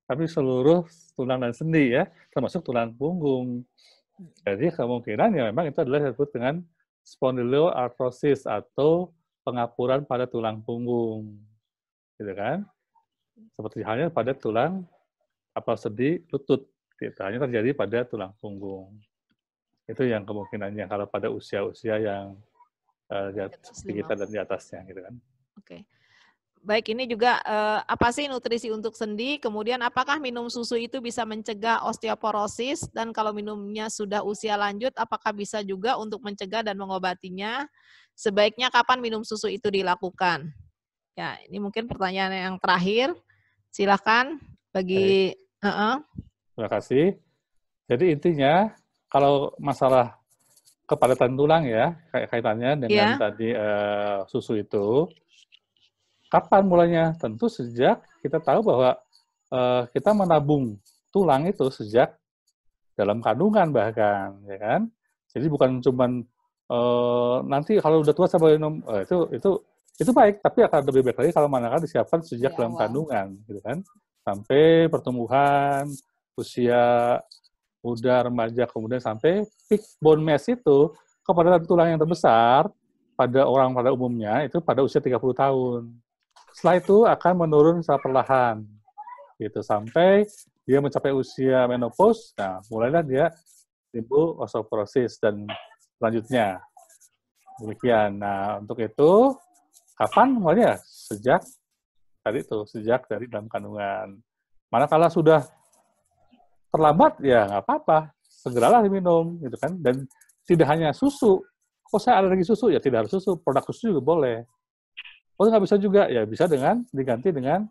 tapi seluruh tulang dan sendi ya, termasuk tulang punggung. Jadi kemungkinan ya memang itu adalah disebut dengan spondyloarthrosis atau pengapuran pada tulang punggung, gitu kan? Seperti halnya pada tulang apa sedih lutut, tidak gitu. hanya terjadi pada tulang punggung itu yang kemungkinannya kalau pada usia-usia yang uh, di atas kita dan di atasnya gitu kan. Oke. Okay. Baik, ini juga uh, apa sih nutrisi untuk sendi? Kemudian apakah minum susu itu bisa mencegah osteoporosis dan kalau minumnya sudah usia lanjut apakah bisa juga untuk mencegah dan mengobatinya? Sebaiknya kapan minum susu itu dilakukan? Ya, ini mungkin pertanyaan yang terakhir. Silakan bagi Terima kasih. Jadi intinya kalau masalah kepadatan tulang ya, kaitannya dengan yeah. tadi uh, susu itu, kapan mulanya? Tentu sejak kita tahu bahwa uh, kita menabung tulang itu sejak dalam kandungan bahkan, ya kan? Jadi bukan cuma uh, eh, nanti kalau udah tua sampai minum uh, itu itu itu baik, tapi akan lebih baik lagi kalau manakala disiapkan sejak ya, dalam wow. kandungan, gitu kan? Sampai pertumbuhan usia udah remaja kemudian sampai peak bone mass itu kepadatan tulang yang terbesar pada orang pada umumnya itu pada usia 30 tahun. Setelah itu akan menurun secara perlahan. Gitu sampai dia mencapai usia menopause, nah mulailah dia timbul osteoporosis dan selanjutnya. Demikian. Nah, untuk itu kapan mulainya? Sejak tadi itu, sejak dari dalam kandungan. Manakala sudah terlambat ya nggak apa-apa, segeralah diminum gitu kan. Dan tidak hanya susu, oh saya alergi susu ya tidak harus susu, produk susu juga boleh. Oh nggak bisa juga ya bisa dengan diganti dengan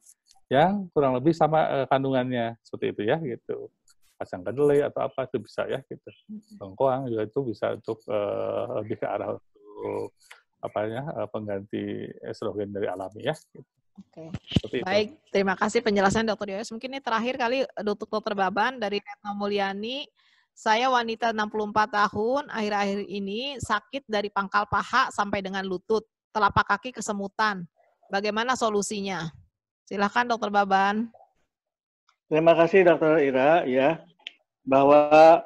yang kurang lebih sama uh, kandungannya seperti itu ya gitu pasang kedelai atau apa itu bisa ya gitu lengkoang juga itu bisa untuk uh, lebih ke arah untuk apanya uh, eh, pengganti estrogen dari alami ya gitu. Oke. Okay. Baik, terima kasih penjelasan Dokter Yoyos. Mungkin ini terakhir kali eh, untuk Dokter Baban dari Retno Mulyani. Saya wanita 64 tahun, akhir-akhir ini sakit dari pangkal paha sampai dengan lutut, telapak kaki kesemutan. Bagaimana solusinya? Silakan Dokter Baban. Terima kasih Dokter Ira ya bahwa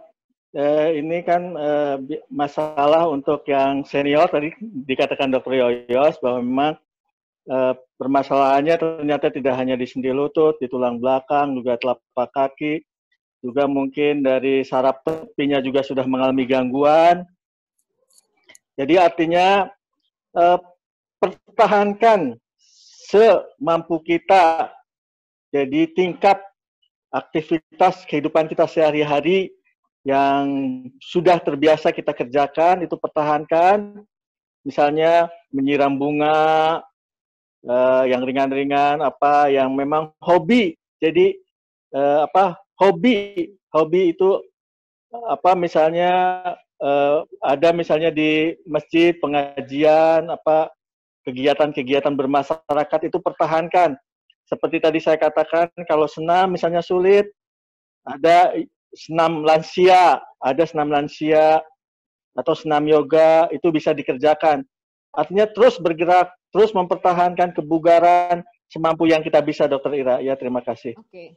eh, ini kan eh, masalah untuk yang senior tadi dikatakan Dokter Yoyos bahwa memang Eh, permasalahannya ternyata tidak hanya di sendi lutut, di tulang belakang, juga telapak kaki, juga mungkin dari saraf tepinya juga sudah mengalami gangguan. Jadi artinya eh, pertahankan semampu kita. Jadi tingkat aktivitas kehidupan kita sehari-hari yang sudah terbiasa kita kerjakan itu pertahankan. Misalnya menyiram bunga, uh, yang ringan-ringan apa yang memang hobi jadi uh, apa hobi hobi itu apa misalnya uh, ada misalnya di masjid pengajian apa kegiatan-kegiatan bermasyarakat itu pertahankan seperti tadi saya katakan kalau senam misalnya sulit ada senam lansia ada senam lansia atau senam yoga itu bisa dikerjakan artinya terus bergerak terus mempertahankan kebugaran semampu yang kita bisa, Dokter Ira. Ya, terima kasih. Oke, okay.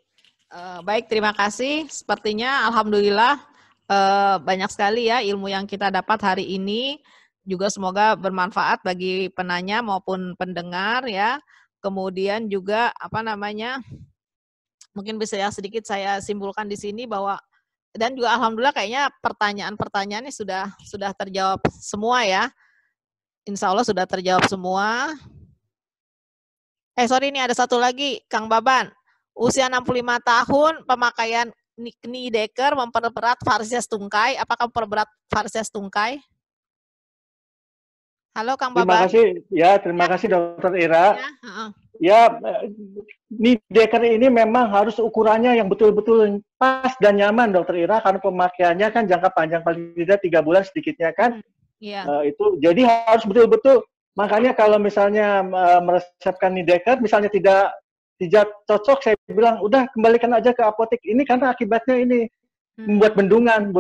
uh, eh, baik, terima kasih. Sepertinya, alhamdulillah, uh, banyak sekali ya ilmu yang kita dapat hari ini. Juga semoga bermanfaat bagi penanya maupun pendengar ya. Kemudian juga apa namanya? Mungkin bisa yang sedikit saya simpulkan di sini bahwa dan juga alhamdulillah kayaknya pertanyaan pertanyaan ini sudah sudah terjawab semua ya. Insya Allah sudah terjawab semua. Eh, sorry, ini ada satu lagi, Kang Baban. Usia 65 tahun, pemakaian Deker memperberat varises tungkai. Apakah memperberat varises tungkai? Halo, Kang Baban. Terima kasih. Ya, terima ya. kasih, Dokter Ira. Ya, uh -uh. ya Deker ini memang harus ukurannya yang betul-betul pas dan nyaman, Dokter Ira, karena pemakaiannya kan jangka panjang paling tidak tiga bulan sedikitnya kan. Hmm. Yeah. Iya. Uh, itu jadi harus betul-betul makanya kalau misalnya uh, meresepkan nidekar misalnya tidak tidak cocok saya bilang udah kembalikan aja ke apotek ini karena akibatnya ini hmm. membuat bendungan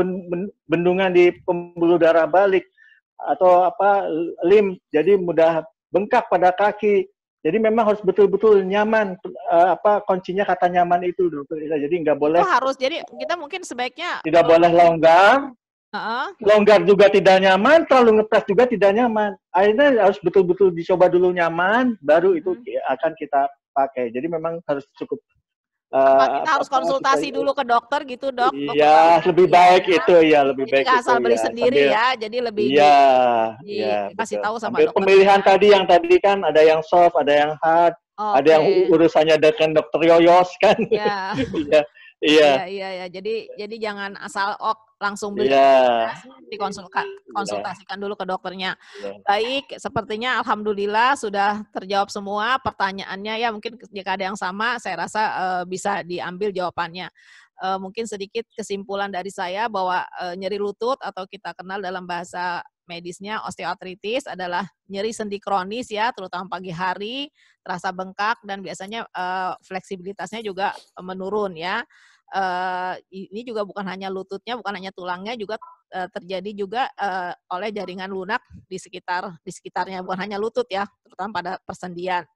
bendungan di pembuluh darah balik atau apa lim jadi mudah bengkak pada kaki jadi memang harus betul-betul nyaman uh, apa kuncinya kata nyaman itu dokter jadi nggak boleh oh, harus jadi kita mungkin sebaiknya tidak boleh longgar uh huh Longgar juga tidak nyaman, terlalu ngepres juga tidak nyaman. Akhirnya harus betul-betul dicoba dulu nyaman, baru itu uh-huh. akan kita pakai. Jadi memang harus cukup Uh, kita harus konsultasi kita, dulu ke dokter gitu dok iya lebih baik ya. itu ya lebih jadi baik asal beli ya. sendiri Sambil, ya jadi lebih iya iya kasih tahu sama Sambil dokter pemilihan ya. tadi yang tadi kan ada yang soft ada yang hard okay. ada yang urusannya dengan dokter Yoyos kan iya [LAUGHS] Yeah. Iya. iya. Iya iya. Jadi jadi jangan asal ok langsung beli. Iya. Dikonsultasikan iya. dulu ke dokternya. Iya. Baik, sepertinya alhamdulillah sudah terjawab semua pertanyaannya ya mungkin jika ada yang sama saya rasa uh, bisa diambil jawabannya. Uh, mungkin sedikit kesimpulan dari saya bahwa uh, nyeri lutut atau kita kenal dalam bahasa medisnya osteoartritis adalah nyeri sendi kronis ya, terutama pagi hari, terasa bengkak dan biasanya uh, fleksibilitasnya juga menurun ya. Eh, ini juga bukan hanya lututnya, bukan hanya tulangnya juga eh, terjadi juga eh, oleh jaringan lunak di sekitar di sekitarnya bukan hanya lutut ya, terutama pada persendian.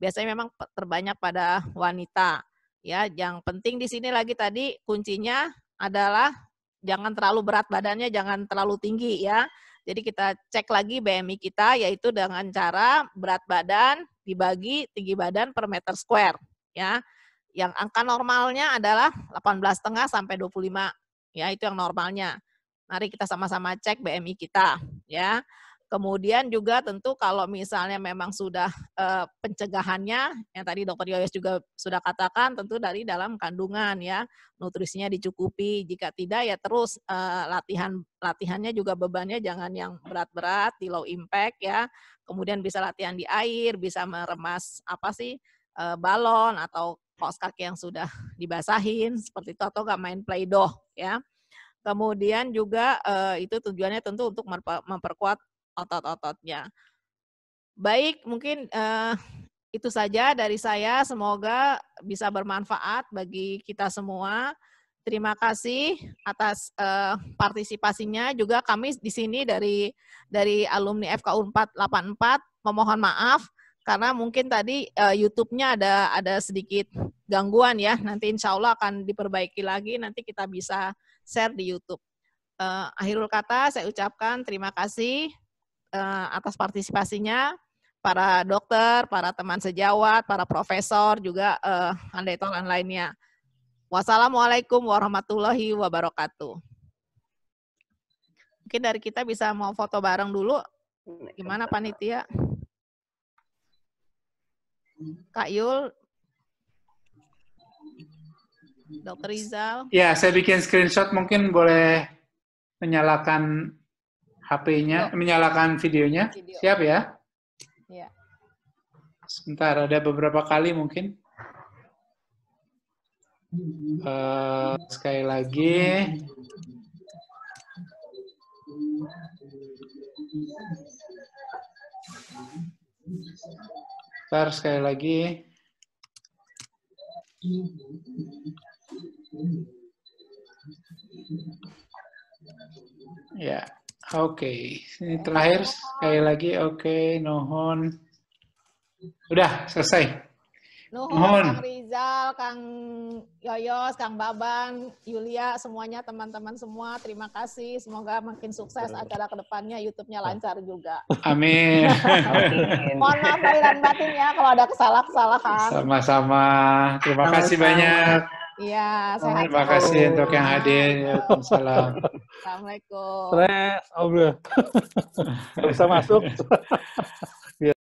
Biasanya memang terbanyak pada wanita. Ya, yang penting di sini lagi tadi kuncinya adalah jangan terlalu berat badannya, jangan terlalu tinggi ya. Jadi kita cek lagi BMI kita yaitu dengan cara berat badan dibagi tinggi badan per meter square ya yang angka normalnya adalah 18,5 sampai 25. Ya, itu yang normalnya. Mari kita sama-sama cek BMI kita, ya. Kemudian juga tentu kalau misalnya memang sudah e, pencegahannya yang tadi dokter Yoyes juga sudah katakan tentu dari dalam kandungan ya nutrisinya dicukupi jika tidak ya terus e, latihan latihannya juga bebannya jangan yang berat-berat di low impact ya kemudian bisa latihan di air bisa meremas apa sih e, balon atau kaos kaki yang sudah [LAUGHS] dibasahin seperti itu atau nggak main play doh ya. Kemudian juga uh, itu tujuannya tentu untuk memperkuat otot-ototnya. Baik, mungkin uh, itu saja dari saya. Semoga bisa bermanfaat bagi kita semua. Terima kasih atas uh, partisipasinya. Juga kami di sini dari dari alumni FK 484 memohon maaf karena mungkin tadi uh, YouTube-nya ada ada sedikit gangguan ya. Nanti insya Allah akan diperbaiki lagi. Nanti kita bisa share di YouTube. Uh, akhirul kata saya ucapkan terima kasih uh, atas partisipasinya para dokter, para teman sejawat, para profesor juga uh, andaiton lainnya. Wassalamualaikum warahmatullahi wabarakatuh. Mungkin dari kita bisa mau foto bareng dulu. Gimana panitia? Kak Yul, Dokter Rizal. Ya, saya bikin screenshot mungkin boleh menyalakan HP-nya, iya. menyalakan videonya. Video. Siap ya? Ya. Sebentar, ada beberapa kali mungkin. Uh, sekali lagi. Thank you. Ntar sekali lagi. Ya, oke. Okay. Ini terakhir sekali lagi. Oke, okay, nohon. Udah, selesai. Nuhun, Kang Rizal, Kang Yoyos, Kang Baban, Yulia, semuanya teman-teman semua. Terima kasih. Semoga makin sukses acara kedepannya, YouTube-nya lancar juga. Amin. Mohon maaf lahir batin ya kalau ada kesalahan-kesalahan. Sama-sama. Terima Sama-sama. kasih banyak. Iya, sehat. Terima kasih Halo. untuk yang hadir. Assalamualaikum. Assalamualaikum. Stres, obrol. Bisa masuk. [LAUGHS]